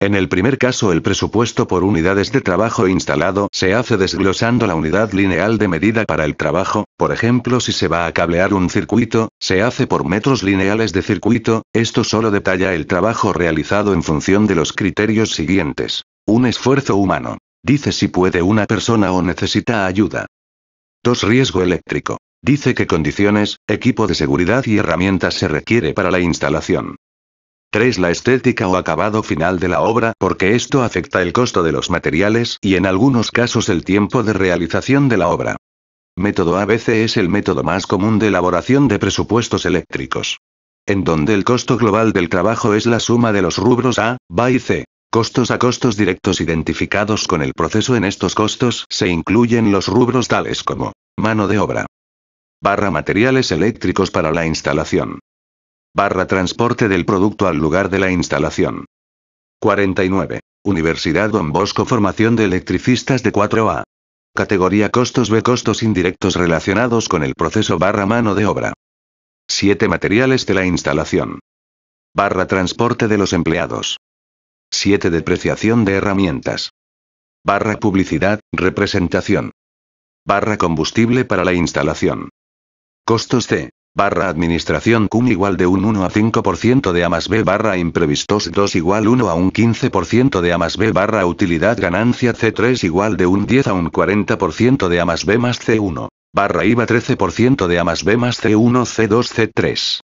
En el primer caso el presupuesto por unidades de trabajo instalado se hace desglosando la unidad lineal de medida para el trabajo, por ejemplo si se va a cablear un circuito, se hace por metros lineales de circuito, esto solo detalla el trabajo realizado en función de los criterios siguientes. Un esfuerzo humano. Dice si puede una persona o necesita ayuda. 2. Riesgo eléctrico. Dice qué condiciones, equipo de seguridad y herramientas se requiere para la instalación. 3. La estética o acabado final de la obra, porque esto afecta el costo de los materiales y en algunos casos el tiempo de realización de la obra. Método ABC es el método más común de elaboración de presupuestos eléctricos. En donde el costo global del trabajo es la suma de los rubros A, B y C. Costos a costos directos identificados con el proceso. En estos costos se incluyen los rubros tales como mano de obra, barra materiales eléctricos para la instalación. Barra transporte del producto al lugar de la instalación. 49. Universidad Don Bosco Formación de Electricistas de 4A. Categoría Costos B Costos indirectos relacionados con el proceso barra mano de obra. 7. Materiales de la instalación. Barra transporte de los empleados. 7. Depreciación de herramientas. Barra publicidad, representación. Barra combustible para la instalación. Costos C. Barra administración cum igual de un 1 a 5% de A más B barra imprevistos 2 igual 1 a un 15% de A más B barra utilidad ganancia C3 igual de un 10 a un 40% de A más B más C1. Barra IVA 13% de A más B más C1 C2 C3.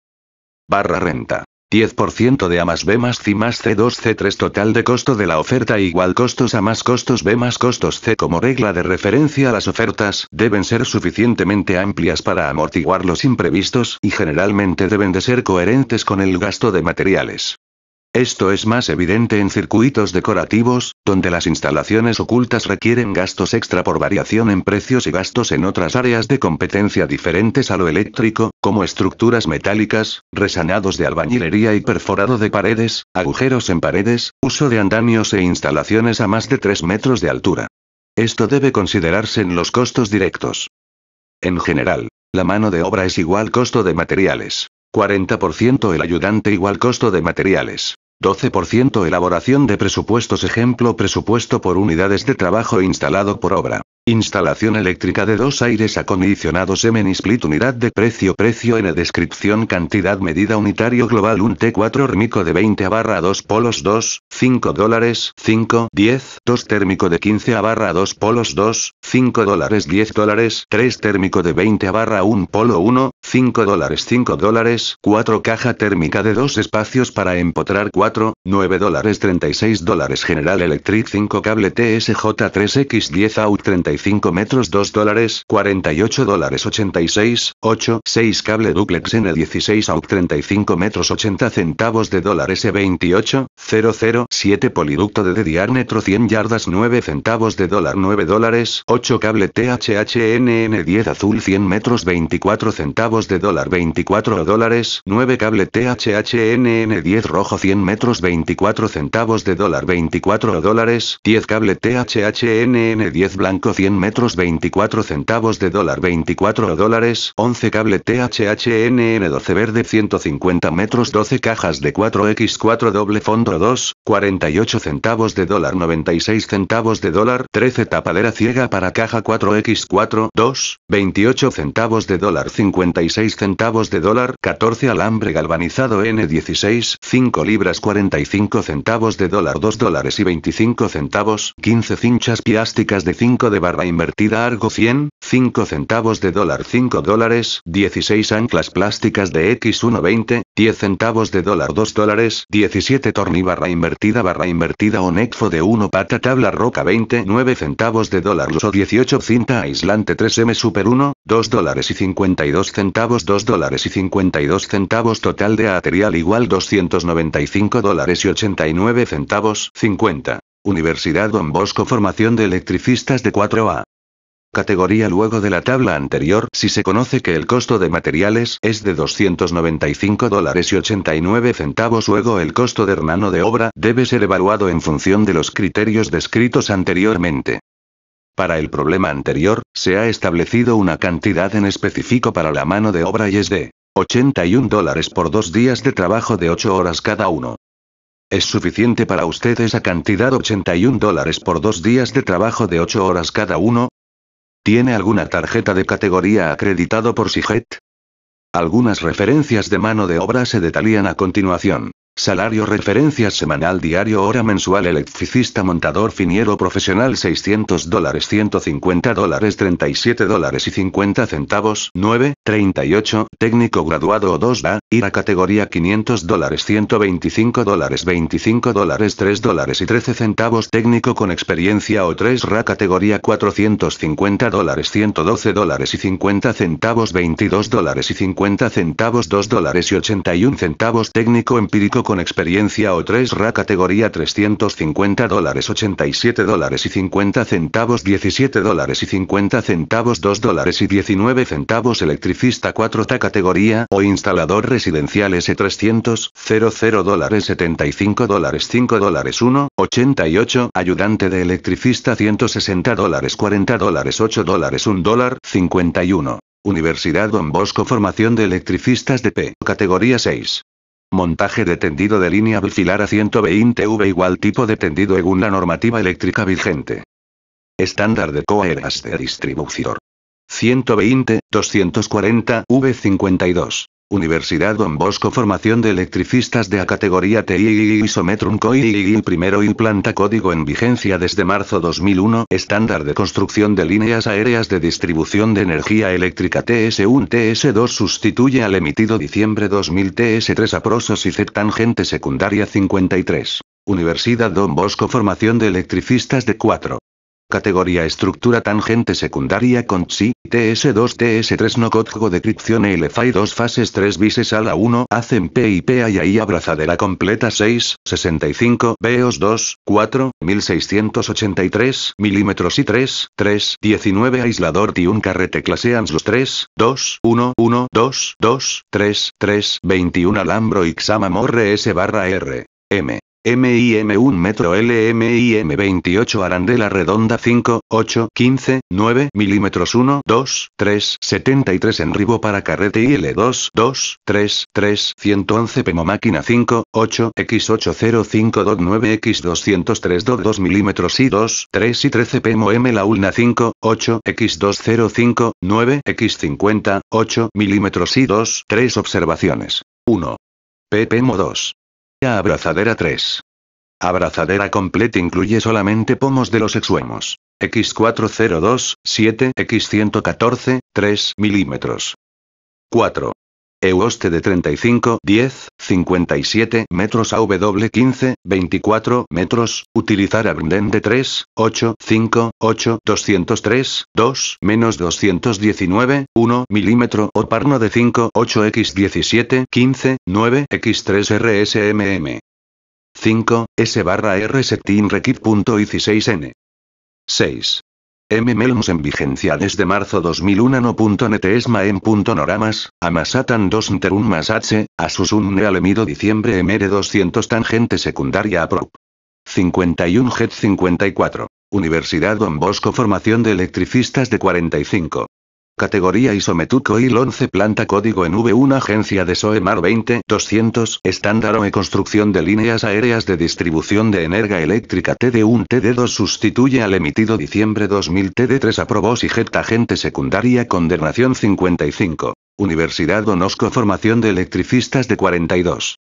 Barra renta. 10% de A más B más C más C2 C3 total de costo de la oferta igual costos A más costos B más costos C como regla de referencia a las ofertas deben ser suficientemente amplias para amortiguar los imprevistos y generalmente deben de ser coherentes con el gasto de materiales. Esto es más evidente en circuitos decorativos, donde las instalaciones ocultas requieren gastos extra por variación en precios y gastos en otras áreas de competencia diferentes a lo eléctrico, como estructuras metálicas, resanados de albañilería y perforado de paredes, agujeros en paredes, uso de andamios e instalaciones a más de 3 metros de altura. Esto debe considerarse en los costos directos. En general, la mano de obra es igual costo de materiales. 40% el ayudante igual costo de materiales. 12% elaboración de presupuestos ejemplo presupuesto por unidades de trabajo instalado por obra. Instalación eléctrica de dos aires acondicionados Semen Split unidad de precio precio en la descripción cantidad medida unitario global un T4 térmico de 20 a barra 2 polos 2, 5 dólares 5, 10, 2 térmico de 15 a barra 2 polos 2, 5 dólares 10 dólares 3 térmico de 20 a barra 1 polo 1, 5 dólares 5 dólares 4 caja térmica de 2 espacios para empotrar 4, 9 dólares 36 dólares General Electric 5 cable TSJ3X10 out 36 metros 2 dólares 48 dólares 86, 8, 6 cable duplex N 16 AUC 35 metros 80 centavos de dólares e 28, 00, 7 poliducto de, de diámetro 100 yardas 9 centavos de dólar 9 dólares 8 cable THHNN 10 azul 100 metros 24 centavos de dólar 24 dólares 9 cable THHNN 10 rojo 100 metros 24 centavos de dólar 24 dólares 10 cable THHNN 10 blanco metros 24 centavos de dólar 24 dólares 11 cable THHNN 12 verde 150 metros 12 cajas de 4x4 doble fondo 2 48 centavos de dólar 96 centavos de dólar 13 tapadera ciega para caja 4x4 2 28 centavos de dólar 56 centavos de dólar 14 alambre galvanizado N16 5 libras 45 centavos de dólar 2 dólares y 25 centavos 15 cinchas piásticas de 5 de barra invertida Argo 100, 5 centavos de dólar 5 dólares, 16 anclas plásticas de X120, 10 centavos de dólar 2 dólares, 17 torni barra invertida barra invertida Onexfo de 1 pata tabla roca 20, 9 centavos de dólar uso 18 cinta aislante 3M Super 1, 2 dólares y 52 centavos 2 dólares y 52 centavos total de material igual 295 dólares y 89 centavos 50. Universidad Don Bosco Formación de Electricistas de 4A. Categoría luego de la tabla anterior si se conoce que el costo de materiales es de 295 dólares y 89 centavos luego el costo de hermano de obra debe ser evaluado en función de los criterios descritos anteriormente. Para el problema anterior, se ha establecido una cantidad en específico para la mano de obra y es de 81 dólares por dos días de trabajo de 8 horas cada uno. Es suficiente para usted esa cantidad 81 dólares por dos días de trabajo de 8 horas cada uno. ¿Tiene alguna tarjeta de categoría acreditado por SIGET? Algunas referencias de mano de obra se detallan a continuación. Salario referencia semanal diario hora mensual electricista montador finiero profesional 600 dólares 150 dólares 37 dólares y 50 centavos 9, 38, técnico graduado o 2A, IRA categoría 500 dólares 125 dólares 25 dólares 3 dólares y 13 centavos técnico con experiencia o 3RA categoría 450 dólares 112 dólares y 50 centavos 22 dólares y 50 centavos 2 dólares y 81 centavos técnico empírico con experiencia o 3 Ra categoría 350 dólares 87 dólares y 50 centavos 17 dólares y 50 centavos 2 dólares y 19 centavos electricista 4 ta categoría o instalador residencial S300 00 dólares 75 dólares 5 dólares 1 88 ayudante de electricista 160 dólares 40 dólares 8 dólares 1 dólar 51 Universidad Don Bosco Formación de Electricistas de P. Categoría 6. Montaje de tendido de línea bifilar a 120 V igual tipo de tendido según la normativa eléctrica vigente. Estándar de coeras de Distribución 120, 240, V52. Universidad Don Bosco Formación de electricistas de A categoría TI Isometrum COI primero implanta código en vigencia desde marzo 2001 estándar de construcción de líneas aéreas de distribución de energía eléctrica TS1 TS2 sustituye al emitido diciembre 2000 TS3 aprosos y Z tangente secundaria 53 Universidad Don Bosco Formación de electricistas de 4 Categoría estructura tangente secundaria con chi, TS2, TS3 no código de cripción LFI 2 fases 3 bises a la 1 hacen PIP y ahí abrazadera completa 6, 65, BEOS 2, 4, 1683 milímetros y 3, 3, 19 aislador y un carrete CLASEANS los 3, 2, 1, 1, 2, 2, 3, 3, 21 alambro y xama morre S barra R. M. MIM 1 metro LMIM 28 arandela redonda 5, 8, 15, 9 milímetros 1, 2, 3, 73 en ribo para carrete IL 2, 2, 3, 3, 111 pemo máquina 5, 8, X805 DOT 9 X203 DOT 2 milímetros y 2, 3 y 13 pemo M la ulna 5, 8, X205, 9, X50, 8 milímetros y 2, 3 observaciones. 1. PPMO 2. Abrazadera 3. Abrazadera completa incluye solamente pomos de los exuemos. X402, 7, X114, 3 milímetros. 4. Euoste de 35, 10, 57 metros w 15, 24 metros, utilizar abrenden de 3, 8, 5, 8, 203, 2, menos 219, 1 milímetro o parno de 5, 8 x 17, 15, 9 x 3 RSMM. 5, S barra R setin n 6. M. en vigencia desde marzo 2001 NET es a amasatan 2 nterun más h, alemido diciembre mr 200 tangente secundaria prop. 51 g 54. Universidad Don Bosco Formación de Electricistas de 45. Categoría Isometuco IL 11 Planta Código en V1 Agencia de SOEMAR 20 200 Estándar OE Construcción de líneas aéreas de distribución de energía eléctrica TD1 TD2 Sustituye al emitido diciembre 2000 TD3 Aprobó SIGET Agente Secundaria Condenación 55 Universidad Donosco Formación de Electricistas de 42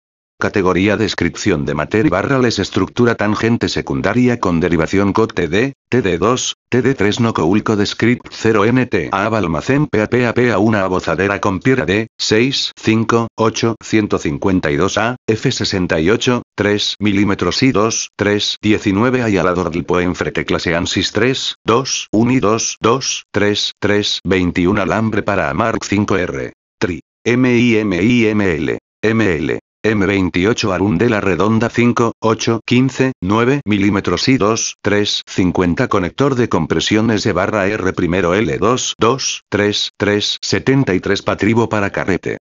Categoría Descripción de materia barra les estructura tangente secundaria con derivación cot TD, TD2, TD3 no coulco descript 0 NT a almacén papap a una abozadera con piedra D, 6, 5, 8, 152 A, F68, 3 milímetros y 2, 3, 19 A y alador del poenfrete clase Ansis 3, 2, 1 y 2, 2, 3, 3, 21 alambre para AMARC 5R. TRI. MIMIML. ML. M28 Arundela redonda 5, 8, 15, 9 mm y 2, 3, 50 conector de compresiones de barra R primero L2, 2, 3, 3, 73 patribo para carrete.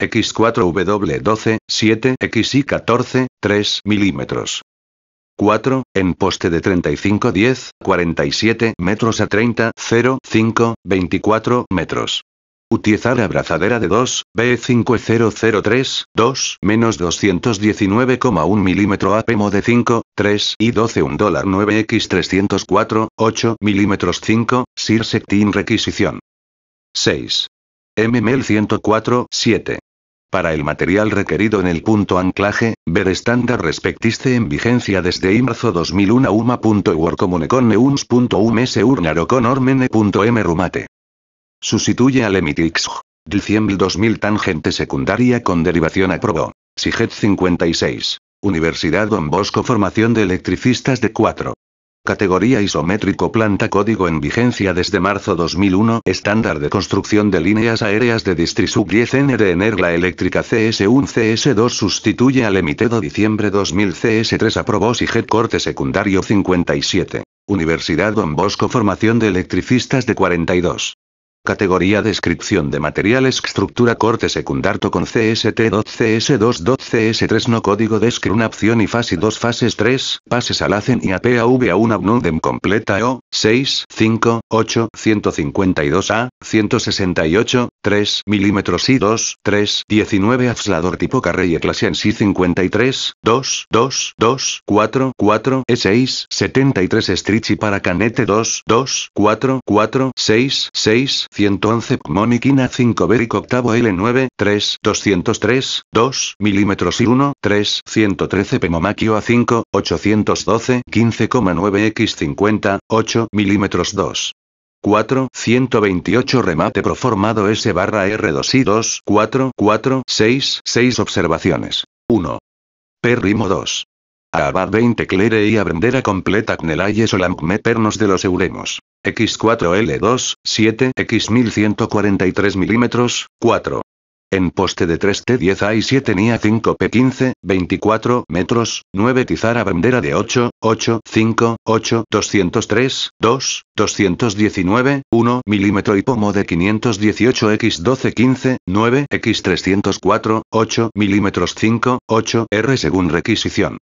X4W12, 7, xi 14 3 milímetros. 4, en poste de 35 10, 47 metros a 30, 0, 5, 24 metros. Utilizar abrazadera de 2, B5003, 2, menos 219,1 milímetro APMO de 5, 3 y 12 1 dólar 9X304, 8 milímetros 5, Sirsectin requisición. 6. MML 104, 7. Para el material requerido en el punto anclaje, ver estándar respectiste en vigencia desde marzo 2001 a Rumate. Sustituye al Emitix. Diciembre 2000 Tangente secundaria con derivación aprobó. SIGET 56. Universidad Don Bosco Formación de Electricistas de 4. Categoría isométrico planta código en vigencia desde marzo 2001 Estándar de construcción de líneas aéreas de Distrisub 10N la Eléctrica CS1 CS2 sustituye al emitido diciembre 2000 CS3 aprobó y e corte secundario 57. Universidad Don Bosco Formación de Electricistas de 42. Categoría Descripción de materiales Estructura corte secundarto con CST2 CS2 2 CS3 No código de Opción y fase 2 fases 3 Pases al ACEN y APAV a un abnundem completa O 6 5 8 152 A 168 3 milímetros y 2 3 19 Afslador tipo Eclasia En sí 53 2 2 2 4 4 E6 73 Strichi para Canete 2 2 4 4 6 6 111 Pmoniquina 5 Beric Octavo L9, 3, 203, 2 milímetros y 1, 3, 113 Pemomaquio A5, 812, 15,9 x 50, 8 milímetros 2. 4, 128 remate proformado S barra R2 y 2, 4, 4, 6, 6 observaciones. 1. Perrimo 2. a Abad 20 Clere y a completa Cnelaye pernos de los Euremos. X4L2, 7X1143 mm, 4. En poste de 3T10 y 7 NIA 5P15, 24 metros, 9 Tizara bandera de 8, 8, 5, 8, 203, 2, 219, 1 milímetro y pomo de 518 x 12 15, 9 x 304, 8 milímetros 5, 8 R según requisición.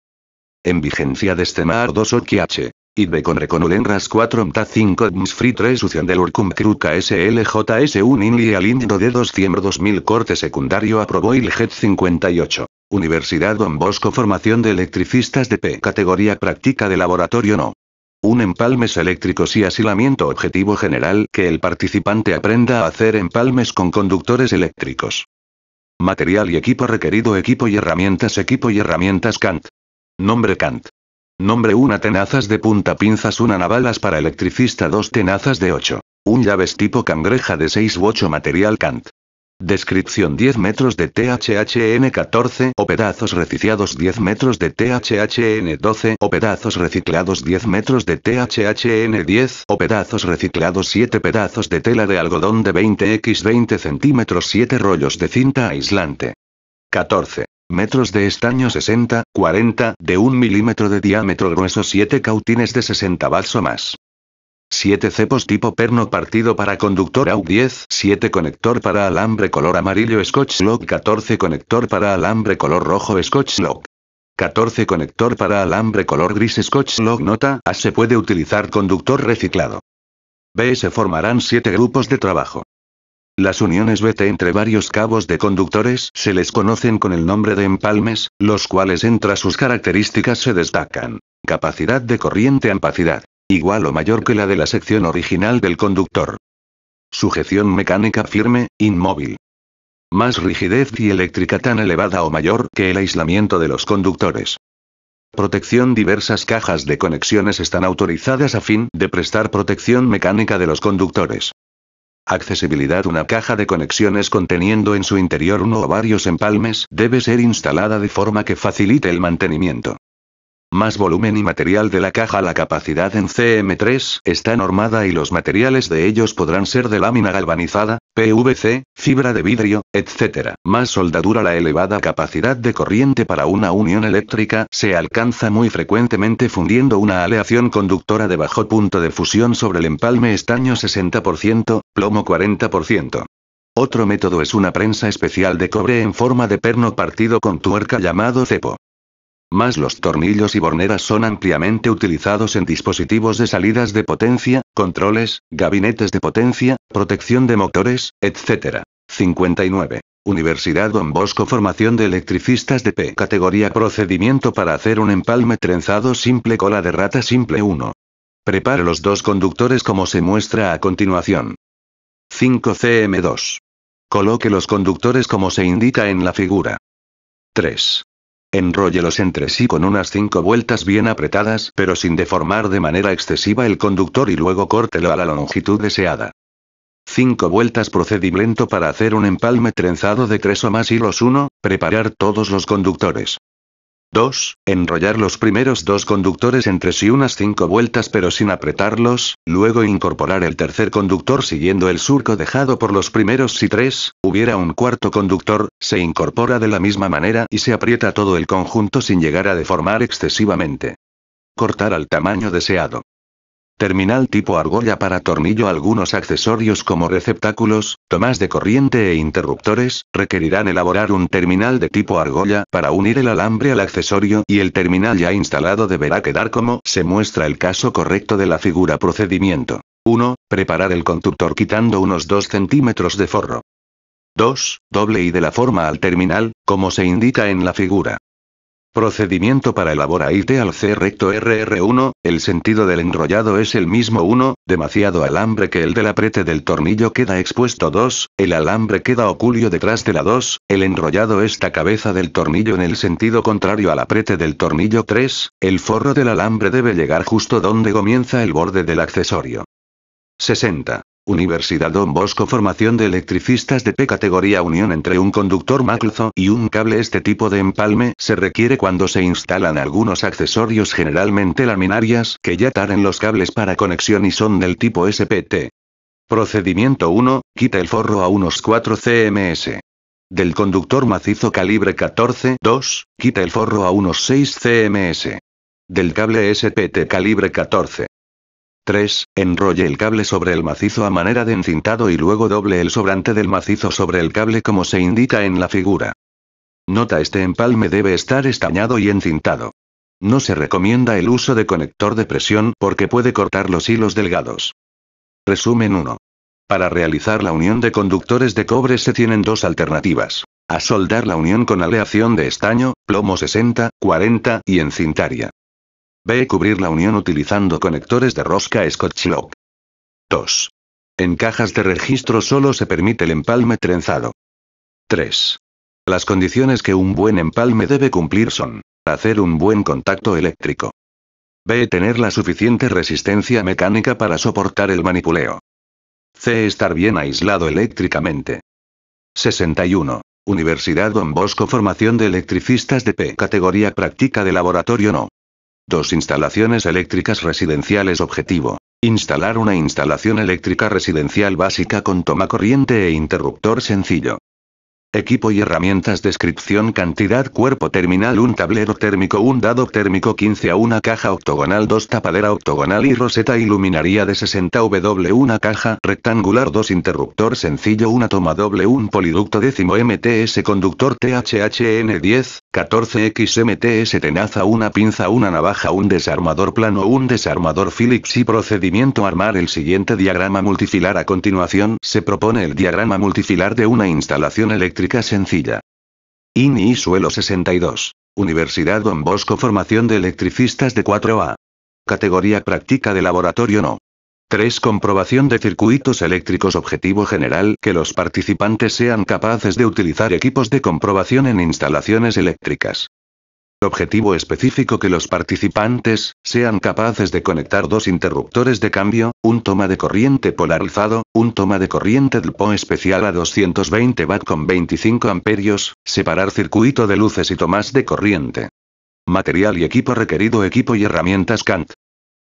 En vigencia de este mar 2 OKH. Y con Ras 4 mta 5 ms free 3 ución del urcum cruca sljs 1 inli al indo de 200 2000 corte secundario aprobó el 58. E Universidad Don Bosco formación de electricistas de P categoría práctica de laboratorio no. Un empalmes eléctricos y asilamiento objetivo general que el participante aprenda a hacer empalmes con conductores eléctricos. Material y equipo requerido equipo y herramientas equipo y herramientas Kant. Nombre Kant. Nombre una tenazas de punta pinzas una navalas para electricista dos tenazas de 8. Un llaves tipo cangreja de 6 u 8 material Kant. Descripción 10 metros de THHN14 o pedazos reciclados 10 metros de THHN12 o pedazos reciclados 10 metros de THHN10 o pedazos reciclados 7 pedazos de tela de algodón de 20 x 20 centímetros 7 rollos de cinta aislante. 14 metros de estaño 60, 40, de 1 milímetro de diámetro grueso 7 cautines de 60 vals o más. 7 cepos tipo perno partido para conductor AU10, 7 conector para alambre color amarillo Scotch Lock, 14 conector para alambre color rojo Scotch Lock. 14 conector para alambre color gris Scotch Lock nota, A se puede utilizar conductor reciclado. B se formarán 7 grupos de trabajo. Las uniones BT entre varios cabos de conductores se les conocen con el nombre de empalmes, los cuales entre sus características se destacan. Capacidad de corriente ampacidad. Igual o mayor que la de la sección original del conductor. Sujeción mecánica firme, inmóvil. Más rigidez y eléctrica tan elevada o mayor que el aislamiento de los conductores. Protección Diversas cajas de conexiones están autorizadas a fin de prestar protección mecánica de los conductores. Accesibilidad Una caja de conexiones conteniendo en su interior uno o varios empalmes debe ser instalada de forma que facilite el mantenimiento. Más volumen y material de la caja La capacidad en CM3 está normada y los materiales de ellos podrán ser de lámina galvanizada, PVC, fibra de vidrio, etc. Más soldadura La elevada capacidad de corriente para una unión eléctrica se alcanza muy frecuentemente fundiendo una aleación conductora de bajo punto de fusión sobre el empalme estaño 60%, plomo 40%. Otro método es una prensa especial de cobre en forma de perno partido con tuerca llamado cepo. Más los tornillos y borneras son ampliamente utilizados en dispositivos de salidas de potencia, controles, gabinetes de potencia, protección de motores, etc. 59. Universidad Don Bosco Formación de electricistas de P. Categoría Procedimiento para hacer un empalme trenzado simple cola de rata simple 1. Prepare los dos conductores como se muestra a continuación. 5 CM2. Coloque los conductores como se indica en la figura. 3. Enróllelos entre sí con unas cinco vueltas bien apretadas pero sin deformar de manera excesiva el conductor y luego córtelo a la longitud deseada. 5 vueltas procedimiento para hacer un empalme trenzado de tres o más hilos 1, preparar todos los conductores. 2. Enrollar los primeros dos conductores entre sí unas 5 vueltas pero sin apretarlos, luego incorporar el tercer conductor siguiendo el surco dejado por los primeros si 3. Hubiera un cuarto conductor, se incorpora de la misma manera y se aprieta todo el conjunto sin llegar a deformar excesivamente. Cortar al tamaño deseado. Terminal tipo argolla para tornillo Algunos accesorios como receptáculos, tomas de corriente e interruptores, requerirán elaborar un terminal de tipo argolla para unir el alambre al accesorio y el terminal ya instalado deberá quedar como se muestra el caso correcto de la figura procedimiento. 1. Preparar el conductor quitando unos 2 centímetros de forro. 2. Doble y de la forma al terminal, como se indica en la figura. Procedimiento para elaborar C recto RR1, el sentido del enrollado es el mismo 1, demasiado alambre que el del aprete del tornillo queda expuesto 2, el alambre queda oculio detrás de la 2, el enrollado esta cabeza del tornillo en el sentido contrario al aprete del tornillo 3, el forro del alambre debe llegar justo donde comienza el borde del accesorio. 60. Universidad Don Bosco Formación de electricistas de P categoría Unión entre un conductor macluzo y un cable Este tipo de empalme se requiere cuando se instalan algunos accesorios generalmente laminarias que ya taren los cables para conexión y son del tipo SPT. Procedimiento 1. Quita el forro a unos 4 cms. Del conductor macizo calibre 14-2, quita el forro a unos 6 cms. Del cable SPT calibre 14. 3. Enrolle el cable sobre el macizo a manera de encintado y luego doble el sobrante del macizo sobre el cable como se indica en la figura. Nota este empalme debe estar estañado y encintado. No se recomienda el uso de conector de presión porque puede cortar los hilos delgados. Resumen 1. Para realizar la unión de conductores de cobre se tienen dos alternativas. A soldar la unión con aleación de estaño, plomo 60, 40 y encintaria. B. Cubrir la unión utilizando conectores de rosca Scotch 2. En cajas de registro solo se permite el empalme trenzado. 3. Las condiciones que un buen empalme debe cumplir son hacer un buen contacto eléctrico. B. Tener la suficiente resistencia mecánica para soportar el manipuleo. C. Estar bien aislado eléctricamente. 61. Universidad Don Bosco Formación de Electricistas de P. Categoría Práctica de Laboratorio No. Dos instalaciones eléctricas residenciales objetivo. Instalar una instalación eléctrica residencial básica con toma corriente e interruptor sencillo. Equipo y herramientas Descripción Cantidad Cuerpo Terminal Un tablero térmico Un dado térmico 15 a Una caja octogonal 2 Tapadera octogonal y roseta Iluminaría de 60 W Una caja rectangular 2 Interruptor sencillo Una toma doble Un poliducto décimo MTS Conductor THHN 10 14 mts Tenaza Una pinza Una navaja Un desarmador plano Un desarmador philips y procedimiento Armar el siguiente diagrama multifilar A continuación se propone el diagrama multifilar de una instalación eléctrica sencilla. INI Suelo 62. Universidad Don Bosco Formación de Electricistas de 4A. Categoría Práctica de Laboratorio No. 3. Comprobación de circuitos eléctricos Objetivo general, que los participantes sean capaces de utilizar equipos de comprobación en instalaciones eléctricas. Objetivo específico que los participantes sean capaces de conectar dos interruptores de cambio, un toma de corriente polarizado, un toma de corriente DLPO especial a 220 W con 25 amperios, separar circuito de luces y tomas de corriente. Material y equipo requerido Equipo y herramientas Kant.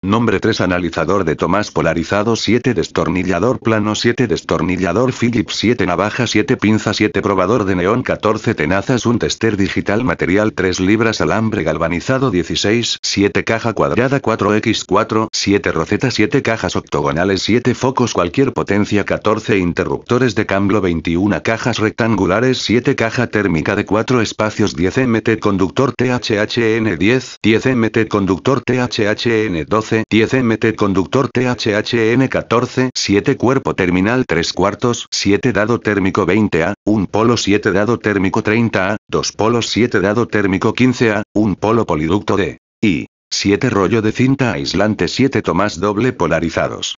Nombre 3 Analizador de Tomás Polarizado 7 Destornillador Plano 7 Destornillador Philips 7 Navaja 7 Pinza 7 Probador de Neón 14 Tenazas Un Tester Digital Material 3 Libras Alambre Galvanizado 16 7 Caja Cuadrada 4X4 7 Roseta 7 Cajas Octogonales 7 Focos Cualquier Potencia 14 Interruptores de Cambio 21 Cajas Rectangulares 7 Caja Térmica de 4 Espacios 10 MT Conductor THHN 10 10 MT Conductor THHN 12 10 MT conductor THHN 14, 7 cuerpo terminal 3 cuartos, 7 dado térmico 20A, 1 polo 7 dado térmico 30A, 2 polos 7 dado térmico 15A, 1 polo poliducto D. Y 7 rollo de cinta aislante 7 tomas doble polarizados.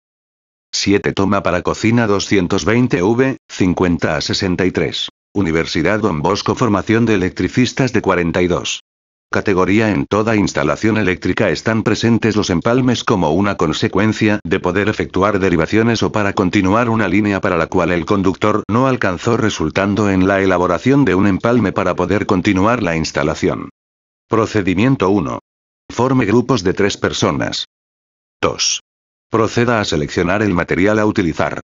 7 toma para cocina 220V, 50 a 63. Universidad Don Bosco Formación de Electricistas de 42 categoría en toda instalación eléctrica están presentes los empalmes como una consecuencia de poder efectuar derivaciones o para continuar una línea para la cual el conductor no alcanzó resultando en la elaboración de un empalme para poder continuar la instalación. Procedimiento 1. Forme grupos de tres personas. 2. Proceda a seleccionar el material a utilizar.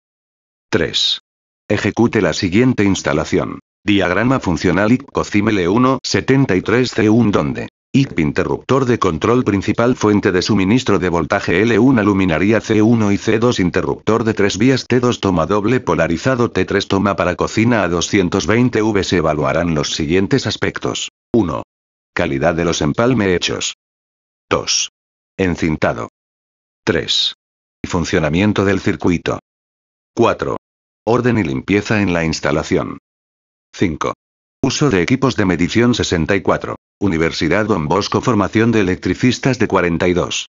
3. Ejecute la siguiente instalación. Diagrama funcional l 1 73 c 1 donde ICP interruptor de control principal fuente de suministro de voltaje L1 luminaria C1 y C2 interruptor de tres vías T2 toma doble polarizado T3 toma para cocina a 220 V se evaluarán los siguientes aspectos. 1. Calidad de los empalme hechos. 2. Encintado. 3. Funcionamiento del circuito. 4. Orden y limpieza en la instalación. 5. Uso de equipos de medición 64. Universidad Don Bosco Formación de electricistas de 42.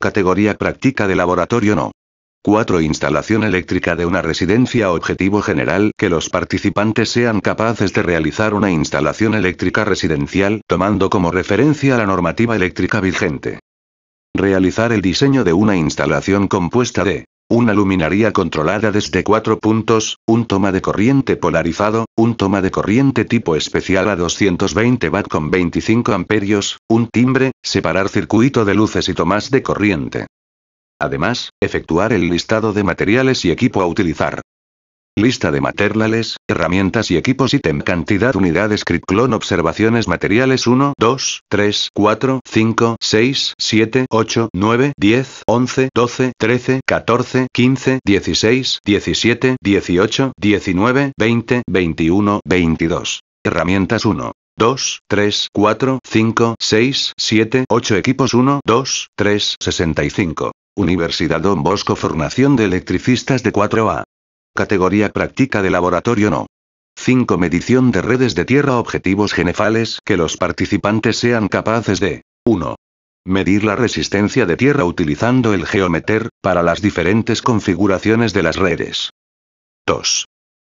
Categoría práctica de laboratorio no. 4. Instalación eléctrica de una residencia Objetivo general que los participantes sean capaces de realizar una instalación eléctrica residencial tomando como referencia la normativa eléctrica vigente. Realizar el diseño de una instalación compuesta de una luminaría controlada desde cuatro puntos, un toma de corriente polarizado, un toma de corriente tipo especial a 220 watt con 25 amperios, un timbre, separar circuito de luces y tomas de corriente. Además, efectuar el listado de materiales y equipo a utilizar. Lista de maternales, herramientas y equipos ítem cantidad unidades Script clon observaciones materiales 1, 2, 3, 4, 5, 6, 7, 8, 9, 10, 11, 12, 13, 14, 15, 16, 17, 18, 19, 20, 21, 22. Herramientas 1. 2, 3, 4, 5, 6, 7, 8 equipos 1, 2, 3, 65. Universidad Don Bosco Formación de Electricistas de 4A. Categoría práctica de laboratorio no. 5. Medición de redes de tierra Objetivos genefales que los participantes sean capaces de 1. Medir la resistencia de tierra utilizando el geometer, para las diferentes configuraciones de las redes. 2.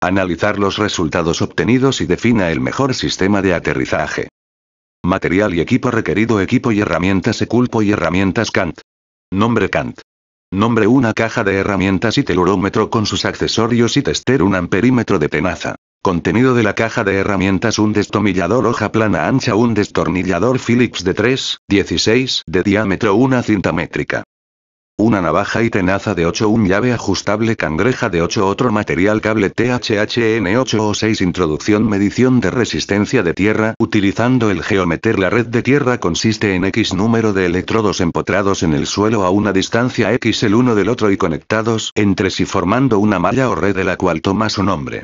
Analizar los resultados obtenidos y defina el mejor sistema de aterrizaje. Material y equipo requerido Equipo y herramientas ECULPO y herramientas Kant. Nombre Kant. Nombre una caja de herramientas y telurómetro con sus accesorios y tester un amperímetro de tenaza. Contenido de la caja de herramientas un destornillador hoja plana ancha un destornillador philips de 3, 16 de diámetro una cinta métrica una navaja y tenaza de 8, un llave ajustable cangreja de 8, otro material cable THHN8 o 6, introducción medición de resistencia de tierra, utilizando el geometer la red de tierra consiste en X número de electrodos empotrados en el suelo a una distancia X el uno del otro y conectados entre sí formando una malla o red de la cual toma su nombre.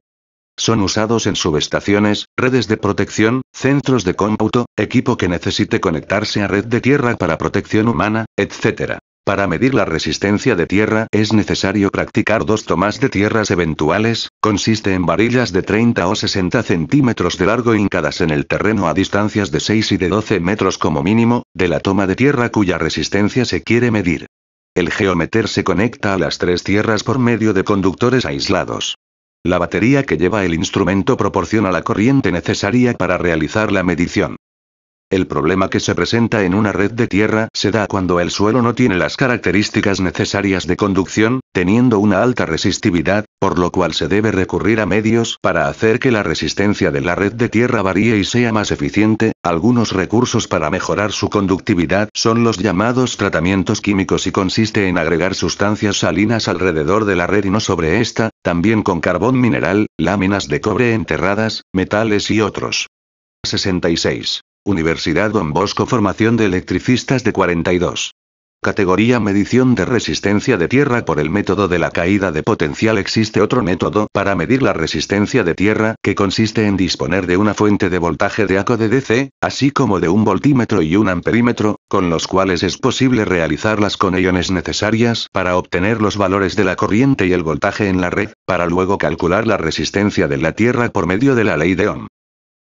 Son usados en subestaciones, redes de protección, centros de cómputo, equipo que necesite conectarse a red de tierra para protección humana, etc. Para medir la resistencia de tierra es necesario practicar dos tomas de tierras eventuales, consiste en varillas de 30 o 60 centímetros de largo hincadas en el terreno a distancias de 6 y de 12 metros como mínimo, de la toma de tierra cuya resistencia se quiere medir. El geometer se conecta a las tres tierras por medio de conductores aislados. La batería que lleva el instrumento proporciona la corriente necesaria para realizar la medición. El problema que se presenta en una red de tierra se da cuando el suelo no tiene las características necesarias de conducción, teniendo una alta resistividad, por lo cual se debe recurrir a medios para hacer que la resistencia de la red de tierra varíe y sea más eficiente. Algunos recursos para mejorar su conductividad son los llamados tratamientos químicos y consiste en agregar sustancias salinas alrededor de la red y no sobre esta, también con carbón mineral, láminas de cobre enterradas, metales y otros. 66. Universidad Don Bosco Formación de Electricistas de 42. Categoría Medición de resistencia de tierra por el método de la caída de potencial Existe otro método para medir la resistencia de tierra, que consiste en disponer de una fuente de voltaje de ACO de DC, así como de un voltímetro y un amperímetro, con los cuales es posible realizar las conexiones necesarias para obtener los valores de la corriente y el voltaje en la red, para luego calcular la resistencia de la tierra por medio de la ley de Ohm.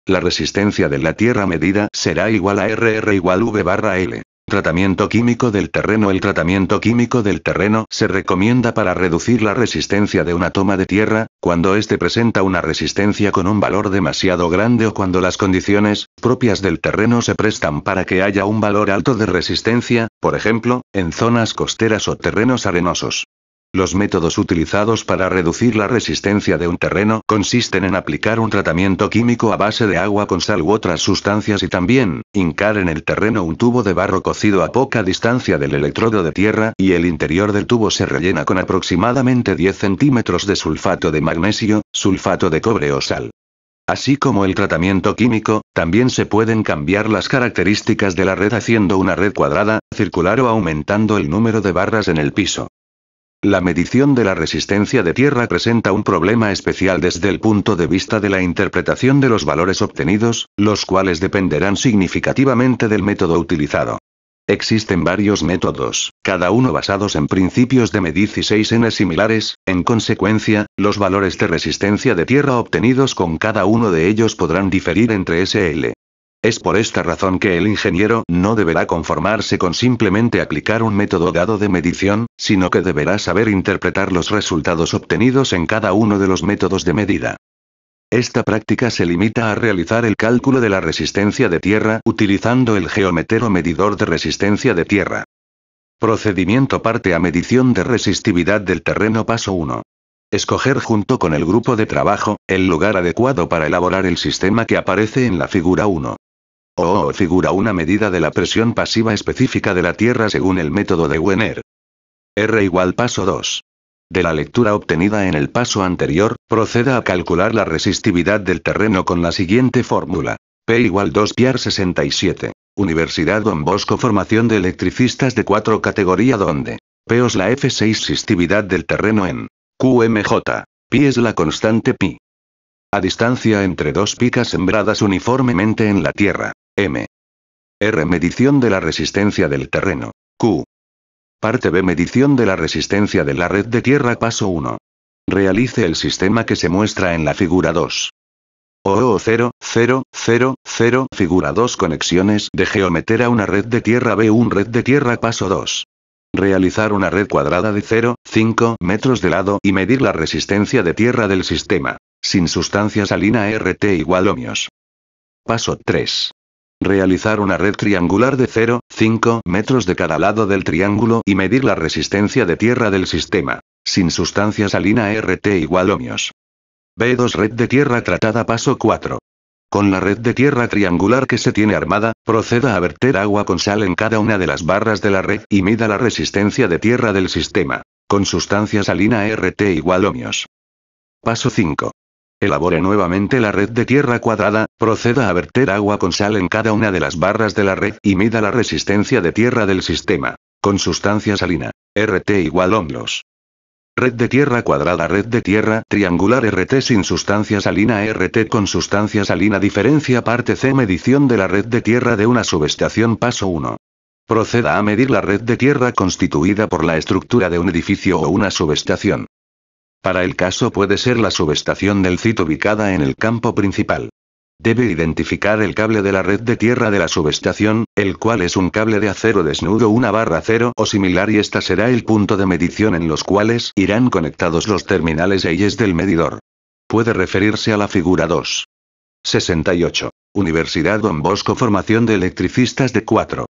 La resistencia de la tierra medida será igual a RR igual V barra L. Tratamiento químico del terreno El tratamiento químico del terreno se recomienda para reducir la resistencia de una toma de tierra, cuando éste presenta una resistencia con un valor demasiado grande o cuando las condiciones propias del terreno se prestan para que haya un valor alto de resistencia, por ejemplo, en zonas costeras o terrenos arenosos. Los métodos utilizados para reducir la resistencia de un terreno consisten en aplicar un tratamiento químico a base de agua con sal u otras sustancias y también, hincar en el terreno un tubo de barro cocido a poca distancia del electrodo de tierra y el interior del tubo se rellena con aproximadamente 10 centímetros de sulfato de magnesio, sulfato de cobre o sal. Así como el tratamiento químico, también se pueden cambiar las características de la red haciendo una red cuadrada, circular o aumentando el número de barras en el piso. La medición de la resistencia de tierra presenta un problema especial desde el punto de vista de la interpretación de los valores obtenidos, los cuales dependerán significativamente del método utilizado. Existen varios métodos, cada uno basados en principios de medición 6 n similares, en consecuencia, los valores de resistencia de tierra obtenidos con cada uno de ellos podrán diferir entre SL. Es por esta razón que el ingeniero no deberá conformarse con simplemente aplicar un método dado de medición, sino que deberá saber interpretar los resultados obtenidos en cada uno de los métodos de medida. Esta práctica se limita a realizar el cálculo de la resistencia de tierra utilizando el geometero medidor de resistencia de tierra. Procedimiento parte a medición de resistividad del terreno paso 1. Escoger junto con el grupo de trabajo, el lugar adecuado para elaborar el sistema que aparece en la figura 1. O oh, oh, figura una medida de la presión pasiva específica de la Tierra según el método de Wenner. R igual paso 2. De la lectura obtenida en el paso anterior, proceda a calcular la resistividad del terreno con la siguiente fórmula. P igual 2 piar 67. Universidad Don Bosco Formación de Electricistas de 4 categoría donde. P es la F6 resistividad del terreno en. QMJ. Pi es la constante pi. A distancia entre dos picas sembradas uniformemente en la Tierra. M. R. Medición de la resistencia del terreno. Q. Parte B. Medición de la resistencia de la red de tierra. Paso 1. Realice el sistema que se muestra en la figura 2. O. 0, 0, 0, 0, figura 2 conexiones de geometera una red de tierra b Un red de tierra paso 2. Realizar una red cuadrada de 0, 5 metros de lado y medir la resistencia de tierra del sistema, sin sustancias salina RT igual ohmios. Paso 3. Realizar una red triangular de 0,5 metros de cada lado del triángulo y medir la resistencia de tierra del sistema. Sin sustancia salina RT igual ohmios. B2 Red de tierra tratada paso 4. Con la red de tierra triangular que se tiene armada, proceda a verter agua con sal en cada una de las barras de la red y mida la resistencia de tierra del sistema. Con sustancia salina RT igual ohmios. Paso 5. Elabore nuevamente la red de tierra cuadrada, proceda a verter agua con sal en cada una de las barras de la red y mida la resistencia de tierra del sistema. Con sustancia salina. RT igual hombros. Red de tierra cuadrada, red de tierra triangular RT sin sustancia salina RT con sustancia salina diferencia parte C medición de la red de tierra de una subestación paso 1. Proceda a medir la red de tierra constituida por la estructura de un edificio o una subestación. Para el caso puede ser la subestación del sitio ubicada en el campo principal. Debe identificar el cable de la red de tierra de la subestación, el cual es un cable de acero desnudo, una barra acero o similar y esta será el punto de medición en los cuales irán conectados los terminales es del medidor. Puede referirse a la figura 2. 68. Universidad Don Bosco Formación de Electricistas de 4.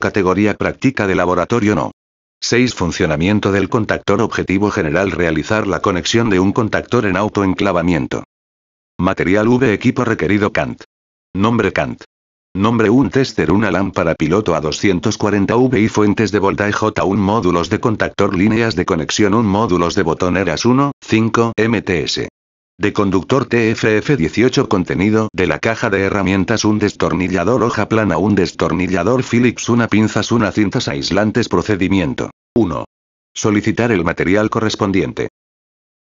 Categoría Práctica de Laboratorio No. 6. Funcionamiento del contactor Objetivo general realizar la conexión de un contactor en autoenclavamiento. Material V equipo requerido CANT. Nombre Kant. Nombre un tester una lámpara piloto a 240 V y fuentes de voltaje J un módulos de contactor líneas de conexión un módulos de botoneras 1, 5 MTS de conductor TFF18 contenido de la caja de herramientas un destornillador hoja plana un destornillador philips una pinzas una cintas aislantes procedimiento 1. Solicitar el material correspondiente.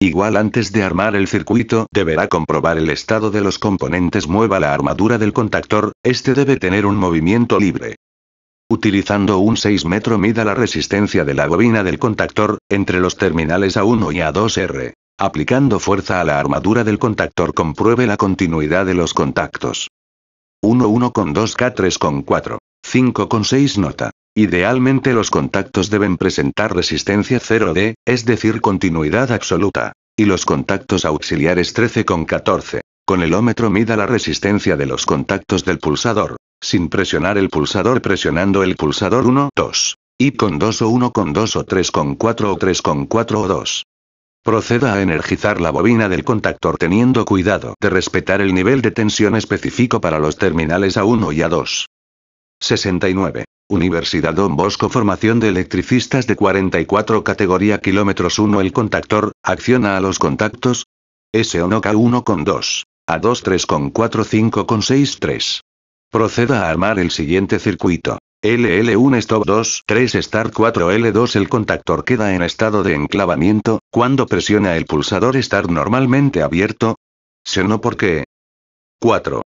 Igual antes de armar el circuito deberá comprobar el estado de los componentes mueva la armadura del contactor, este debe tener un movimiento libre. Utilizando un 6 metro mida la resistencia de la bobina del contactor, entre los terminales A1 y A2R. Aplicando fuerza a la armadura del contactor compruebe la continuidad de los contactos. 1 1 con 2 K 3 con 4. 5 con 6 nota. Idealmente los contactos deben presentar resistencia 0D, es decir continuidad absoluta. Y los contactos auxiliares 13 con 14. Con el ómetro mida la resistencia de los contactos del pulsador. Sin presionar el pulsador presionando el pulsador 1, 2. Y con 2 o 1 con 2 o 3 con 4 o 3 con 4 o 2. Proceda a energizar la bobina del contactor teniendo cuidado de respetar el nivel de tensión específico para los terminales A1 y A2. 69. Universidad Don Bosco Formación de Electricistas de 44 categoría kilómetros 1 El contactor, acciona a los contactos S1 K1 con 2, A2 3 con 4 5 con 6 3. Proceda a armar el siguiente circuito. LL1 Stop 2, 3 Start 4 L2 El contactor queda en estado de enclavamiento, cuando presiona el pulsador Start normalmente abierto. Se no ¿por qué? 4.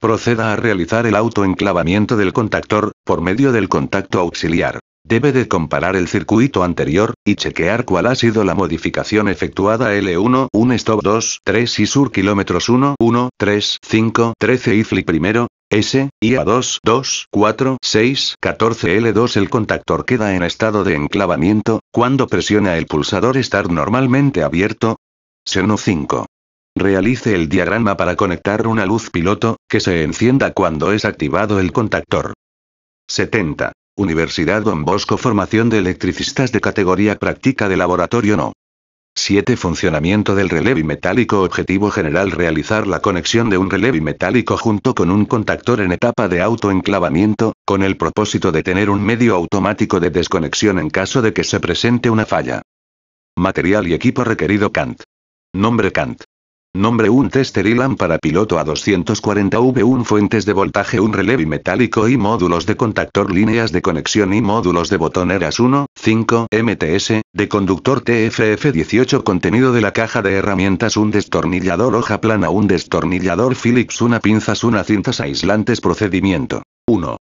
Proceda a realizar el autoenclavamiento del contactor, por medio del contacto auxiliar. Debe de comparar el circuito anterior, y chequear cuál ha sido la modificación efectuada L1, 1 stop 2, 3 y sur kilómetros 1, 1, 3, 5, 13 y flip primero, S, IA2, 2, 4, 6, 14 L2 El contactor queda en estado de enclavamiento, cuando presiona el pulsador estar normalmente abierto. Seno 5. Realice el diagrama para conectar una luz piloto, que se encienda cuando es activado el contactor. 70. Universidad Don Bosco Formación de Electricistas de categoría práctica de laboratorio no. 7. Funcionamiento del relevi metálico. Objetivo general Realizar la conexión de un relevi metálico junto con un contactor en etapa de autoenclavamiento, con el propósito de tener un medio automático de desconexión en caso de que se presente una falla. Material y equipo requerido Kant. Nombre Kant. Nombre un tester para piloto a 240 V, un fuentes de voltaje, un relevi metálico y módulos de contactor, líneas de conexión y módulos de botoneras 1, 5 MTS, de conductor TFF18, contenido de la caja de herramientas, un destornillador hoja plana, un destornillador Philips, una pinzas, una cintas aislantes, procedimiento 1.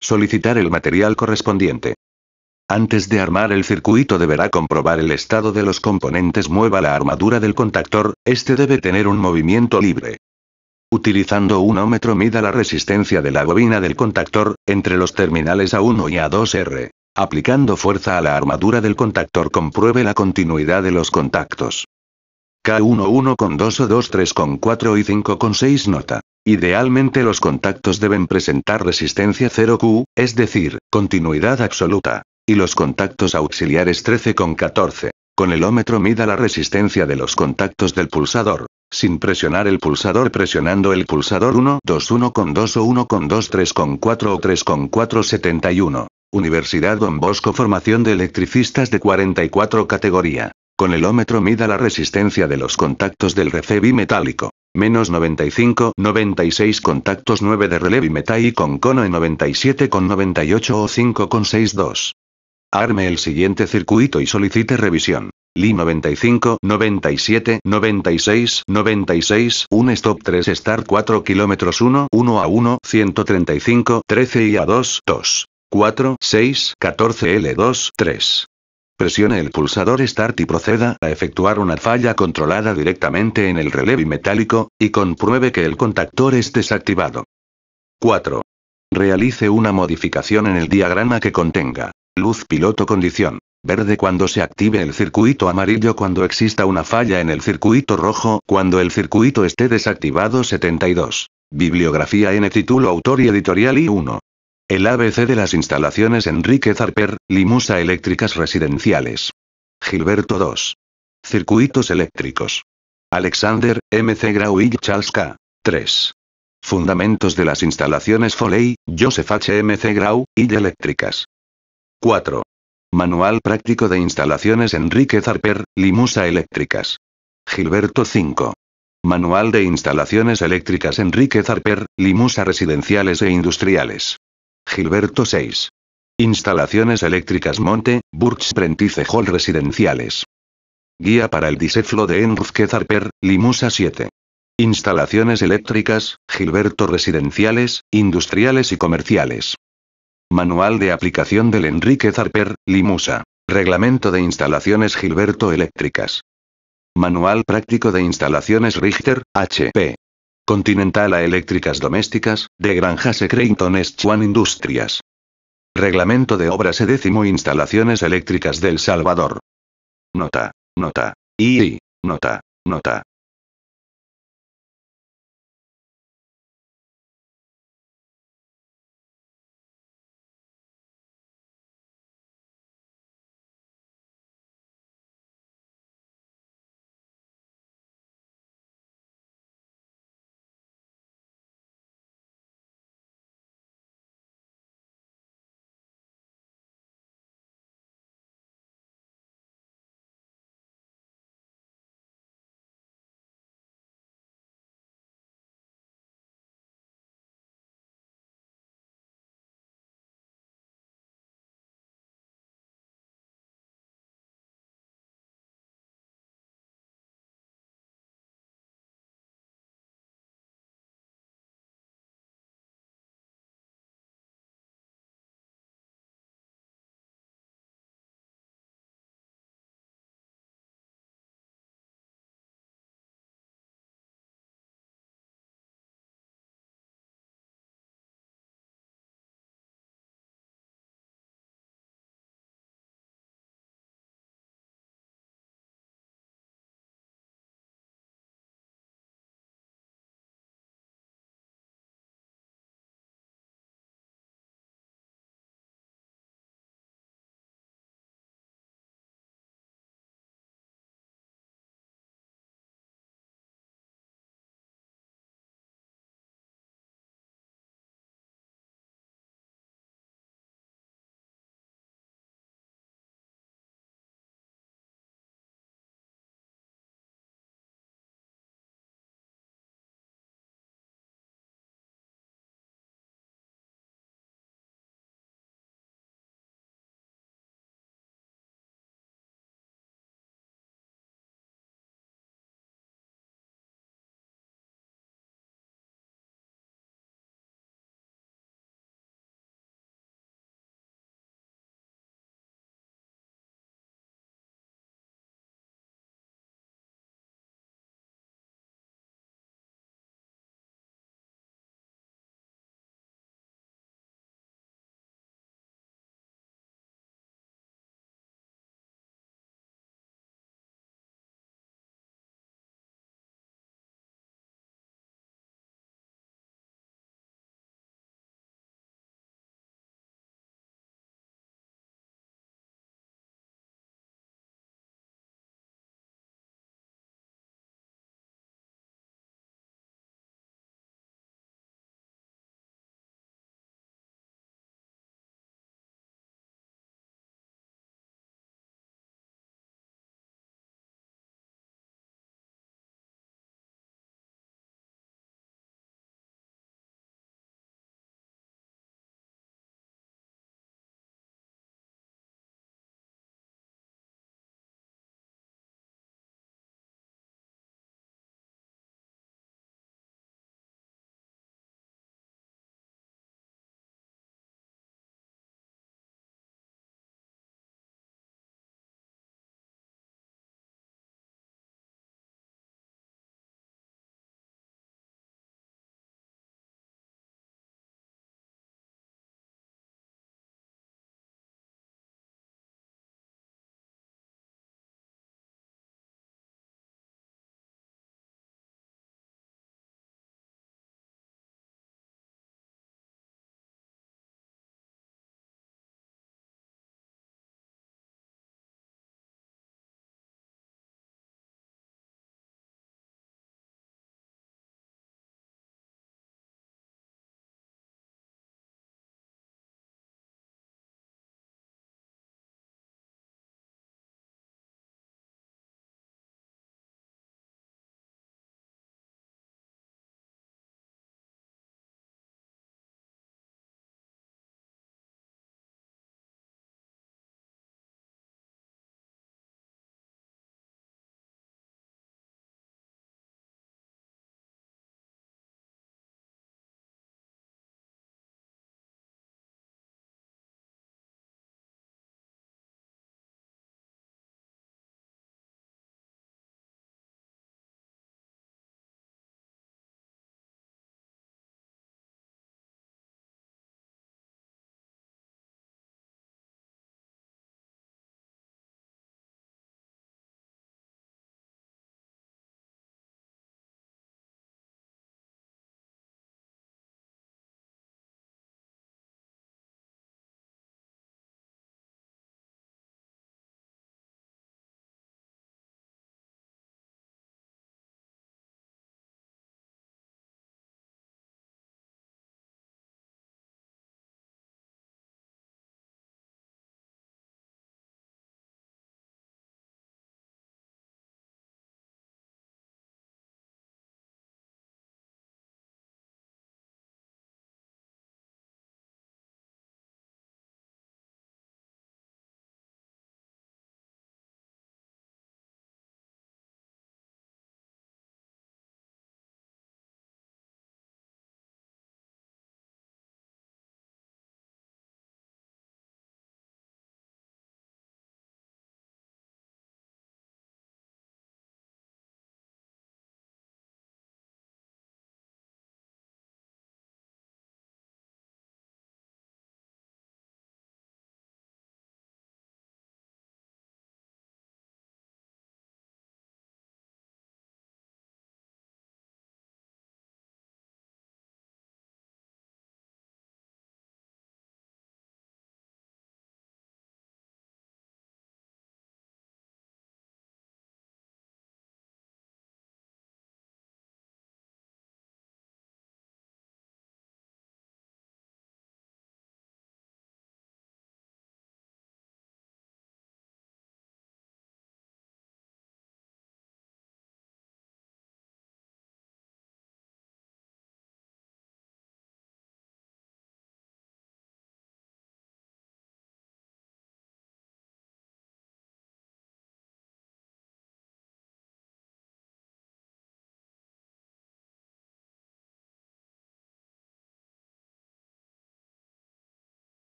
Solicitar el material correspondiente. Antes de armar el circuito deberá comprobar el estado de los componentes. Mueva la armadura del contactor, este debe tener un movimiento libre. Utilizando un ómetro mida la resistencia de la bobina del contactor, entre los terminales A1 y A2R. Aplicando fuerza a la armadura del contactor compruebe la continuidad de los contactos. k 11 con 2 o 2 con 4 y 5 con 6 nota. Idealmente los contactos deben presentar resistencia 0Q, es decir, continuidad absoluta. Y los contactos auxiliares 13 con 14. Con el ómetro mida la resistencia de los contactos del pulsador. Sin presionar el pulsador presionando el pulsador 1, 2, 1 con 2 o 1 con 2, 3 con 4 o 3 con 4, 71. Universidad Don Bosco Formación de Electricistas de 44 categoría. Con el ómetro mida la resistencia de los contactos del relé bimetálico. Menos 95, 96 contactos 9 de relé bimetálico con cono en 97 con 98 o 5 con 6, 2. Arme el siguiente circuito y solicite revisión. Li 95, 97, 96, 96, 1 stop 3 start 4 km 1, 1 a 1, 135, 13 y a 2, 2. 4, 6, 14 L2, 3. Presione el pulsador Start y proceda a efectuar una falla controlada directamente en el relé metálico, y compruebe que el contactor es desactivado. 4. Realice una modificación en el diagrama que contenga Luz piloto condición. Verde cuando se active el circuito amarillo cuando exista una falla en el circuito rojo cuando el circuito esté desactivado 72. Bibliografía N título autor y editorial I1. El ABC de las instalaciones Enrique Zarper, Limusa Eléctricas Residenciales. Gilberto 2. Circuitos eléctricos. Alexander, M. C. Grau y chalska 3. Fundamentos de las instalaciones Foley, Joseph H. M. C. Grau, y eléctricas. 4. Manual práctico de instalaciones Enrique Zarper, Limusa Eléctricas. Gilberto 5. Manual de instalaciones eléctricas Enrique Zarper, Limusa Residenciales e Industriales. Gilberto 6. Instalaciones eléctricas Monte, Burch Prentice Hall Residenciales. Guía para el diseflo de Enrique Zarper, Limusa 7. Instalaciones eléctricas, Gilberto Residenciales, Industriales y Comerciales. Manual de aplicación del Enrique Zarper, Limusa. Reglamento de instalaciones Gilberto Eléctricas. Manual práctico de instalaciones Richter, HP. Continental a eléctricas domésticas, de Granjas Creighton Swan Industrias. Reglamento de obras e décimo Instalaciones eléctricas del Salvador. Nota, nota, y, nota, nota.